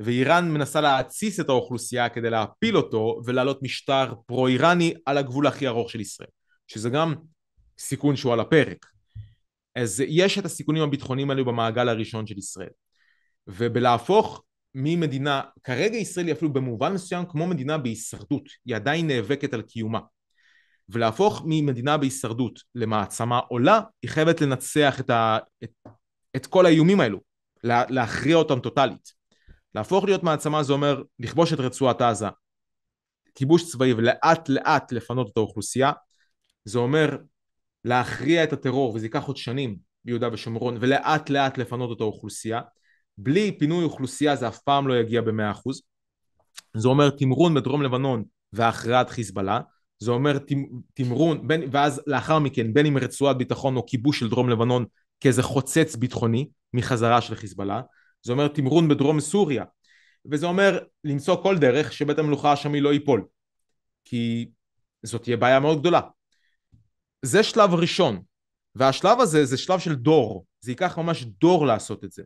ואיראן מנסה להתסיס את האוכלוסייה כדי להפיל אותו ולהעלות משטר פרו-איראני על הגבול הכי ארוך של ישראל, שזה גם סיכון שהוא על הפרק. אז יש את הסיכונים הביטחוניים האלו במעגל הראשון של ישראל. ובלהפוך ממדינה, כרגע ישראל היא אפילו במובן מסוים כמו מדינה בהישרדות, היא עדיין נאבקת על קיומה. ולהפוך ממדינה בהישרדות למעצמה עולה, היא חייבת לנצח את, ה, את, את כל האיומים האלו, לה, להכריע אותם טוטאלית. להפוך להיות מעצמה זה אומר לכבוש את רצועת עזה, כיבוש צבאי ולאט לאט לפנות את האוכלוסייה, זה אומר להכריע את הטרור, וזה ייקח עוד שנים ביהודה ושומרון, ולאט לאט לפנות את האוכלוסייה. בלי פינוי אוכלוסייה זה אף פעם לא יגיע ב-100%. זה אומר תמרון בדרום לבנון והכרעת חיזבאללה. זה אומר תמרון, בין, ואז לאחר מכן, בין אם רצועת ביטחון או כיבוש של דרום לבנון כאיזה חוצץ ביטחוני מחזרה של חיזבאללה. זה אומר תמרון בדרום סוריה, וזה אומר למצוא כל דרך שבית המלוכה השמי לא ייפול, כי זאת תהיה בעיה מאוד גדולה. זה שלב ראשון, והשלב הזה זה שלב של דור, זה ייקח ממש דור לעשות את זה.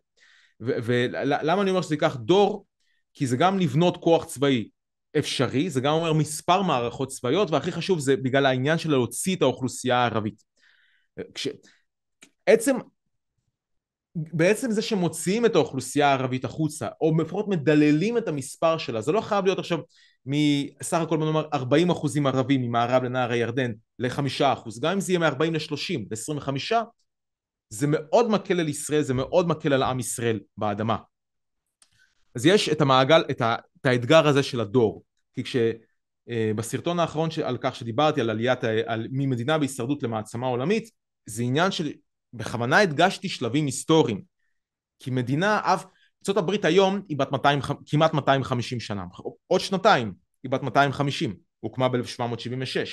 ולמה אני אומר שזה ייקח דור? כי זה גם לבנות כוח צבאי אפשרי, זה גם אומר מספר מערכות צבאיות, והכי חשוב זה בגלל העניין של להוציא את האוכלוסייה הערבית. כש... עצם בעצם זה שמוציאים את האוכלוסייה הערבית החוצה, או לפחות מדללים את המספר שלה, זה לא חייב להיות עכשיו מסך הכל בוא נאמר 40 אחוזים ערבים ממערב לנהר הירדן ל-5 אחוז, גם אם זה יהיה מ-40 ל-30, ל-25, זה מאוד מקל על ישראל, זה מאוד מקל על עם ישראל באדמה. אז יש את המעגל, את, ה, את האתגר הזה של הדור, כי כש... אה, בסרטון האחרון על כך שדיברתי על עליית, על ממדינה בהישרדות למעצמה עולמית, זה עניין של בכוונה הדגשתי שלבים היסטוריים. כי מדינה, אף, ארה"ב היום היא בת 200, כמעט 250 שנה, עוד שנתיים היא בת 250, הוקמה ב-1776.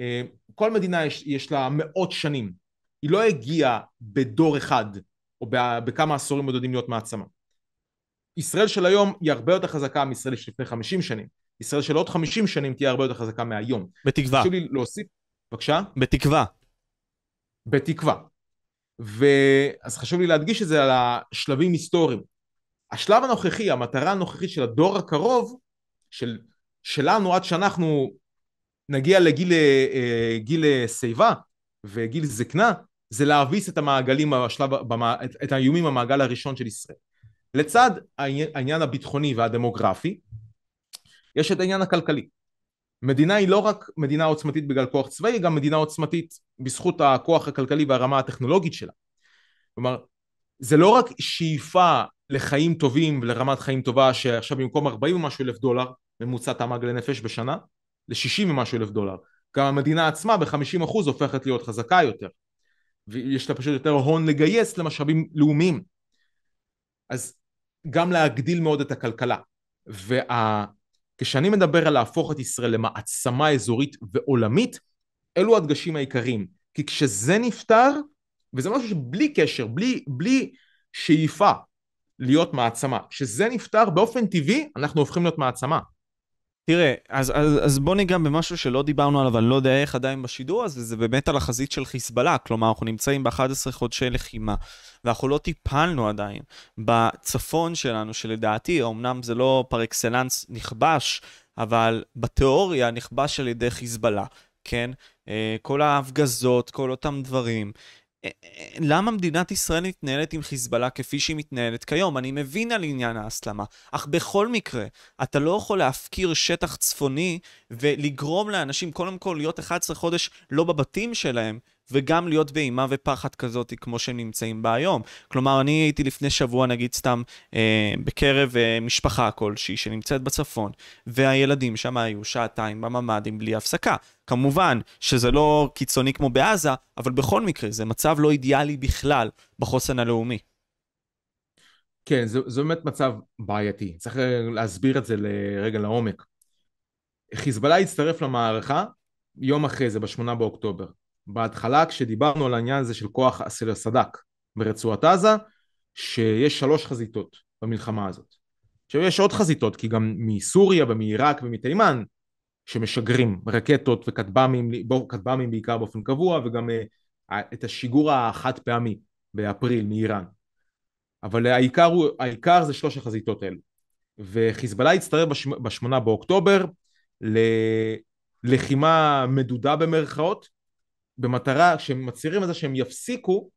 אה, כל מדינה יש, יש לה מאות שנים, היא לא הגיעה בדור אחד, או בכמה עשורים עוד יודעים להיות מעצמה. ישראל של היום היא הרבה יותר חזקה מישראל של לפני 50 שנים. ישראל של עוד 50 שנים תהיה הרבה יותר חזקה מהיום. בתקווה. חשוב לי להוסיף, בבקשה? בתקווה. בתקווה. ואז חשוב לי להדגיש את זה על השלבים היסטוריים. השלב הנוכחי, המטרה הנוכחית של הדור הקרוב, של, שלנו עד שאנחנו נגיע לגיל אה, גיל אה, שיבה וגיל זקנה, זה להביס את המעגלים השלב, את, את האיומים במעגל הראשון של ישראל. לצד העניין הביטחוני והדמוגרפי, יש את העניין הכלכלי. מדינה היא לא רק מדינה עוצמתית בגלל כוח צבאי, היא גם מדינה עוצמתית בזכות הכוח הכלכלי והרמה הטכנולוגית שלה. כלומר, זה לא רק שאיפה לחיים טובים ולרמת חיים טובה שעכשיו במקום 40 ומשהו אלף דולר ממוצע תמ"ג לנפש בשנה ל-60 ומשהו אלף דולר גם המדינה עצמה ב-50% הופכת להיות חזקה יותר ויש לה פשוט יותר הון לגייס למשאבים לאומיים אז גם להגדיל מאוד את הכלכלה וה... כשאני מדבר על להפוך את ישראל למעצמה אזורית ועולמית, אלו הדגשים העיקריים. כי כשזה נפתר, וזה משהו שבלי קשר, בלי, בלי שאיפה להיות מעצמה, כשזה נפתר באופן טבעי, אנחנו הופכים להיות מעצמה. תראה, אז, אז, אז בוא ניגע במשהו שלא דיברנו עליו, אני לא יודע איך עדיין בשידור הזה, זה באמת על החזית של חיזבאללה, כלומר, אנחנו נמצאים ב-11 חודשי לחימה, ואנחנו לא טיפלנו עדיין בצפון שלנו, שלדעתי, אמנם זה לא פר אקסלנס נכבש, אבל בתיאוריה נכבש על ידי חיזבאללה, כן? אה, כל ההפגזות, כל אותם דברים. אה, אה, למה מדינת ישראל מתנהלת עם חיזבאללה כפי שהיא מתנהלת כיום? אני מבין על עניין ההסלמה, אך בכל מקרה, אתה לא יכול להפקיר שטח צפוני ולגרום לאנשים קודם כל להיות 11 חודש לא בבתים שלהם, וגם להיות באימה ופחד כזאת כמו שהם נמצאים בה היום. כלומר, אני הייתי לפני שבוע, נגיד סתם, אה, בקרב אה, משפחה כלשהי שנמצאת בצפון, והילדים שם היו שעתיים בממ"דים בלי הפסקה. כמובן שזה לא קיצוני כמו בעזה, אבל בכל מקרה, זה מצב לא אידיאלי בכלל בחוסן הלאומי. כן, זה, זה באמת מצב בעייתי. צריך אה, להסביר את זה לרגע לעומק. חיזבאללה הצטרף למערכה יום אחרי זה, ב-8 באוקטובר. בהתחלה כשדיברנו על העניין הזה של כוח אסיר הסד"כ ברצועת עזה, שיש שלוש חזיתות במלחמה הזאת. עכשיו יש עוד חזיתות, כי גם מסוריה ומעיראק ומתימן שמשגרים רקטות וכטב"מים, כטב"מים בעיקר באופן קבוע, וגם אה, את השיגור החד פעמי באפריל מאיראן. אבל העיקר, הוא, העיקר זה שלוש החזיתות האלו. וחיזבאללה הצטרף בשמונה באוקטובר ללחימה מדודה במרכאות, במטרה שהם מצהירים על זה שהם יפסיקו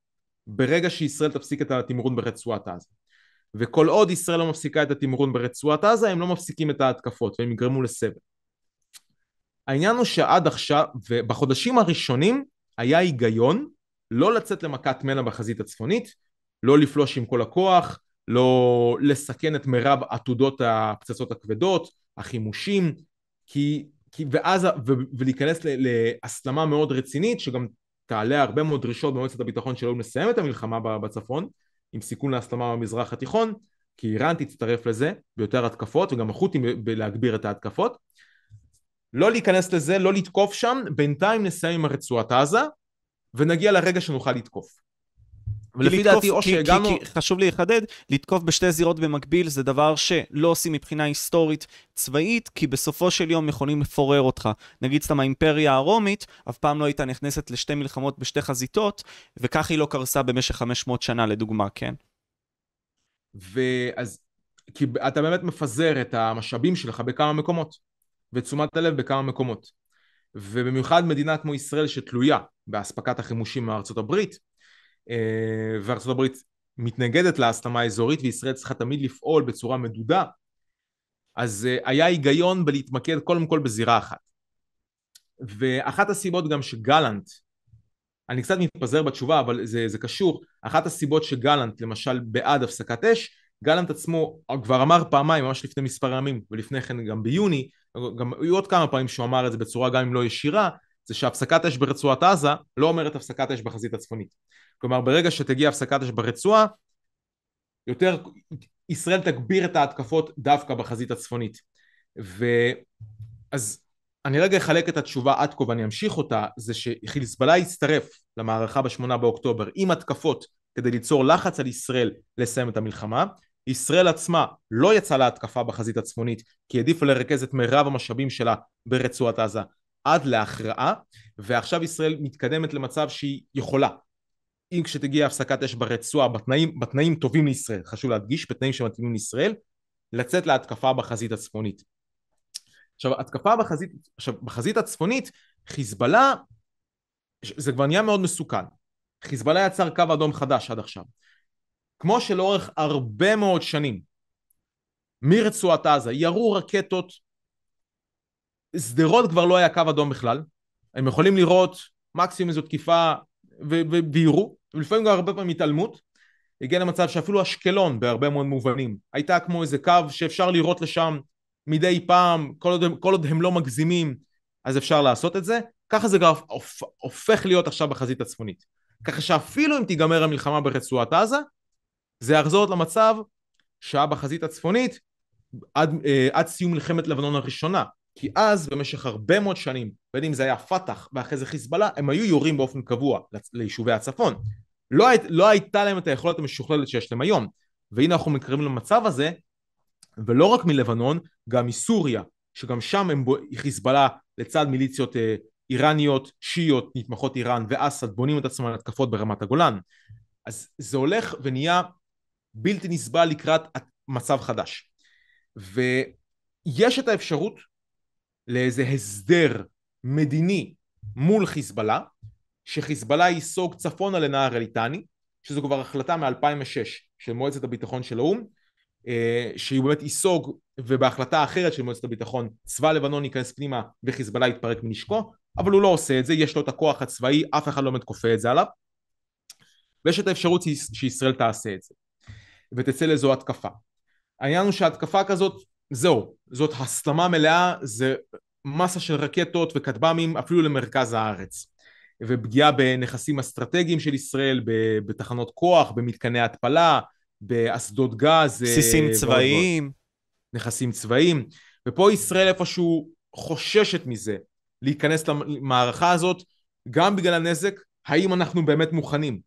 ברגע שישראל תפסיק את התמרון ברצועת עזה. וכל עוד ישראל לא מפסיקה את התמרון ברצועת עזה, הם לא מפסיקים את ההתקפות והם יגרמו לסבל. העניין הוא שעד עכשיו, ובחודשים הראשונים, היה היגיון לא לצאת למכת מנע בחזית הצפונית, לא לפלוש עם כל הכוח, לא לסכן את מרב עתודות הפצצות הכבדות, החימושים, כי ואז, ו, ולהיכנס ל, להסלמה מאוד רצינית, שגם תעלה הרבה מאוד דרישות במועצת הביטחון שלא לסיים את המלחמה בצפון, עם סיכון להסלמה במזרח התיכון, כי איראן תצטרף לזה ביותר התקפות, וגם החות'ים להגביר את ההתקפות. לא להיכנס לזה, לא לתקוף שם, בינתיים נסיים עם הרצועת עזה, ונגיע לרגע שנוכל לתקוף. ולפי דעתי, או שהגענו... כי, כי חשוב לי לחדד, לתקוף בשתי זירות במקביל זה דבר שלא עושים מבחינה היסטורית צבאית, כי בסופו של יום יכולים לפורר אותך. נגיד סתם האימפריה הרומית, אף פעם לא הייתה נכנסת לשתי מלחמות בשתי חזיתות, וכך היא לא קרסה במשך 500 שנה, לדוגמה, כן? ואז, כי אתה באמת מפזר את המשאבים שלך בכמה מקומות, ותשומת הלב בכמה מקומות. ובמיוחד מדינה כמו ישראל שתלויה באספקת החימושים מארצות הברית, אה, וארצות הברית מתנגדת להסלמה האזורית וישראל צריכה תמיד לפעול בצורה מדודה, אז אה, היה היגיון בלהתמקד קודם כל בזירה אחת. ואחת הסיבות גם שגלנט, אני קצת מתפזר בתשובה אבל זה, זה קשור, אחת הסיבות שגלנט למשל בעד הפסקת אש, גלנט עצמו כבר אמר פעמיים ממש לפני מספר ימים ולפני כן גם ביוני, גם היו עוד כמה פעמים שהוא אמר את זה בצורה גם אם לא ישירה, זה שהפסקת אש ברצועת עזה לא אומרת הפסקת אש בחזית הצפונית. כלומר, ברגע שתגיע הפסקת אש ברצועה, יותר ישראל תגביר את ההתקפות דווקא בחזית הצפונית. ואז אני רגע אחלק את התשובה עד כה ואני אמשיך אותה, זה שחיזבאללה יצטרף למערכה בשמונה באוקטובר עם התקפות כדי ליצור לחץ על ישראל לסיים את המלחמה. ישראל עצמה לא יצאה להתקפה בחזית הצפונית כי העדיפה לרכז את מירב המשאבים שלה ברצועת עזה עד להכרעה, ועכשיו ישראל מתקדמת למצב שהיא יכולה. אם כשתגיע הפסקת אש ברצועה, בתנאים, בתנאים טובים לישראל, חשוב להדגיש, בתנאים שמתאימים לישראל, לצאת להתקפה בחזית הצפונית. עכשיו, התקפה בחזית, עכשיו, בחזית הצפונית, חיזבאללה, זה כבר נהיה מאוד מסוכן. חיזבאללה יצר קו אדום חדש עד עכשיו. כמו שלאורך הרבה מאוד שנים, מרצועת עזה ירו רקטות שדרות כבר לא היה קו אדום בכלל, הם יכולים לראות מקסימום איזו תקיפה ויירו, ולפעמים גם הרבה פעמים התעלמות, הגיע למצב שאפילו אשקלון בהרבה מאוד מובנים הייתה כמו איזה קו שאפשר לראות לשם מדי פעם, כל עוד, כל עוד הם לא מגזימים אז אפשר לעשות את זה, ככה זה גם הופך להיות עכשיו בחזית הצפונית. ככה שאפילו אם תיגמר המלחמה ברצועת עזה, זה יחזור למצב שהיה בחזית הצפונית עד, אה, עד סיום מלחמת לבנון הראשונה, כי אז במשך הרבה מאוד שנים, בין אם זה היה פת"ח ואחרי זה חיזבאללה, הם היו יורים באופן קבוע ליישובי הצפון. לא, היית, לא הייתה להם את היכולת המשוכללת שיש להם היום. והנה אנחנו מקרים למצב הזה, ולא רק מלבנון, גם מסוריה, שגם שם הם בו, חיזבאללה לצד מיליציות אה, איראניות, שיעיות, נתמכות איראן ואסד, בונים את עצמם להתקפות ברמת הגולן. אז זה הולך ונהיה בלתי נסבל לקראת מצב חדש. ויש את האפשרות לאיזה הסדר מדיני מול חיזבאללה, שחיזבאללה ייסוג צפונה לנהר אליטני, שזו כבר החלטה מ-2006 של מועצת הביטחון של האו"ם, אה, שהיא באמת ייסוג, ובהחלטה אחרת של מועצת הביטחון צבא לבנון ייכנס פנימה וחיזבאללה יתפרק מנשקו, אבל הוא לא עושה את זה, יש לו את הכוח הצבאי, אף אחד לא באמת כופה את זה עליו, ויש את האפשרות שישראל תעשה את זה, ותצא לאיזו התקפה. העניין הוא שהתקפה כזאת זהו, זאת הסלמה מלאה, זה מסה של רקטות וכטב"מים אפילו למרכז הארץ. ופגיעה בנכסים אסטרטגיים של ישראל, בתחנות כוח, במתקני התפלה, באסדות גז. אה, בסיסים צבאיים. נכסים צבאיים. ופה ישראל איפשהו חוששת מזה, להיכנס למערכה הזאת, גם בגלל הנזק, האם אנחנו באמת מוכנים.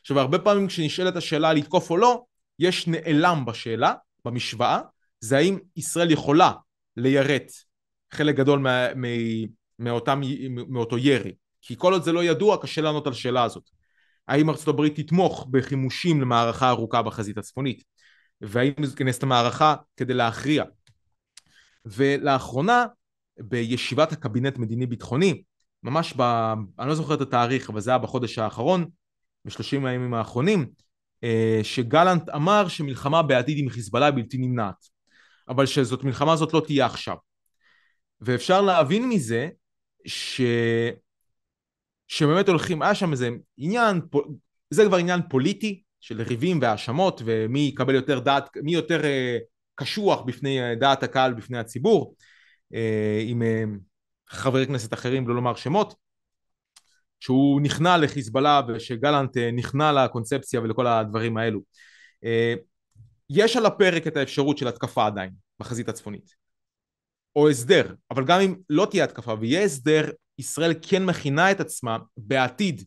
עכשיו, הרבה פעמים כשנשאלת השאלה לתקוף או לא, יש נעלם בשאלה, במשוואה, זה האם ישראל יכולה ליירט חלק גדול מה, מה, מאותם, מאותו ירי. כי כל עוד זה לא ידוע, קשה לענות על השאלה הזאת. האם ארצות הברית תתמוך בחימושים למערכה ארוכה בחזית הצפונית? והאם היא תיכנס למערכה כדי להכריע? ולאחרונה, בישיבת הקבינט מדיני-ביטחוני, ממש ב... אני לא זוכר את התאריך, אבל זה היה בחודש האחרון, בשלושים הימים האחרונים, אה, שגלנט אמר שמלחמה בעתיד עם חיזבאללה בלתי נמנעת. אבל שזאת מלחמה הזאת לא תהיה עכשיו. ואפשר להבין מזה ש... שבאמת הולכים, היה שם איזה עניין, זה כבר עניין פוליטי של ריבים והאשמות ומי יקבל יותר דעת, מי יותר אה, קשוח בפני אה, דעת הקהל, בפני הציבור, אה, עם חברי כנסת אחרים, לא לומר שמות, שהוא נכנע לחיזבאללה ושגלנט נכנע לקונספציה ולכל הדברים האלו. יש על הפרק את האפשרות של התקפה עדיין, בחזית הצפונית. או הסדר, אבל גם אם לא תהיה התקפה ויהיה הסדר, ישראל כן מכינה את עצמה בעתיד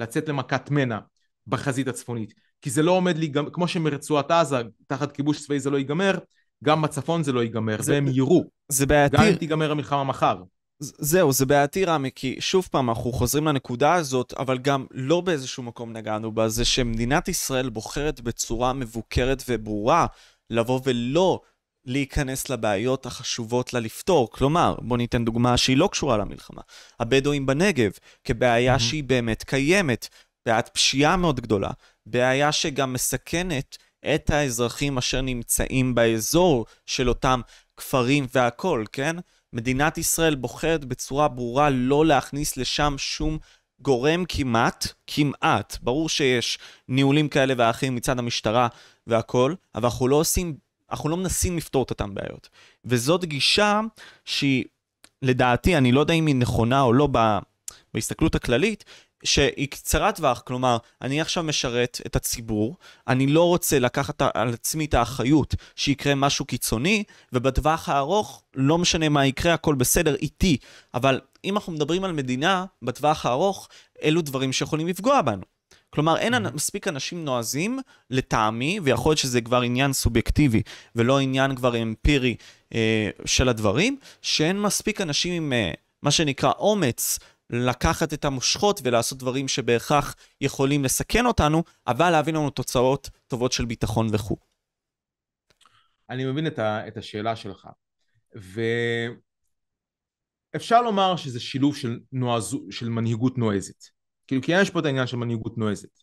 לצאת למכת מנע בחזית הצפונית. כי זה לא עומד להיגמר, כמו שמרצועת עזה, תחת כיבוש צבאי זה לא ייגמר, גם בצפון זה לא ייגמר, זה, והם יירו. זה בעייתי. גם אם תיגמר המלחמה מחר. זהו, זה בעייתי רמי, כי שוב פעם, אנחנו חוזרים לנקודה הזאת, אבל גם לא באיזשהו מקום נגענו בה, זה שמדינת ישראל בוחרת בצורה מבוקרת וברורה לבוא ולא להיכנס לבעיות החשובות לה לפתור. כלומר, בוא ניתן דוגמה שהיא לא קשורה למלחמה. הבדואים בנגב, כבעיה mm-hmm. שהיא באמת קיימת, בעיית פשיעה מאוד גדולה, בעיה שגם מסכנת את האזרחים אשר נמצאים באזור של אותם כפרים והכול, כן? מדינת ישראל בוחרת בצורה ברורה לא להכניס לשם שום גורם כמעט, כמעט, ברור שיש ניהולים כאלה ואחרים מצד המשטרה והכול, אבל אנחנו לא עושים, אנחנו לא מנסים לפתור את אותן בעיות. וזאת גישה שהיא, לדעתי, אני לא יודע אם היא נכונה או לא בהסתכלות הכללית, שהיא קצרת טווח, כלומר, אני עכשיו משרת את הציבור, אני לא רוצה לקחת על עצמי את האחריות שיקרה משהו קיצוני, ובטווח הארוך, לא משנה מה יקרה, הכל בסדר, איתי. אבל אם אנחנו מדברים על מדינה, בטווח הארוך, אלו דברים שיכולים לפגוע בנו. כלומר, אין mm-hmm. מספיק אנשים נועזים, לטעמי, ויכול להיות שזה כבר עניין סובייקטיבי, ולא עניין כבר אמפירי אה, של הדברים, שאין מספיק אנשים עם... אה, מה שנקרא אומץ לקחת את המושכות ולעשות דברים שבהכרח יכולים לסכן אותנו, אבל להביא לנו תוצאות טובות של ביטחון וכו'. אני מבין את, ה, את השאלה שלך, ואפשר לומר שזה שילוב של, נועז, של מנהיגות נועזת. כאילו, כי יש פה את העניין של מנהיגות נועזת.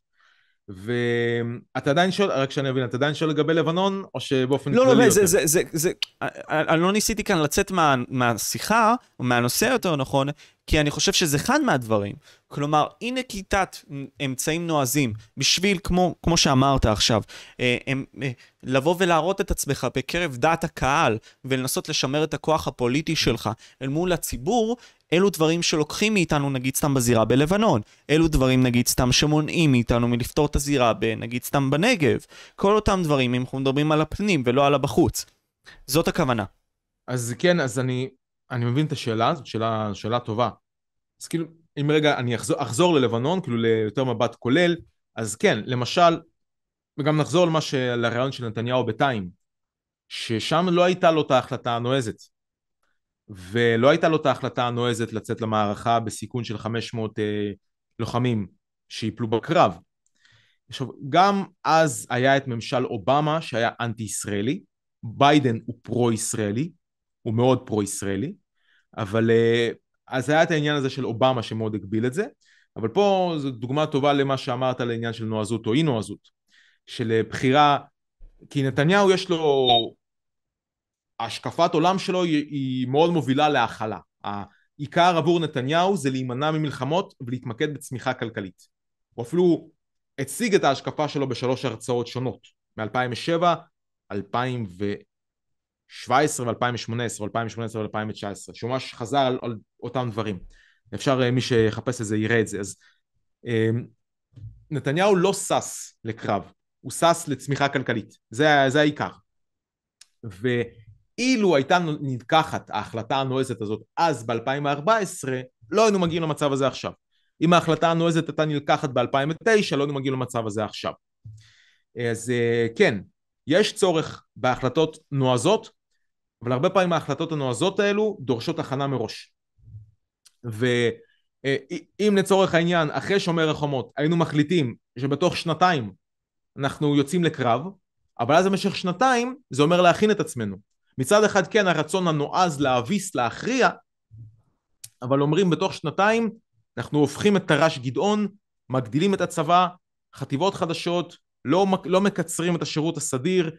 ואתה עדיין שואל, רק שאני אבין, אתה עדיין שואל לגבי לבנון, או שבאופן לא, לא כללי... לא, לא, זה, זה, זה, זה, אני לא ניסיתי כאן לצאת מה, מהשיחה, או מהנושא יותר נכון, כי אני חושב שזה אחד מהדברים. כלומר, אי נקיטת אמצעים נועזים, בשביל, כמו, כמו שאמרת עכשיו, אה, אה, אה, לבוא ולהראות את עצמך בקרב דעת הקהל, ולנסות לשמר את הכוח הפוליטי שלך אל מול הציבור, אלו דברים שלוקחים מאיתנו, נגיד סתם בזירה בלבנון. אלו דברים, נגיד סתם, שמונעים מאיתנו מלפתור את הזירה, נגיד סתם בנגב. כל אותם דברים, אם אנחנו מדברים על הפנים ולא על הבחוץ. זאת הכוונה. אז כן, אז אני, אני מבין את השאלה, זאת שאלה, שאלה טובה. אז כאילו, אם רגע אני אחזור, אחזור ללבנון, כאילו ליותר מבט כולל, אז כן, למשל, וגם נחזור למה של הרעיון של נתניהו בטיים, ששם לא הייתה לו את ההחלטה הנועזת. ולא הייתה לו את ההחלטה הנועזת לצאת למערכה בסיכון של 500 אה, לוחמים שיפלו בקרב. עכשיו, גם אז היה את ממשל אובמה שהיה אנטי-ישראלי, ביידן הוא פרו-ישראלי, הוא מאוד פרו-ישראלי, אבל אה, אז היה את העניין הזה של אובמה שמאוד הגביל את זה, אבל פה זו דוגמה טובה למה שאמרת על העניין של נועזות או אי נועזות, של אה, בחירה, כי נתניהו יש לו, השקפת עולם שלו היא, מאוד מובילה להכלה. העיקר עבור נתניהו זה להימנע ממלחמות ולהתמקד בצמיחה כלכלית. הוא אפילו הציג את ההשקפה שלו בשלוש הרצאות שונות, מ-2007, 2000 ו... 2017 ו-2018 או 2018 ו-2019, שהוא ממש חזר על, על אותם דברים. אפשר, אה, מי שיחפש את זה יראה את זה. אז אה, נתניהו לא שש לקרב, הוא שש לצמיחה כלכלית, זה, זה העיקר. ואילו הייתה נלקחת ההחלטה הנועזת הזאת אז ב-2014, לא היינו מגיעים למצב הזה עכשיו. אם ההחלטה הנועזת הייתה נלקחת ב-2009, לא היינו מגיעים למצב הזה עכשיו. אז אה, כן, יש צורך בהחלטות נועזות אבל הרבה פעמים ההחלטות הנועזות האלו דורשות הכנה מראש. ואם אה, לצורך העניין, אחרי שומר החומות, היינו מחליטים שבתוך שנתיים אנחנו יוצאים לקרב, אבל אז במשך שנתיים זה אומר להכין את עצמנו. מצד אחד כן הרצון הנועז להביס, להכריע, אבל אומרים בתוך שנתיים אנחנו הופכים את תר"ש גדעון, מגדילים את הצבא, חטיבות חדשות, לא, לא מקצרים את השירות הסדיר,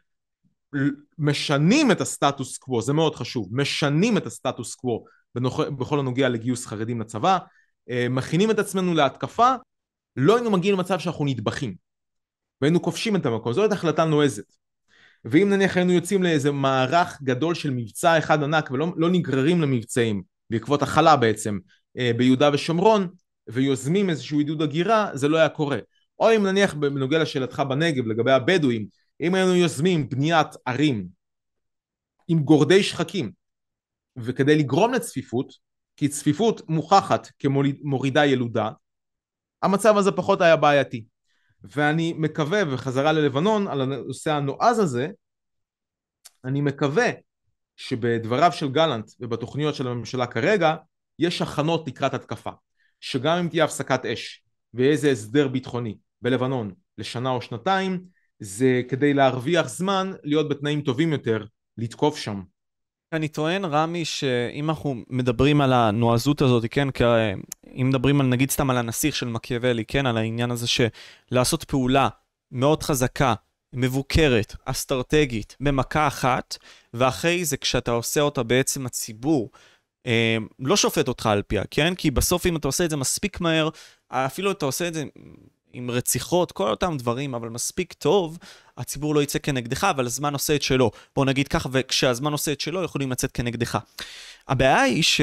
משנים את הסטטוס קוו, זה מאוד חשוב, משנים את הסטטוס קוו בנוכ... בכל הנוגע לגיוס חרדים לצבא, אה, מכינים את עצמנו להתקפה, לא היינו מגיעים למצב שאנחנו נטבחים, והיינו כובשים את המקום, זו הייתה החלטה נועזת. ואם נניח היינו יוצאים לאיזה מערך גדול של מבצע אחד ענק ולא לא נגררים למבצעים, בעקבות הכלה בעצם, אה, ביהודה ושומרון, ויוזמים איזשהו עידוד הגירה, זה לא היה קורה. או אם נניח בנוגע לשאלתך בנגב לגבי הבדואים, אם היינו יוזמים בניית ערים עם גורדי שחקים וכדי לגרום לצפיפות, כי צפיפות מוכחת כמורידה ילודה, המצב הזה פחות היה בעייתי. ואני מקווה, וחזרה ללבנון על הנושא הנועז הזה, אני מקווה שבדבריו של גלנט ובתוכניות של הממשלה כרגע, יש הכנות לקראת התקפה. שגם אם תהיה הפסקת אש ויהיה איזה הסדר ביטחוני בלבנון לשנה או שנתיים, זה כדי להרוויח זמן להיות בתנאים טובים יותר, לתקוף שם. אני טוען, רמי, שאם אנחנו מדברים על הנועזות הזאת, כן, כי אם מדברים על, נגיד סתם על הנסיך של מקיאוולי, כן, על העניין הזה שלעשות פעולה מאוד חזקה, מבוקרת, אסטרטגית, במכה אחת, ואחרי זה כשאתה עושה אותה בעצם הציבור אה, לא שופט אותך על פיה, כן? כי בסוף אם אתה עושה את זה מספיק מהר, אפילו אתה עושה את זה עם רציחות, כל אותם דברים, אבל מספיק טוב, הציבור לא יצא כנגדך, אבל הזמן עושה את שלו. בוא נגיד ככה, וכשהזמן עושה את שלו, יכולים לצאת כנגדך. הבעיה היא ש...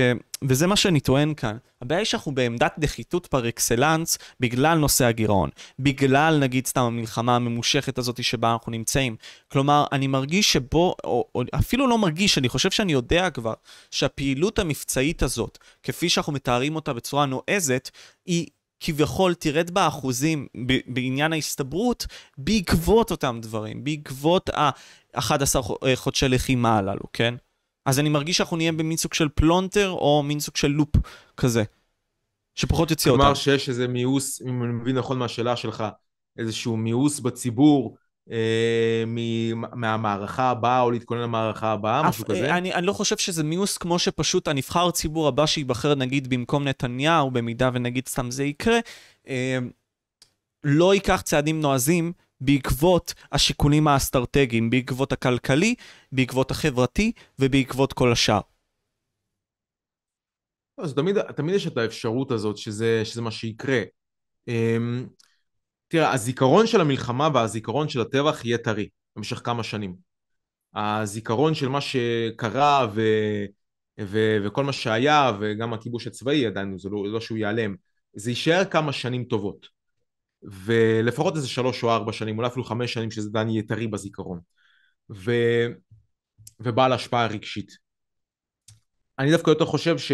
וזה מה שאני טוען כאן, הבעיה היא שאנחנו בעמדת נחיתות פר אקסלנס בגלל נושא הגירעון. בגלל, נגיד, סתם המלחמה הממושכת הזאת שבה אנחנו נמצאים. כלומר, אני מרגיש שבו, או, או אפילו לא מרגיש, אני חושב שאני יודע כבר, שהפעילות המבצעית הזאת, כפי שאנחנו מתארים אותה בצורה נועזת, היא כביכול תרד באחוזים בעניין ההסתברות בעקבות אותם דברים, בעקבות ה-11 אה, חודשי לחימה הללו, כן? אז אני מרגיש שאנחנו נהיה במין סוג של פלונטר או מין סוג של לופ כזה, שפחות יוציא אותם. כלומר שיש איזה מיאוס, אם אני מבין נכון מהשאלה שלך, איזשהו מיאוס בציבור אה, מהמערכה הבאה או להתכונן למערכה הבאה, משהו כזה? אה, אני, אני לא חושב שזה מיוס כמו שפשוט הנבחר ציבור הבא שייבחר נגיד במקום נתניהו, במידה ונגיד סתם זה יקרה, אה, לא ייקח צעדים נועזים בעקבות השיקולים האסטרטגיים, בעקבות הכלכלי, בעקבות החברתי ובעקבות כל השאר. אז תמיד, תמיד יש את האפשרות הזאת שזה, שזה מה שיקרה. אמ, תראה, הזיכרון של המלחמה והזיכרון של הטבח יהיה טרי במשך כמה שנים. הזיכרון של מה שקרה ו... ו... וכל מה שהיה, וגם הכיבוש הצבאי עדיין, זה לא, לא שהוא ייעלם, זה יישאר כמה שנים טובות. ולפחות איזה שלוש או ארבע שנים, אולי אפילו חמש שנים, שזה עדיין יהיה טרי בזיכרון. ו... ובעל השפעה רגשית. אני דווקא יותר חושב ש...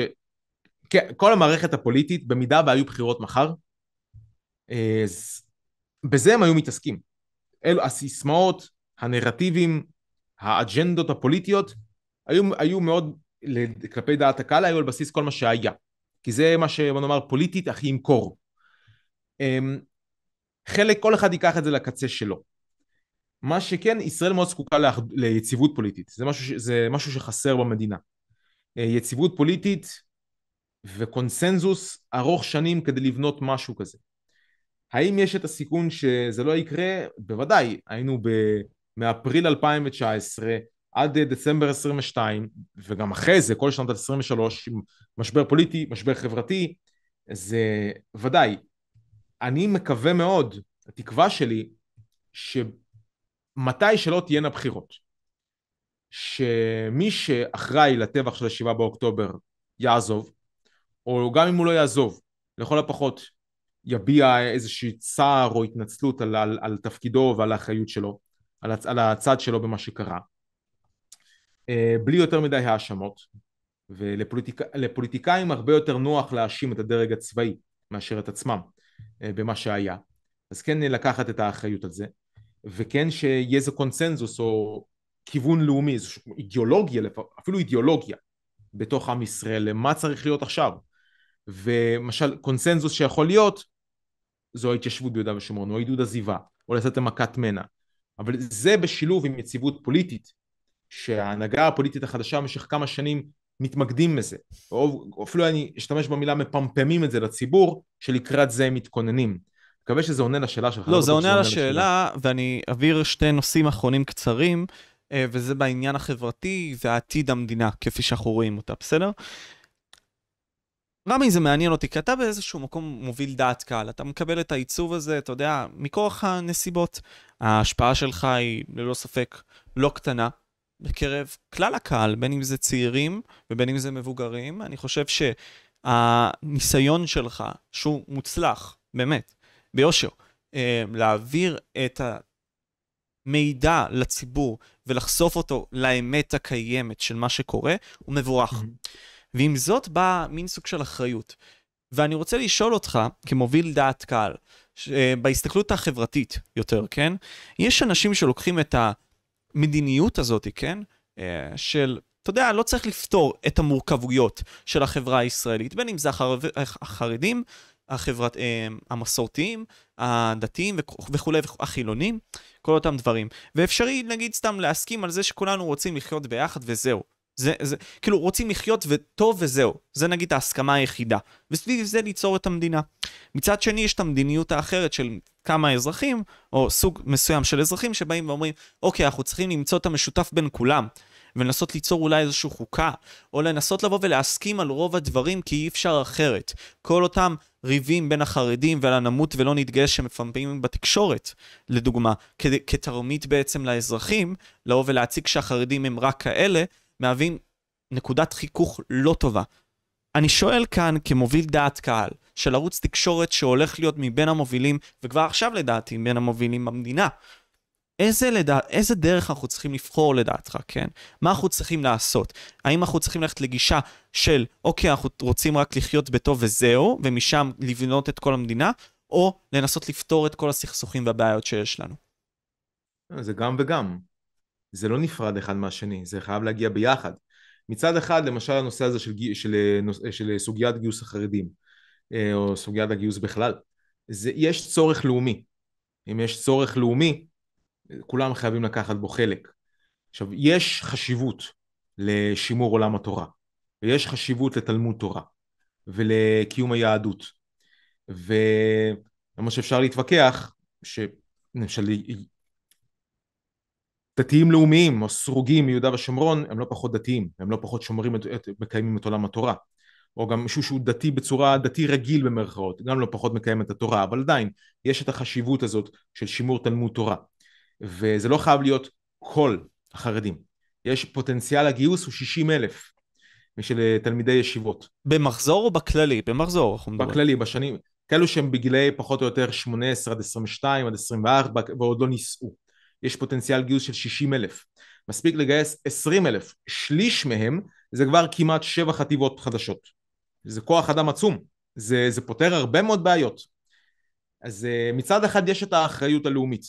כן, כל המערכת הפוליטית, במידה והיו בחירות מחר, אז אה, בזה הם היו מתעסקים. אלו הסיסמאות, הנרטיבים, האג'נדות הפוליטיות, היו, היו מאוד, כלפי דעת הקהל, היו על בסיס כל מה שהיה. כי זה מה שבוא נאמר פוליטית הכי ימכור. אמ, חלק, כל אחד ייקח את זה לקצה שלו. מה שכן, ישראל מאוד זקוקה לאח... ליציבות פוליטית. זה משהו, זה משהו שחסר במדינה. אה, יציבות פוליטית וקונסנזוס ארוך שנים כדי לבנות משהו כזה. האם יש את הסיכון שזה לא יקרה? בוודאי, היינו ב... מאפריל 2019 עד אה, דצמבר 22, וגם אחרי זה, כל שנת 23, משבר פוליטי, משבר חברתי, זה ודאי. אני מקווה מאוד, התקווה שלי, שמתי שלא תהיינה בחירות, שמי שאחראי לטבח של 7 באוקטובר יעזוב, או גם אם הוא לא יעזוב, לכל הפחות יביע איזושהי צער או התנצלות על, על, על תפקידו ועל האחריות שלו, על, הצ, על הצד שלו במה שקרה. אה, בלי יותר מדי האשמות, ולפוליטיקאים הרבה יותר נוח להאשים את הדרג הצבאי מאשר את עצמם אה, במה שהיה. אז כן לקחת את האחריות על זה, וכן שיהיה איזה קונצנזוס או כיוון לאומי, איזושהי אידיאולוגיה, אפילו אידיאולוגיה, בתוך עם ישראל, למה צריך להיות עכשיו. ומשל קונסנזוס שיכול להיות זו ההתיישבות ביהודה ושומרון, או עידוד עזיבה, או לתת מכת מנע. אבל זה בשילוב עם יציבות פוליטית, שההנהגה הפוליטית החדשה במשך כמה שנים מתמקדים בזה. או אפילו אני אשתמש במילה מפמפמים את זה לציבור, שלקראת זה הם מתכוננים. מקווה שזה עונה לשאלה שלך. לא, זה עונה על השאלה, ואני אעביר שתי נושאים אחרונים קצרים, אה, וזה בעניין החברתי ועתיד המדינה, כפי שאנחנו רואים אותה, בסדר? רמי זה מעניין אותי, כי אתה באיזשהו מקום מוביל דעת קהל, אתה מקבל את העיצוב הזה, אתה יודע, מכורח הנסיבות. ההשפעה שלך היא ללא ספק לא קטנה בקרב כלל הקהל, בין אם זה צעירים ובין אם זה מבוגרים. אני חושב שהניסיון שלך, שהוא מוצלח, באמת, ביושר, אה, להעביר את המידע לציבור ולחשוף אותו לאמת הקיימת של מה שקורה, הוא מבורך. Mm-hmm. ועם זאת בא מין סוג של אחריות. ואני רוצה לשאול אותך, כמוביל דעת קהל, אה, בהסתכלות החברתית יותר, כן? יש אנשים שלוקחים את המדיניות הזאת, כן? אה, של אתה יודע, לא צריך לפתור את המורכבויות של החברה הישראלית, בין אם זה החר... החרדים, החברת, אה, המסורתיים, הדתיים וכולי, החילונים, כל אותם דברים. ואפשרי, נגיד, סתם להסכים על זה שכולנו רוצים לחיות ביחד וזהו. זה, זה, כאילו, רוצים לחיות וטוב וזהו. זה נגיד ההסכמה היחידה. וסביב זה ליצור את המדינה. מצד שני, יש את המדיניות האחרת של כמה אזרחים, או סוג מסוים של אזרחים, שבאים ואומרים, אוקיי, אנחנו צריכים למצוא את המשותף בין כולם, ולנסות ליצור אולי איזושהי חוקה, או לנסות לבוא ולהסכים על רוב הדברים, כי אי אפשר אחרת. כל אותם ריבים בין החרדים ועל הנמות ולא נתגייס שמפמפים בתקשורת, לדוגמה, כתרמית בעצם לאזרחים, לבוא ולהציג שהחרדים הם רק כאלה, מהווים נקודת חיכוך לא טובה. אני שואל כאן כמוביל דעת קהל של ערוץ תקשורת שהולך להיות מבין המובילים, וכבר עכשיו לדעתי מבין המובילים במדינה, איזה, לדע... איזה דרך אנחנו צריכים לבחור לדעתך, כן? מה אנחנו צריכים לעשות? האם אנחנו צריכים ללכת לגישה של, אוקיי, אנחנו רוצים רק לחיות בטוב וזהו, ומשם לבנות את כל המדינה, או לנסות לפתור את כל הסכסוכים והבעיות שיש לנו? זה גם וגם. זה לא נפרד אחד מהשני, זה חייב להגיע ביחד. מצד אחד, למשל הנושא הזה של, של, אה, אה, של, של אה, סוגיית גיוס החרדים, או סוגיית הגיוס בכלל, זה, יש צורך לאומי. אם יש צורך לאומי, כולם חייבים לקחת בו חלק. עכשיו, יש חשיבות לשימור עולם התורה, ויש חשיבות לתלמוד תורה, ולקיום היהדות. ולמה שאפשר להתווכח, ש... למשל דתיים לאומיים או סרוגים מיהודה ושומרון הם לא פחות דתיים, הם לא פחות שומרים, את, את, מקיימים את עולם התורה. או גם מישהו שהוא דתי בצורה דתי רגיל במרכאות, גם לא פחות מקיים את התורה, אבל עדיין יש את החשיבות הזאת של שימור תלמוד תורה. וזה לא חייב להיות כל החרדים. יש פוטנציאל הגיוס הוא 60 אלף של אה, תלמידי ישיבות. במחזור או בכללי? במחזור אנחנו מדברים. בכללי, בשנים, כאלו שהם בגילאי פחות או יותר 18 עד 22 עד 24 ועוד לא נישאו. יש פוטנציאל גיוס של 60 אלף. מספיק לגייס 20 אלף, שליש מהם זה כבר כמעט שבע חטיבות חדשות. זה כוח אדם עצום, זה, זה פותר הרבה מאוד בעיות. אז אה, מצד אחד יש את האחריות הלאומית.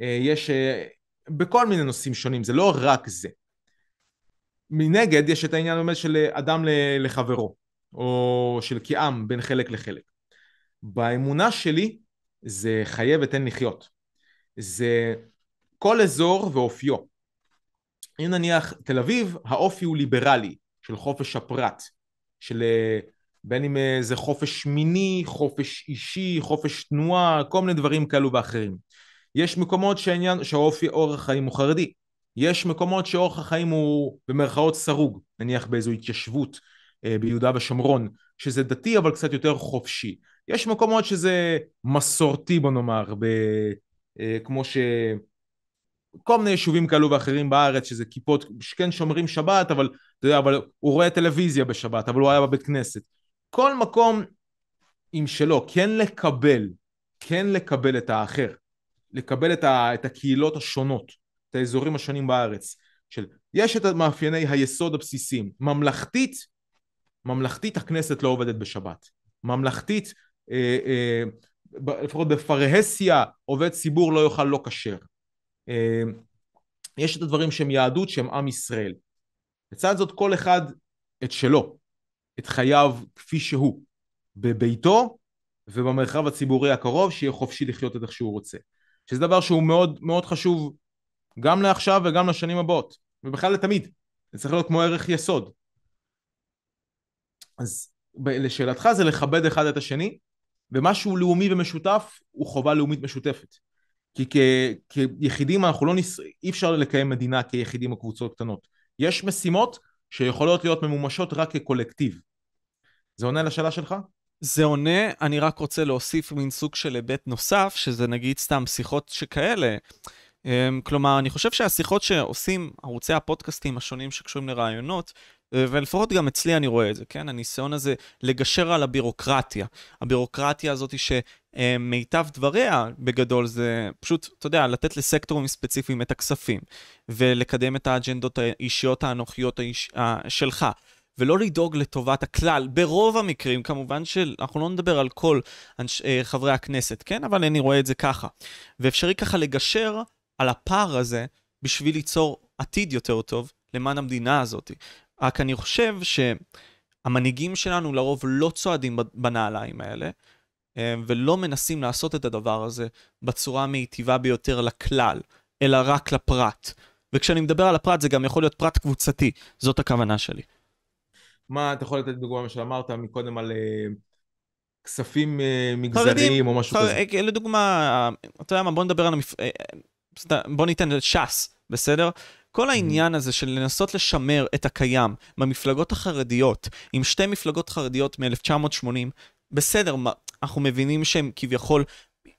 אה, יש אה, בכל מיני נושאים שונים, זה לא רק זה. מנגד יש את העניין באמת של אדם לחברו, או של כעם בין חלק לחלק. באמונה שלי זה חיה ותן לחיות. זה כל אזור ואופיו. אם נניח תל אביב, האופי הוא ליברלי, של חופש הפרט, של אה, בין אם אה, זה חופש מיני, חופש אישי, חופש תנועה, כל מיני דברים כאלו ואחרים. יש מקומות שעניין, שהאופי אורח חיים הוא חרדי. יש מקומות שאורח החיים הוא במרכאות סרוג, נניח באיזו התיישבות אה, ביהודה ושומרון, שזה דתי אבל קצת יותר חופשי. יש מקומות שזה מסורתי בוא נאמר, ב, כמו ש... כל מיני יישובים כאלו ואחרים בארץ, שזה כיפות, שכן שומרים שבת, אבל אתה יודע, אבל הוא רואה טלוויזיה בשבת, אבל הוא היה בבית כנסת. כל מקום עם שלו, כן לקבל, כן לקבל את האחר, לקבל את, ה, את הקהילות השונות, את האזורים השונים בארץ, של יש את מאפייני היסוד הבסיסיים, ממלכתית, ממלכתית הכנסת לא עובדת בשבת, ממלכתית, אה, אה, לפחות בפרהסיה עובד ציבור לא יאכל לא כשר, אה, יש את הדברים שהם יהדות שהם עם ישראל. לצד זאת כל אחד את שלו, את חייו כפי שהוא, בביתו ובמרחב הציבורי הקרוב, שיהיה חופשי לחיות את איך שהוא רוצה. שזה דבר שהוא מאוד מאוד חשוב גם לעכשיו וגם לשנים הבאות, ובכלל לתמיד. זה צריך להיות כמו ערך יסוד. אז לשאלתך זה לכבד אחד את השני, ומשהו לאומי ומשותף הוא חובה לאומית משותפת. כי כ, כיחידים אנחנו לא נס... אי אפשר לקיים מדינה כיחידים או קבוצות קטנות. יש משימות שיכולות להיות ממומשות רק כקולקטיב. זה עונה לשאלה שלך? זה עונה, אני רק רוצה להוסיף מין סוג של היבט נוסף, שזה נגיד סתם שיחות שכאלה. אמ, כלומר, אני חושב שהשיחות שעושים ערוצי הפודקאסטים השונים שקשורים לרעיונות, אה, ולפחות גם אצלי אני רואה את זה, כן? הניסיון הזה לגשר על הבירוקרטיה. הבירוקרטיה הזאת שמיטב אה, דבריה, בגדול, זה פשוט, אתה יודע, לתת לסקטורים ספציפיים את הכספים, ולקדם את האג'נדות האישיות האנוכיות האיש... שלך. ולא לדאוג לטובת הכלל, ברוב המקרים, כמובן שאנחנו לא נדבר על כל אנש, אה, חברי הכנסת, כן? אבל אני רואה את זה ככה. ואפשרי ככה לגשר על הפער הזה בשביל ליצור עתיד יותר טוב למען המדינה הזאת. רק אני חושב שהמנהיגים שלנו לרוב לא צועדים בנעליים האלה, אמ, ולא מנסים לעשות את הדבר הזה בצורה המיטיבה ביותר לכלל, אלא רק לפרט. וכשאני מדבר על הפרט זה גם יכול להיות פרט קבוצתי, זאת הכוונה שלי. מה, אתה יכול לתת דוגמה מה שאמרת מקודם על uh, כספים uh, מגזריים חרדים, או משהו חר... כזה? אה, לדוגמה, אתה יודע מה, בוא נדבר על המפ... בוא ניתן ש"ס, בסדר? כל העניין הזה של לנסות לשמר את הקיים במפלגות החרדיות, עם שתי מפלגות חרדיות מ-1980, בסדר, אנחנו מבינים שהם כביכול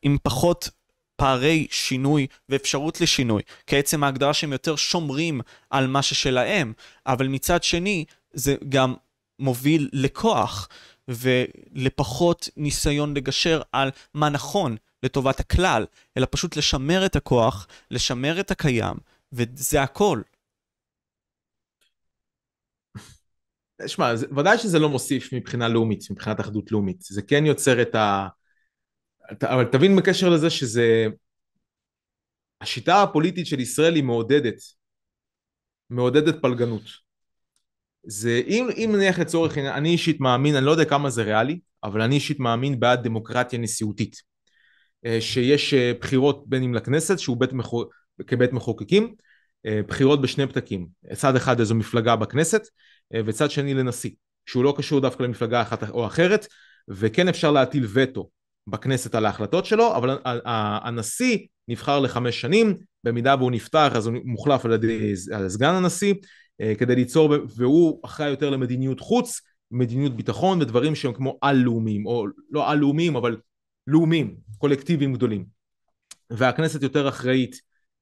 עם פחות פערי שינוי ואפשרות לשינוי, כי עצם ההגדרה שהם יותר שומרים על מה ששלהם, אבל מצד שני, זה גם מוביל לכוח ולפחות ניסיון לגשר על מה נכון לטובת הכלל, אלא פשוט לשמר את הכוח, לשמר את הקיים, וזה הכל. שמע, ודאי שזה לא מוסיף מבחינה לאומית, מבחינת אחדות לאומית. זה כן יוצר את ה... אבל תבין בקשר לזה שזה... השיטה הפוליטית של ישראל היא מעודדת. מעודדת פלגנות. זה אם, אם נניח לצורך העניין, אני אישית מאמין, אני לא יודע כמה זה ריאלי, אבל אני אישית מאמין בעד דמוקרטיה נשיאותית. אה, שיש אה, בחירות בין אם לכנסת, שהוא בית, מחו, כבית מחוקקים, אה, בחירות בשני פתקים, צד אחד איזו מפלגה בכנסת אה, וצד שני לנשיא, שהוא לא קשור דווקא למפלגה אחת או אחרת, וכן אפשר להטיל וטו בכנסת על ההחלטות שלו, אבל הנשיא נבחר לחמש שנים, במידה והוא נפתח אז הוא מוחלף על ידי סגן הנשיא, אה, כדי ליצור, והוא אחראי יותר למדיניות חוץ, מדיניות ביטחון ודברים שהם כמו על-לאומיים, או לא על-לאומיים אבל לאומיים, קולקטיביים גדולים. והכנסת יותר אחראית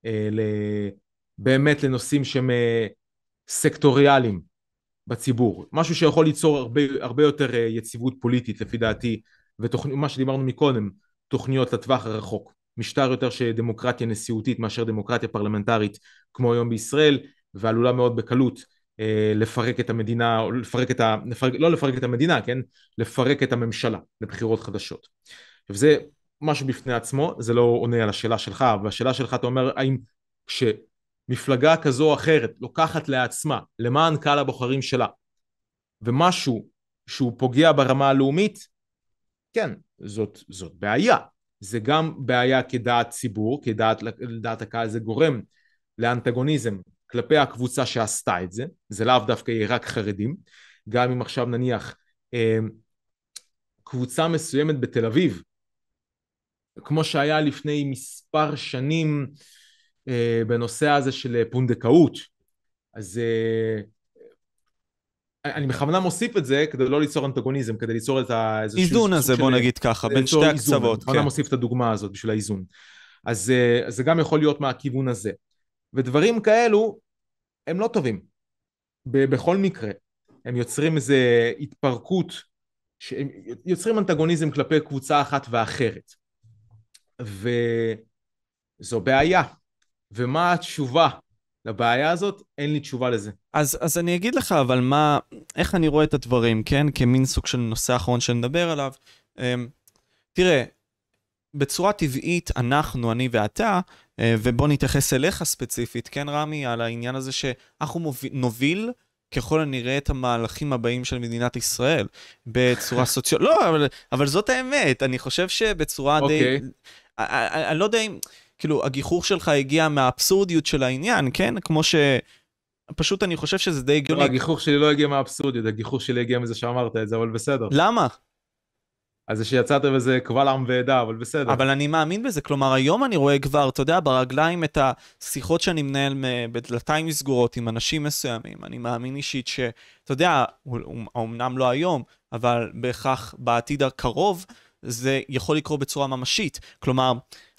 אה, באמת לנושאים שהם אה, סקטוריאליים בציבור, משהו שיכול ליצור הרבה, הרבה יותר אה, יציבות פוליטית לפי דעתי, ומה שדיברנו מקודם, תוכניות לטווח הרחוק, משטר יותר של דמוקרטיה נשיאותית מאשר דמוקרטיה פרלמנטרית כמו היום בישראל, ועלולה מאוד בקלות אה, לפרק את המדינה, לפרק את ה... לפרק, לא לפרק את המדינה, כן? לפרק את הממשלה לבחירות חדשות. וזה משהו בפני עצמו, זה לא עונה על השאלה שלך, אבל השאלה שלך אתה אומר האם כשמפלגה כזו או אחרת לוקחת לעצמה למען קהל הבוחרים שלה ומשהו שהוא פוגע ברמה הלאומית, כן, זאת, זאת בעיה. זה גם בעיה כדעת ציבור, כדעת לדעת הקהל זה גורם לאנטגוניזם כלפי הקבוצה שעשתה את זה, זה לאו דווקא יהיה רק חרדים, גם אם עכשיו נניח אה, קבוצה מסוימת בתל אביב כמו שהיה לפני מספר שנים אה, בנושא הזה של אה, פונדקאות. אז אה, אה, אני בכוונה מוסיף את זה כדי לא ליצור אנטגוניזם, כדי ליצור את האיזון איזון הזה, בוא נגיד ככה, אה, בין שתי הקצוות. בכוונה כן. מוסיף את הדוגמה הזאת בשביל האיזון. אז, אה, זה גם יכול להיות מהכיוון הזה. ודברים כאלו הם לא טובים, ב- בכל מקרה. הם יוצרים איזו התפרקות, שהם יוצרים אנטגוניזם כלפי קבוצה אחת ואחרת. וזו בעיה. ומה התשובה לבעיה הזאת? אין לי תשובה לזה. אז, אז אני אגיד לך, אבל מה, איך אני רואה את הדברים, כן? כמין סוג של נושא אחרון שנדבר עליו. אמ�, תראה, בצורה טבעית, אנחנו, אני ואתה, אה, ובוא נתייחס אליך ספציפית, כן, רמי, על העניין הזה שאנחנו מוביל, נוביל ככל הנראה את המהלכים הבאים של מדינת ישראל בצורה סוציו... לא, אבל, אבל זאת האמת, אני חושב שבצורה okay. די... אוקיי. אני לא יודע אם, כאילו, הגיחוך שלך הגיע מהאבסורדיות של העניין, כן? כמו ש... פשוט אני חושב שזה די הגיוני. לא, הגיחוך שלי לא הגיע מהאבסורדיות, הגיחוך שלי הגיע מזה שאמרת את זה, אבל בסדר. למה? אז זה שיצאת בזה קבל עם ועדה, אבל בסדר. אבל אני מאמין בזה, כלומר היום אני רואה כבר, אתה יודע, ברגליים את השיחות שאני מנהל בדלתיים סגורות עם אנשים מסוימים. אני מאמין אישית ש, אתה יודע, אמנם לא היום, אבל בהכרח בעתיד הקרוב, זה יכול לקרות בצורה ממשית. כלומר,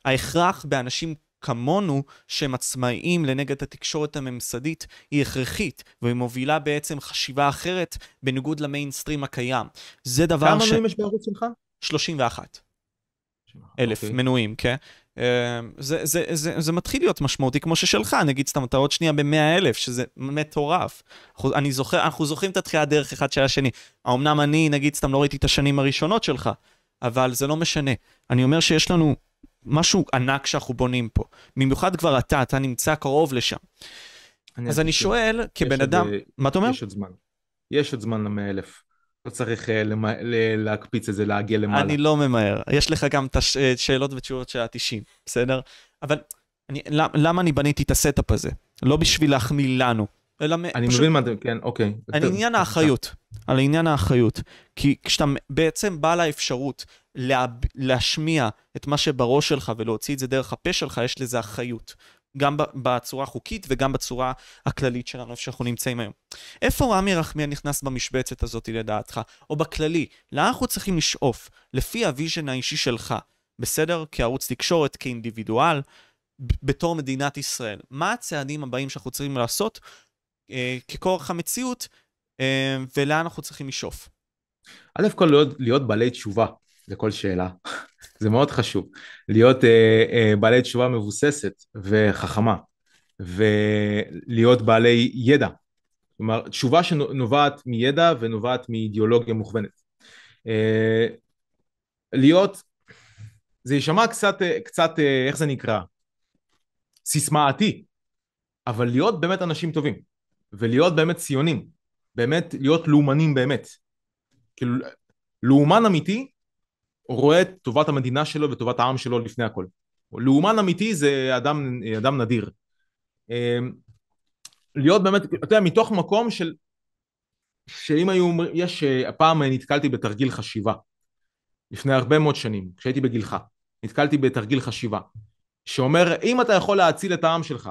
ההכרח באנשים כמונו, שהם עצמאיים לנגד התקשורת הממסדית, היא הכרחית, והיא מובילה בעצם חשיבה אחרת בניגוד למיינסטרים הקיים. זה דבר כמה ש... כמה מנויים יש בערוץ שלך? 31. אלף okay. אוקיי. מנויים, כן? זה, אה, זה, זה, זה זה מתחיל להיות משמעותי כמו ששלך, נגיד סתם, אתה עוד שנייה ב-100 אלף, שזה מטורף. אנחנו, אני זוכר, אנחנו זוכרים את התחילת דרך אחד של השני. האמנם אני, נגיד סתם, לא ראיתי את השנים הראשונות שלך, אבל זה לא משנה. אני אומר שיש לנו משהו ענק שאנחנו בונים פה. במיוחד כבר אתה, אתה נמצא קרוב לשם. אני אז אני שואל, כבן אדם, עוד, אה, מה אתה אומר? יש עוד זמן. יש עוד זמן למאה אלף. לא צריך uh, אה, למה, להקפיץ את זה, להגיע למעלה. אני לא ממהר. יש לך גם את השאלות אה, ותשובות של ה-90, בסדר? אבל אני, למה, למה אני בניתי את הסטאפ הזה? לא בשביל להחמיא לנו, אלא אני פשוט... מבין מה אתם, כן, אוקיי. על עניין האחריות, על עניין האחריות. כי כשאתה בעצם בא לאפשרות לה... להשמיע את מה שבראש שלך ולהוציא את זה דרך הפה שלך, יש לזה אחריות. גם בצורה החוקית וגם בצורה הכללית שלנו, איפה שאנחנו נמצאים היום. איפה רמי רחמיה נכנס במשבצת הזאת לדעתך? או בכללי, לאן אנחנו צריכים לשאוף? לפי הוויז'ן האישי שלך, בסדר? כערוץ תקשורת, כאינדיבידואל, בתור מדינת ישראל. מה הצעדים הבאים שאנחנו צריכים לעשות אה, ככורח המציאות, אה, ולאן אנחנו צריכים לשאוף. א' כל להיות, להיות בעלי תשובה לכל שאלה, זה מאוד חשוב, להיות אה, אה, בעלי תשובה מבוססת וחכמה, ולהיות בעלי ידע, כלומר תשובה שנובעת מידע ונובעת מאידיאולוגיה מוכוונת. אה, להיות, זה יישמע קצת, אה, קצת, איך זה נקרא? סיסמאתי, אבל להיות באמת אנשים טובים. ולהיות באמת ציונים, באמת להיות לאומנים באמת. כאילו, לאומן אמיתי רואה את טובת המדינה שלו וטובת העם שלו לפני הכל. לאומן אמיתי זה אדם, אדם נדיר. אמ, להיות באמת, אתה יודע, מתוך מקום של... שאם היו אומרים, יש, הפעם נתקלתי בתרגיל חשיבה. לפני הרבה מאוד שנים, כשהייתי בגילך, נתקלתי בתרגיל חשיבה, שאומר, אם אתה יכול להציל את העם שלך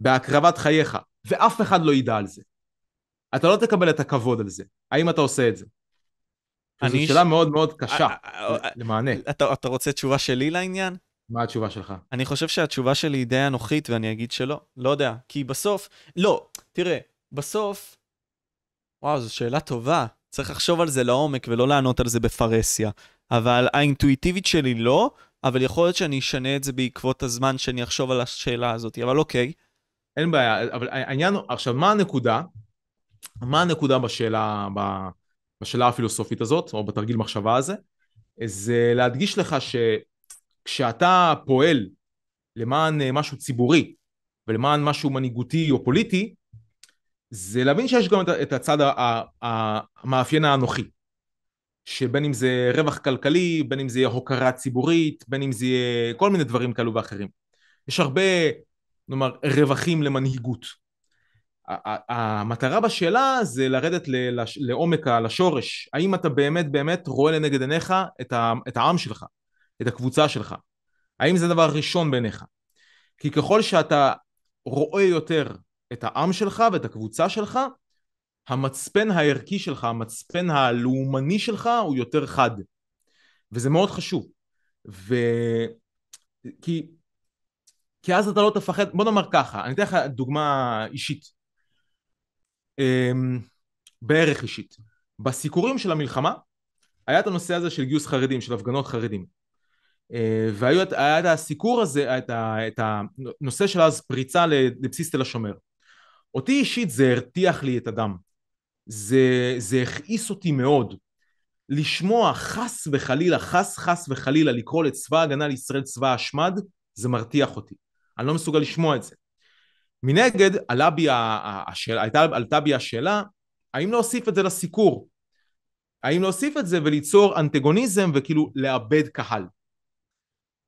בהקרבת חייך, ואף אחד לא ידע על זה. אתה לא תקבל את הכבוד על זה. האם אתה עושה את זה? זו שאלה מאוד מאוד קשה למענה. אתה, אתה רוצה תשובה שלי לעניין? מה התשובה שלך? אני חושב שהתשובה שלי היא די אנוכית, ואני אגיד שלא. לא יודע. כי בסוף... לא, תראה, בסוף... וואו, זו שאלה טובה. צריך לחשוב על זה לעומק ולא לענות על זה בפרהסיה. אבל האינטואיטיבית שלי לא, אבל יכול להיות שאני אשנה את זה בעקבות הזמן שאני אחשוב על השאלה הזאת. אבל אוקיי, אין בעיה, אבל העניין, עכשיו מה הנקודה? מה הנקודה בשאלה, בשאלה הפילוסופית הזאת, או בתרגיל מחשבה הזה? זה להדגיש לך שכשאתה פועל למען אה, משהו ציבורי ולמען משהו מנהיגותי או פוליטי, זה להבין שיש גם את הצד המאפיין האנוכי. שבין אם זה רווח כלכלי, בין אם זה יהיה הוקרה ציבורית, בין אם זה יהיה כל מיני דברים כאלו ואחרים. יש הרבה נאמר, רווחים למנהיגות. המטרה בשאלה זה לרדת לעומק, לשורש. האם אתה באמת באמת רואה לנגד עיניך את, את העם שלך, את הקבוצה שלך? האם זה דבר ראשון בעיניך? כי ככל שאתה רואה יותר את העם שלך ואת הקבוצה שלך, המצפן הערכי שלך, המצפן הלאומני שלך הוא יותר חד. וזה מאוד חשוב. ו... כי כי אז אתה לא תפחד, בוא נאמר ככה, אני אתן לך דוגמה אישית, אמ, בערך אישית. בסיקורים של המלחמה היה את הנושא הזה של גיוס חרדים, של הפגנות חרדים. אה, והיה את הסיקור הזה, את, ה, את הנושא של אז פריצה לבסיס תל השומר. אותי אישית זה הרתיח לי את הדם. זה, זה הכעיס אותי מאוד. לשמוע חס וחלילה, חס חס וחלילה לקרוא לצבא ההגנה לישראל צבא השמד, זה מרתיח אותי. אני לא מסוגל לשמוע את זה. מנגד, עלה בי השאלה, הייתה, עלתה בי השאלה, האם להוסיף את זה לסיקור? האם להוסיף את זה וליצור אנטגוניזם וכאילו לאבד קהל?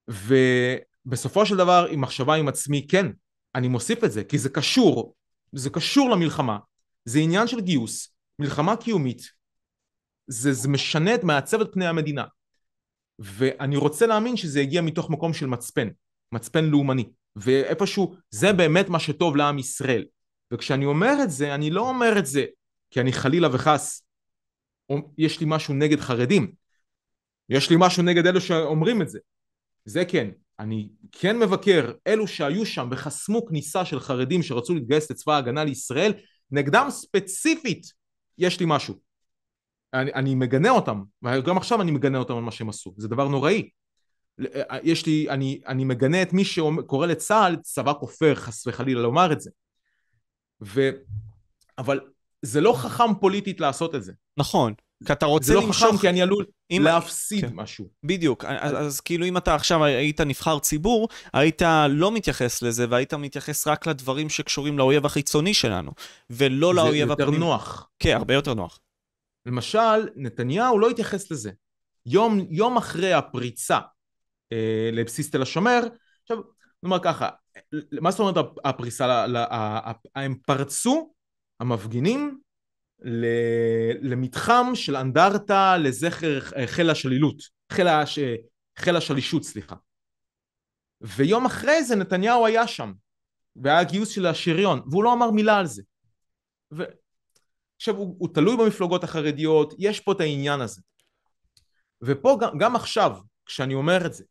ובסופו של דבר, עם מחשבה עם עצמי, כן, אני מוסיף את זה, כי זה קשור, זה קשור למלחמה, זה עניין של גיוס, מלחמה קיומית, זה, זה משנה, את מעצב את פני המדינה. ואני רוצה להאמין שזה הגיע מתוך מקום של מצפן, מצפן לאומני. ואיפשהו זה באמת מה שטוב לעם ישראל. וכשאני אומר את זה, אני לא אומר את זה כי אני חלילה וחס, יש לי משהו נגד חרדים. יש לי משהו נגד אלו שאומרים את זה. זה כן. אני כן מבקר אלו שהיו שם וחסמו כניסה של חרדים שרצו להתגייס לצבא ההגנה לישראל, נגדם ספציפית יש לי משהו. אני, אני מגנה אותם, וגם עכשיו אני מגנה אותם על מה שהם עשו, זה דבר נוראי. יש לי, אני, אני מגנה את מי שקורא לצה"ל צבא כופר, חס וחלילה לומר את זה. ו... אבל זה לא חכם פוליטית לעשות את זה. נכון. כי אתה רוצה לא למשוך... זה לא חכם, כי אני עלול אם... להפסיד כן. משהו. בדיוק. אז, אז כאילו אם אתה עכשיו היית נבחר ציבור, היית לא מתייחס לזה, והיית מתייחס רק לדברים שקשורים לאויב החיצוני שלנו, ולא לאויב הפנימי. זה יותר הפנים... נוח. כן, הרבה יותר נוח. למשל, נתניהו לא התייחס לזה. יום, יום אחרי הפריצה אה, לבסיס תל השומר. עכשיו, נאמר ככה, מה זאת אומרת הפריסה? הם פרצו, המפגינים, למתחם של אנדרטה לזכר אה, חיל השלילות, חיל, הש... אה, חיל השלישות, סליחה. ויום אחרי זה נתניהו היה שם, והיה גיוס של השריון, והוא לא אמר מילה על זה. ו... עכשיו, הוא, הוא תלוי במפלגות החרדיות, יש פה את העניין הזה. ופה, גם, גם עכשיו, כשאני אומר את זה,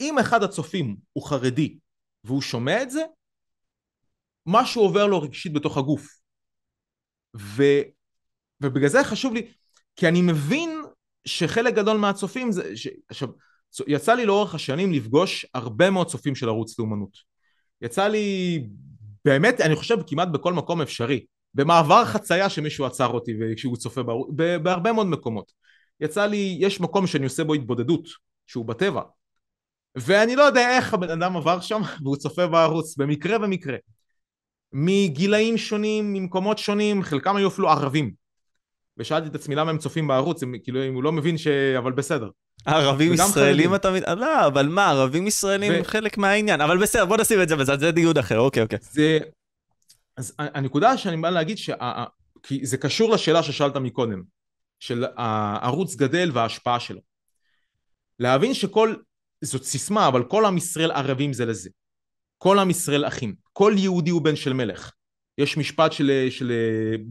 אם אחד הצופים הוא חרדי והוא שומע את זה, משהו עובר לו רגשית בתוך הגוף. ו, ובגלל זה חשוב לי, כי אני מבין שחלק גדול מהצופים זה... ש, עכשיו, יצא לי לאורך השנים לפגוש הרבה מאוד צופים של ערוץ לאומנות. יצא לי באמת, אני חושב, כמעט בכל מקום אפשרי. במעבר חצייה שמישהו עצר אותי כשהוא צופה בערוץ, בהרבה מאוד מקומות. יצא לי, יש מקום שאני עושה בו התבודדות, שהוא בטבע, ואני לא יודע איך הבן אדם עבר שם, והוא צופה בערוץ, במקרה במקרה. מגילאים שונים, ממקומות שונים, חלקם היו אפילו ערבים. ושאלתי את עצמי למה הם צופים בערוץ, הם, כאילו, אם הוא לא מבין ש... אבל בסדר. ערבים ישראלים אתה מבין, לא, אבל מה, ערבים ישראלים הם חלק מהעניין, אבל בסדר, בוא נשים את זה בזה, זה דיון אחר, אוקיי, אוקיי. זה... אז הנקודה שאני בא להגיד, שה... כי זה קשור לשאלה ששאלת מקודם, של הערוץ גדל וההשפעה שלו. להבין שכל זאת סיסמה, אבל כל עם ישראל ערבים זה לזה. כל עם ישראל אחים. כל יהודי הוא בן של מלך. יש משפט של, של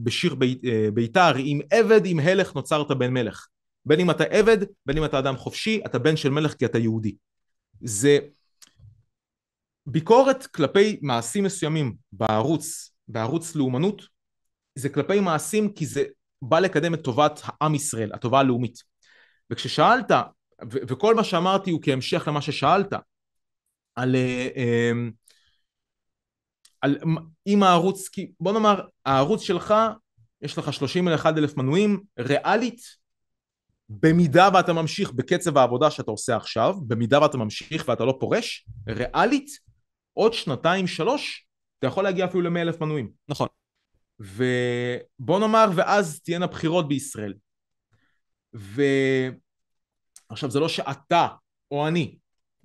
בשיר בית, אה, בית"ר, אם עבד, אם הלך, נוצרת בן מלך. בין אם אתה עבד, בין אם אתה אדם חופשי, אתה בן של מלך כי אתה יהודי. זה ביקורת כלפי מעשים מסוימים בערוץ, בערוץ לאומנות, זה כלפי מעשים כי זה בא לקדם את טובת העם ישראל, הטובה הלאומית. וכששאלת ו- וכל מה שאמרתי הוא כהמשך למה ששאלת, על, אה, אמ, על אם הערוץ, בוא נאמר, הערוץ שלך, יש לך 31 אלף מנויים, ריאלית, במידה ואתה ממשיך בקצב העבודה שאתה עושה עכשיו, במידה ואתה ממשיך ואתה לא פורש, ריאלית, עוד שנתיים, שלוש, אתה יכול להגיע אפילו ל-100 אלף מנויים. נכון. ובוא נאמר, ואז תהיינה בחירות בישראל. ו... עכשיו זה לא שאתה או אני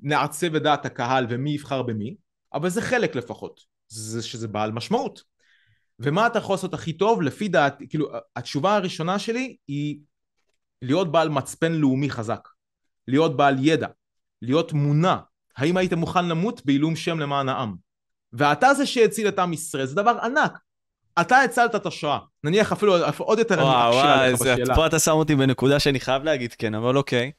נעצב את דעת הקהל ומי יבחר במי, אבל זה חלק לפחות, זה שזה בעל משמעות. ומה אתה יכול לעשות הכי טוב? לפי דעת, כאילו, התשובה הראשונה שלי היא להיות בעל מצפן לאומי חזק, להיות בעל ידע, להיות מונע. האם היית מוכן למות בעילום שם למען העם? ואתה זה שהציל את עם ישראל, זה דבר ענק. אתה הצלת את השואה. נניח אפילו עוד יותר אני מקשה עליך בשאלה. וואו, וואו, פה אתה שם אותי בנקודה שאני חייב להגיד כן, אבל אוקיי.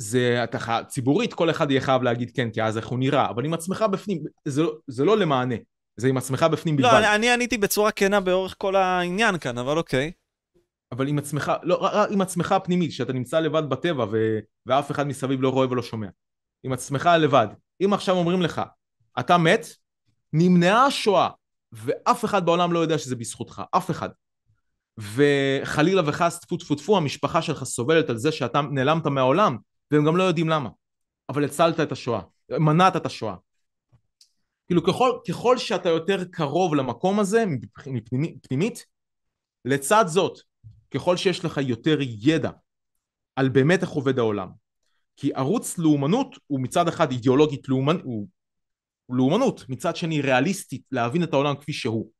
זה אתה חייב, ציבורית כל אחד יהיה חייב להגיד כן, כי אז איך הוא נראה, אבל עם עצמך בפנים, זה, לא, זה לא למענה, זה עם עצמך בפנים לא, בלבד. לא, אני, אני עניתי בצורה כנה באורך כל העניין כאן, אבל אוקיי. אבל עם עצמך, לא, רק עם עצמך הפנימית, שאתה נמצא לבד בטבע ו, ואף אחד מסביב לא רואה ולא שומע. עם עצמך לבד. אם עכשיו אומרים לך, אתה מת, נמנעה השואה, ואף אחד בעולם לא יודע שזה בזכותך, אף אחד. וחלילה וחס, טפו טפו טפו, המשפחה שלך סובלת על זה שאתה נעלמת מהעולם, והם גם לא יודעים למה. אבל הצלת את השואה, מנעת את השואה. כאילו ככל, ככל שאתה יותר קרוב למקום הזה מפנימית, לצד זאת, ככל שיש לך יותר ידע על באמת איך עובד העולם. כי ערוץ לאומנות הוא מצד אחד אידיאולוגית לאומנ... הוא... הוא לאומנות, מצד שני ריאליסטית להבין את העולם כפי שהוא.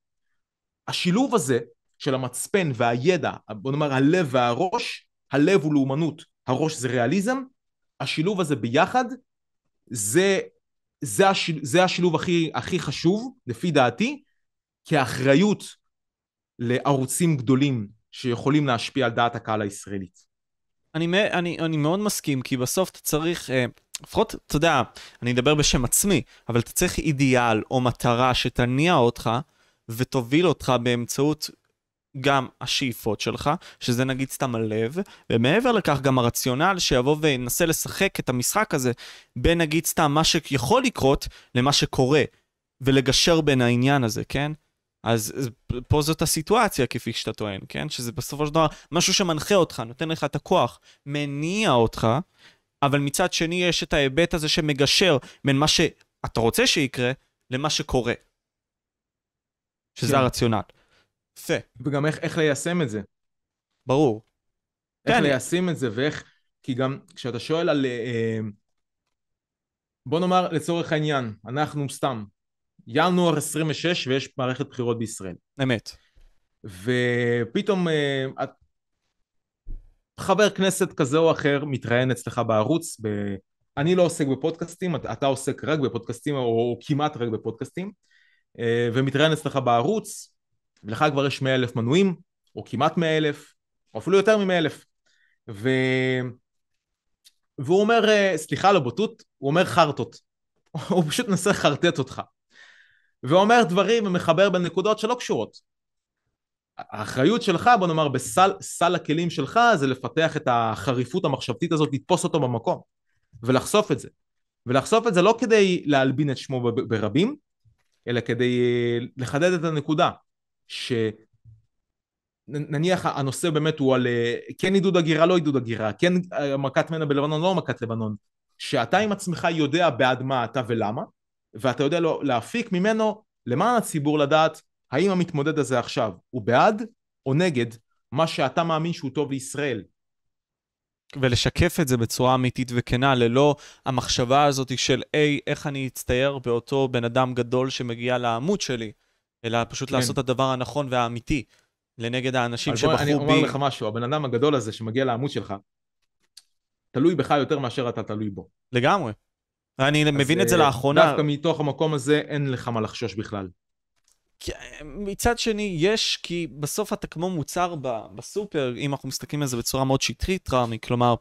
השילוב הזה של המצפן והידע, בוא נאמר הלב והראש, הלב הוא לאומנות, הראש זה ריאליזם, השילוב הזה ביחד, זה, זה, השיל, זה השילוב הכי, הכי חשוב, לפי דעתי, כאחריות לערוצים גדולים שיכולים להשפיע על דעת הקהל הישראלית. אני, אני, אני מאוד מסכים, כי בסוף אתה צריך... אה, לפחות, אתה יודע, אני אדבר בשם עצמי, אבל אתה צריך אידיאל או מטרה שתניע אותך ותוביל אותך באמצעות גם השאיפות שלך, שזה נגיד סתם הלב, ומעבר לכך גם הרציונל שיבוא וינסה לשחק את המשחק הזה בין נגיד סתם מה שיכול לקרות למה שקורה, ולגשר בין העניין הזה, כן? אז פה זאת הסיטואציה, כפי שאתה טוען, כן? שזה בסופו של דבר משהו שמנחה אותך, נותן לך את הכוח, מניע אותך, אבל מצד שני יש את ההיבט הזה שמגשר בין מה שאתה רוצה שיקרה למה שקורה. שזה כן. הרציונל. זה. וגם איך, איך ליישם את זה. ברור. איך כן. ליישם את זה ואיך... כי גם כשאתה שואל על... אה, בוא נאמר לצורך העניין, אנחנו סתם, ינואר 26 ויש מערכת בחירות בישראל. אמת. ופתאום אה, את... חבר כנסת כזה או אחר מתראיין אצלך בערוץ, ב... אני לא עוסק בפודקאסטים, אתה עוסק רק בפודקאסטים או, או כמעט רק בפודקאסטים, אה, ומתראיין אצלך בערוץ, ולך כבר יש 100 אלף מנויים, או כמעט 100 אלף, או אפילו יותר מ-100 אלף. ו... והוא אומר, אה, סליחה על הבוטות, הוא אומר חרטות. הוא פשוט מנסה לחרטט אותך. והוא אומר דברים ומחבר בין נקודות שלא קשורות. האחריות שלך, בוא נאמר, בסל סל הכלים שלך, זה לפתח את החריפות המחשבתית הזאת, לתפוס אותו במקום, ולחשוף את זה. ולחשוף את זה לא כדי להלבין את שמו ברבים, אלא כדי אה, לחדד את הנקודה, שנניח הנושא באמת הוא על אה, כן עידוד הגירה, לא עידוד הגירה, כן אה, מכת מנה בלבנון, לא מכת לבנון, שאתה עם עצמך יודע בעד מה אתה ולמה, ואתה יודע לא, להפיק ממנו למען הציבור לדעת האם המתמודד הזה עכשיו הוא בעד או נגד מה שאתה מאמין שהוא טוב לישראל. ולשקף את זה בצורה אמיתית וכנה, ללא המחשבה הזאת של, היי, איך אני אצטייר באותו בן אדם גדול שמגיע לעמוד שלי. אלא פשוט כן. לעשות את הדבר הנכון והאמיתי לנגד האנשים שבחרו בי. אני אומר לך משהו, הבן אדם הגדול הזה שמגיע לעמוד שלך, תלוי בך יותר מאשר אתה תלוי בו. לגמרי. אני מבין את אה, זה לאחרונה. דווקא מתוך המקום הזה אין לך מה לחשוש בכלל. אה, מצד שני, יש, כי בסוף אתה כמו מוצר בסופר, אם אנחנו מסתכלים על זה בצורה מאוד שטחית, רמי, כלומר,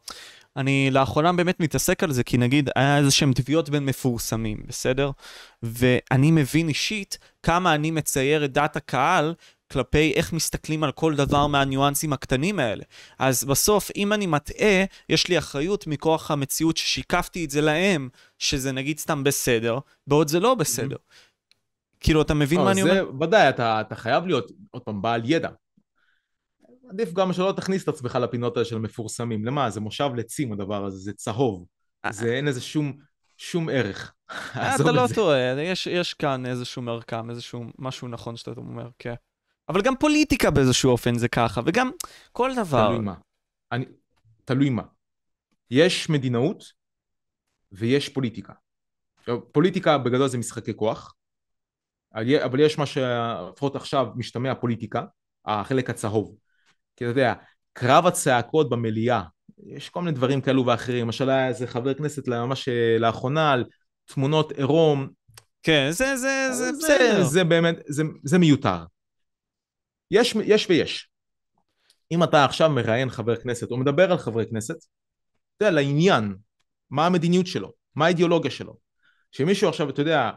אני לאחרונה באמת מתעסק על זה, כי נגיד היה איזה שהם תביעות בין מפורסמים, בסדר? ואני מבין אישית כמה אני מצייר את דעת הקהל כלפי איך מסתכלים על כל דבר מהניואנסים הקטנים האלה. אז בסוף, אם אני מטעה, יש לי אחריות מכוח המציאות ששיקפתי את זה להם, שזה נגיד סתם בסדר, בעוד זה לא בסדר. Mm-hmm. כאילו, אתה מבין לא, מה אני אומר? ודאי, אתה, אתה חייב להיות, עוד פעם, בעל ידע. עדיף גם שלא תכניס את עצמך לפינות האלה של מפורסמים. למה? זה מושב לצים הדבר הזה, זה צהוב. אה, זה אה. אין איזה שום, שום ערך. אה, אתה לא טועה, יש, יש כאן איזשהו מרקם, איזשהו משהו נכון שאתה אומר, כן. אבל גם פוליטיקה באיזשהו אופן זה ככה, וגם כל דבר. תלוי מה. אני, תלוי מה. יש מדינאות ויש פוליטיקה. פוליטיקה בגדול זה משחקי כוח, אבל יש מה שלפחות עכשיו משתמע פוליטיקה, החלק הצהוב. כי אתה יודע, קרב הצעקות במליאה, יש כל מיני דברים כאלו ואחרים, למשל היה איזה חבר כנסת ממש אה, לאחרונה על תמונות עירום. כן, זה, זה, זה זה, זה, זה באמת, זה, זה מיותר. יש, יש ויש. אם אתה עכשיו מראיין חבר כנסת, או מדבר על חברי כנסת, אתה יודע, לעניין, מה המדיניות שלו, מה האידיאולוגיה שלו. שמישהו עכשיו, אתה יודע,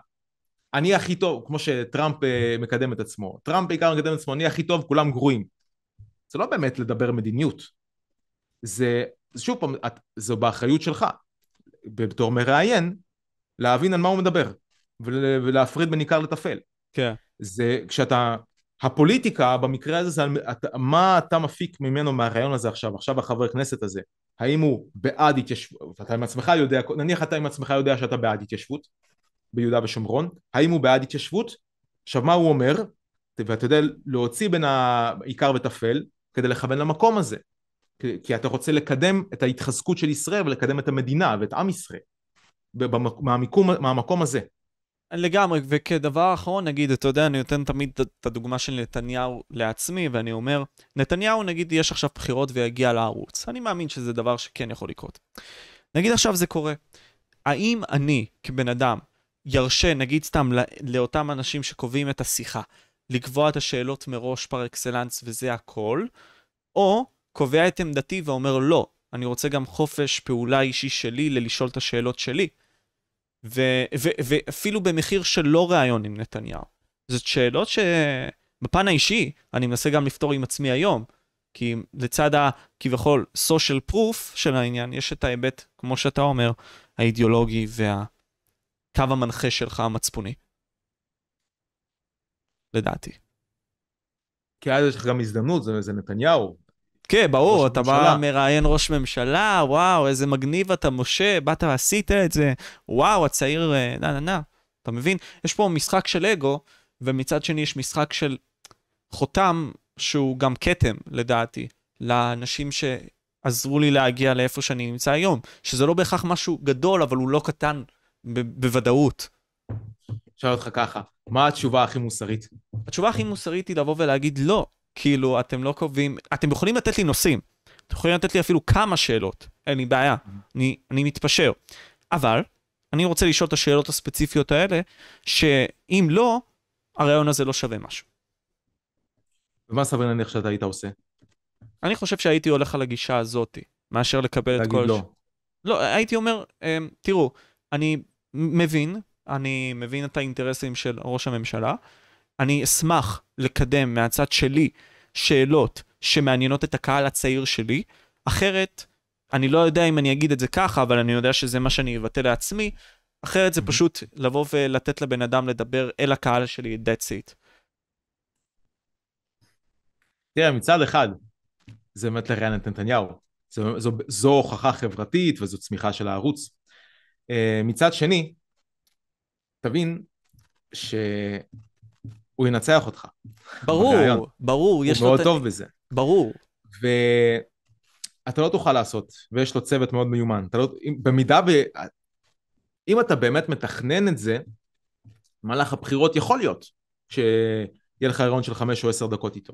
אני הכי טוב, כמו שטראמפ אה, מקדם את עצמו. טראמפ בעיקר מקדם את עצמו, אני הכי טוב, כולם גרועים. זה לא באמת לדבר מדיניות. זה, שוב פעם, זה באחריות שלך, בתור מראיין, להבין על מה הוא מדבר, ולהפריד בין עיקר לטפל. כן. זה כשאתה, הפוליטיקה במקרה הזה זה על, את, מה אתה מפיק ממנו מהרעיון הזה עכשיו, עכשיו החבר כנסת הזה, האם הוא בעד התיישבות, אתה עם עצמך יודע, נניח אתה עם עצמך יודע שאתה בעד התיישבות ביהודה ושומרון, האם הוא בעד התיישבות? עכשיו מה הוא אומר? ואתה יודע להוציא בין העיקר וטפל, כדי לכוון למקום הזה. כי, אתה רוצה לקדם את ההתחזקות של ישראל ולקדם את המדינה ואת עם ישראל. במק, מהמקום הזה. לגמרי, וכדבר אחרון, נגיד, אתה יודע, אני נותן תמיד את הדוגמה של נתניהו לעצמי, ואני אומר, נתניהו, נגיד, יש עכשיו בחירות ויגיע לערוץ. אני מאמין שזה דבר שכן יכול לקרות. נגיד עכשיו זה קורה. האם אני, כבן אדם, ירשה, נגיד סתם, לאותם אנשים שקובעים את השיחה, לקבוע את השאלות מראש פר אקסלנס וזה הכל, או קובע את עמדתי ואומר לא, אני רוצה גם חופש פעולה אישי שלי ללשאול את השאלות שלי. ו- ו- ואפילו במחיר של לא ראיון עם נתניהו. זאת שאלות שבפן האישי, אני מנסה גם לפתור עם עצמי היום. כי לצד הכביכול social proof של העניין, יש את ההיבט, כמו שאתה אומר, האידיאולוגי והקו המנחה שלך המצפוני. לדעתי. כי אז יש לך גם הזדמנות, זה, זה נתניהו. כן, ברור, אתה בא מראיין ראש ממשלה, וואו, איזה מגניב אתה, משה, באת ועשית את זה, וואו, הצעיר, אה, נה נה נה, אתה מבין? יש פה משחק של אגו, ומצד שני יש משחק של חותם, שהוא גם כתם, לדעתי, לאנשים שעזרו לי להגיע לאיפה שאני נמצא היום, שזה לא בהכרח משהו גדול, אבל הוא לא קטן ב- בוודאות. אשאל אותך ככה, מה התשובה הכי מוסרית? התשובה הכי מוסרית היא לבוא ולהגיד לא. כאילו, אתם לא קובעים, אתם יכולים לתת לי נושאים. אתם יכולים לתת לי אפילו כמה שאלות, אין לי בעיה, אני, אני מתפשר. אבל, אני רוצה לשאול את השאלות הספציפיות האלה, שאם לא, הרעיון הזה לא שווה משהו. ומה סביר להניח שאתה היית עושה? אני חושב שהייתי הולך על הגישה הזאת, מאשר לקבל את כל... להגיד לא. ש... לא, הייתי אומר, אמ, תראו, אני מבין אני מבין את האינטרסים של ראש הממשלה. אני אשמח לקדם מהצד שלי שאלות שמעניינות את הקהל הצעיר שלי, אחרת, אני לא יודע אם אני אגיד את זה ככה, אבל אני יודע שזה מה שאני אבטא לעצמי, אחרת זה mm-hmm. פשוט לבוא ולתת לבן אדם לדבר אל הקהל שלי, that's it. תראה, מצד אחד, זה באמת לראיין את נתניהו. זו, זו, זו הוכחה חברתית וזו צמיחה של הערוץ. אה, מצד שני, תבין שהוא ינצח אותך. ברור, בגעיון. ברור. הוא מאוד את... טוב בזה. ברור. ואתה לא תוכל לעשות, ויש לו צוות מאוד מיומן. אתה לא... במידה ו... אם אתה באמת מתכנן את זה, מהלך הבחירות יכול להיות שיהיה לך הריון של חמש או עשר דקות איתו.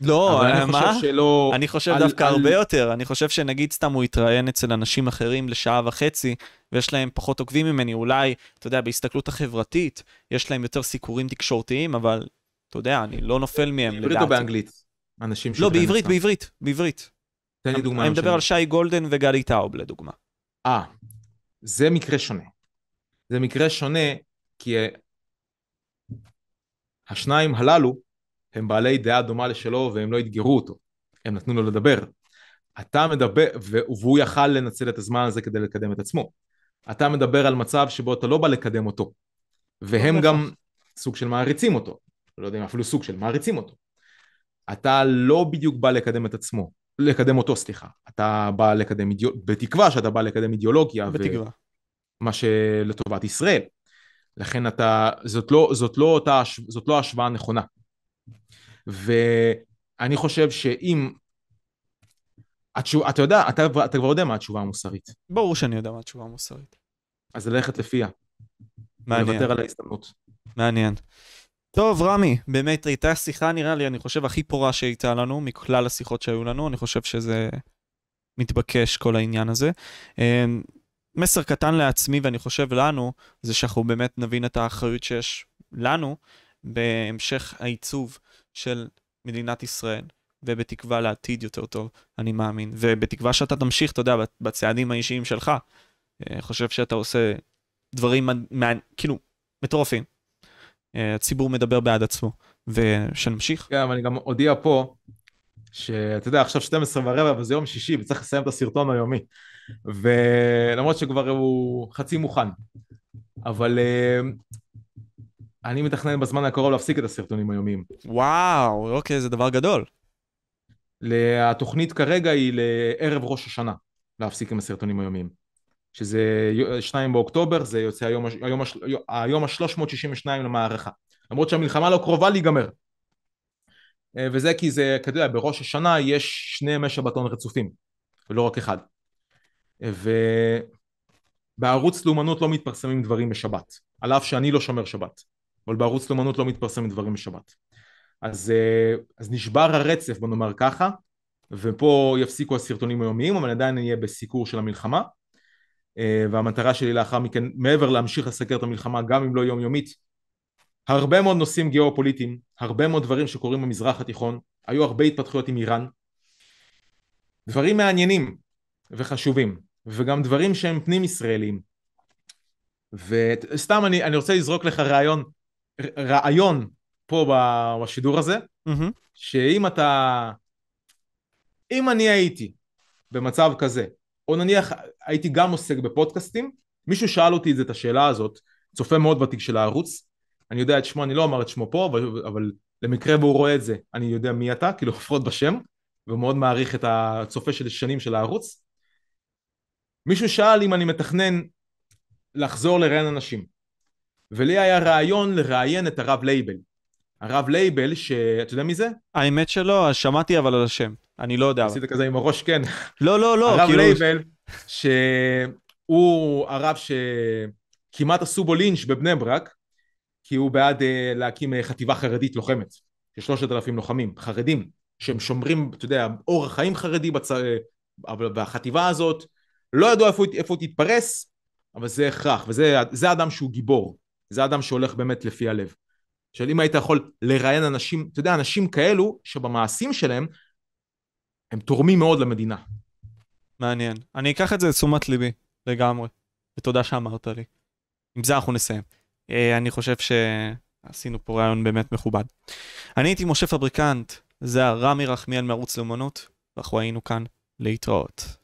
לא, אני אה, מה? חושב שלא... אני חושב על, דווקא על... הרבה יותר, אני חושב שנגיד סתם הוא התראיין אצל אנשים אחרים לשעה וחצי, ויש להם פחות עוקבים ממני, אולי, אתה יודע, בהסתכלות החברתית, יש להם יותר סיקורים תקשורתיים, אבל, אתה יודע, אני לא נופל מהם, לדעתי. בעברית או באנגלית? אנשים ש... לא, בעברית, סתם. בעברית, בעברית. תן לי דוגמה. אני מדבר על שי גולדן וגלי טאוב, לדוגמה. אה, זה מקרה שונה. זה מקרה שונה, כי אה, השניים הללו, הם בעלי דעה דומה לשלו והם לא אתגרו אותו, הם נתנו לו לדבר. אתה מדבר, והוא יכל לנצל את הזמן הזה כדי לקדם את עצמו. אתה מדבר על מצב שבו אתה לא בא לקדם אותו, והם לא גם סוג של מעריצים אותו, לא יודע אם אפילו סוג של מעריצים אותו. אתה לא בדיוק בא לקדם את עצמו, לקדם אותו סליחה, אתה בא לקדם, אידיאל... בתקווה שאתה בא לקדם אידיאולוגיה, בתקווה. מה שלטובת ישראל. לכן אתה, זאת לא, זאת לא אותה, זאת לא השוואה נכונה. ואני חושב שאם... התשוב... אתה יודע, אתה, אתה כבר יודע מה התשובה המוסרית. ברור שאני יודע מה התשובה המוסרית. אז ללכת לפיה. מעניין. ולוותר על ההזדמנות. מעניין. טוב, רמי, באמת הייתה שיחה, נראה לי, אני חושב, הכי פורה שהייתה לנו, מכלל השיחות שהיו לנו, אני חושב שזה מתבקש, כל העניין הזה. אמ, מסר קטן לעצמי, ואני חושב לנו, זה שאנחנו באמת נבין את האחריות שיש לנו, בהמשך העיצוב של מדינת ישראל, ובתקווה לעתיד יותר טוב, אני מאמין. ובתקווה שאתה תמשיך, אתה יודע, בצעדים האישיים שלך. אה, חושב שאתה עושה דברים, כאילו, מטורפים. אה, הציבור מדבר בעד עצמו, ושנמשיך. כן, אבל אני גם אודיע פה, שאתה יודע, עכשיו 12 ורבע, וזה יום שישי, וצריך לסיים את הסרטון היומי. ולמרות שכבר הוא חצי מוכן. אבל אה, אני מתכנן בזמן הקרוב להפסיק את הסרטונים היומיים. וואו, אוקיי, זה דבר גדול. התוכנית כרגע היא לערב ראש השנה, להפסיק עם הסרטונים היומיים. שזה 2 באוקטובר, זה יוצא היום, היום, היום ה-362 למערכה. למרות שהמלחמה לא קרובה להיגמר. אה, וזה כי זה, כדאי, בראש השנה יש שני ימי שבתון רצופים, ולא רק אחד. אה, ובערוץ לאומנות לא מתפרסמים דברים בשבת, על אף שאני לא שומר שבת. אבל בערוץ לאומנות לא מתפרסם דברים בשבת. אז, אה, אז נשבר הרצף, בוא נאמר ככה, ופה יפסיקו הסרטונים היומיים, אבל עדיין נהיה בסיקור של המלחמה. אה, והמטרה שלי לאחר מכן, מעבר להמשיך לסקר את המלחמה, גם אם לא יומיומית, הרבה מאוד נושאים גיאופוליטיים, הרבה מאוד דברים שקורים במזרח התיכון, היו הרבה התפתחויות עם איראן, דברים מעניינים וחשובים, וגם דברים שהם פנים ישראלים. וסתם אני, אני רוצה לזרוק לך רעיון רעיון פה בשידור הזה, mm-hmm. שאם אתה... אם אני הייתי במצב כזה, או נניח הייתי גם עוסק בפודקאסטים, מישהו שאל אותי את השאלה הזאת, צופה מאוד ותיק של הערוץ, אני יודע את שמו, אני לא אמר את שמו פה, אבל, אבל למקרה והוא רואה את זה, אני יודע מי אתה, כאילו לפחות בשם, ומאוד מעריך את הצופה של שנים של הערוץ. מישהו שאל אם אני מתכנן לחזור לראיין אנשים. ולי היה רעיון לראיין את הרב לייבל. הרב לייבל, שאתה יודע מי זה? האמת שלא, שמעתי אבל על השם, אני לא יודע. עשית כזה עם הראש, כן. לא, לא, לא. הרב כאילו- לייבל, שהוא הרב שכמעט עשו בו לינץ' בבני ברק, כי הוא בעד אה, להקים אה, חטיבה חרדית לוחמת, כשלושת אלפים לוחמים, חרדים, שהם שומרים, אתה יודע, אורח חיים חרדי, אה, בחטיבה הזאת, לא ידעו איפה, הוא תתפרס, אבל זה הכרח, וזה אדם שהוא גיבור. זה אדם שהולך באמת לפי הלב. עכשיו אם היית יכול לראיין אנשים, אתה יודע, אנשים כאלו שבמעשים שלהם הם תורמים מאוד למדינה. מעניין. אני אקח את זה לתשומת ליבי לגמרי, ותודה שאמרת לי. עם זה אנחנו נסיים. אה, אני חושב שעשינו פה רעיון באמת מכובד. אני הייתי משה פבריקנט, זה הרמי רחמיאל מערוץ לאומנות, ואנחנו היינו כאן להתראות.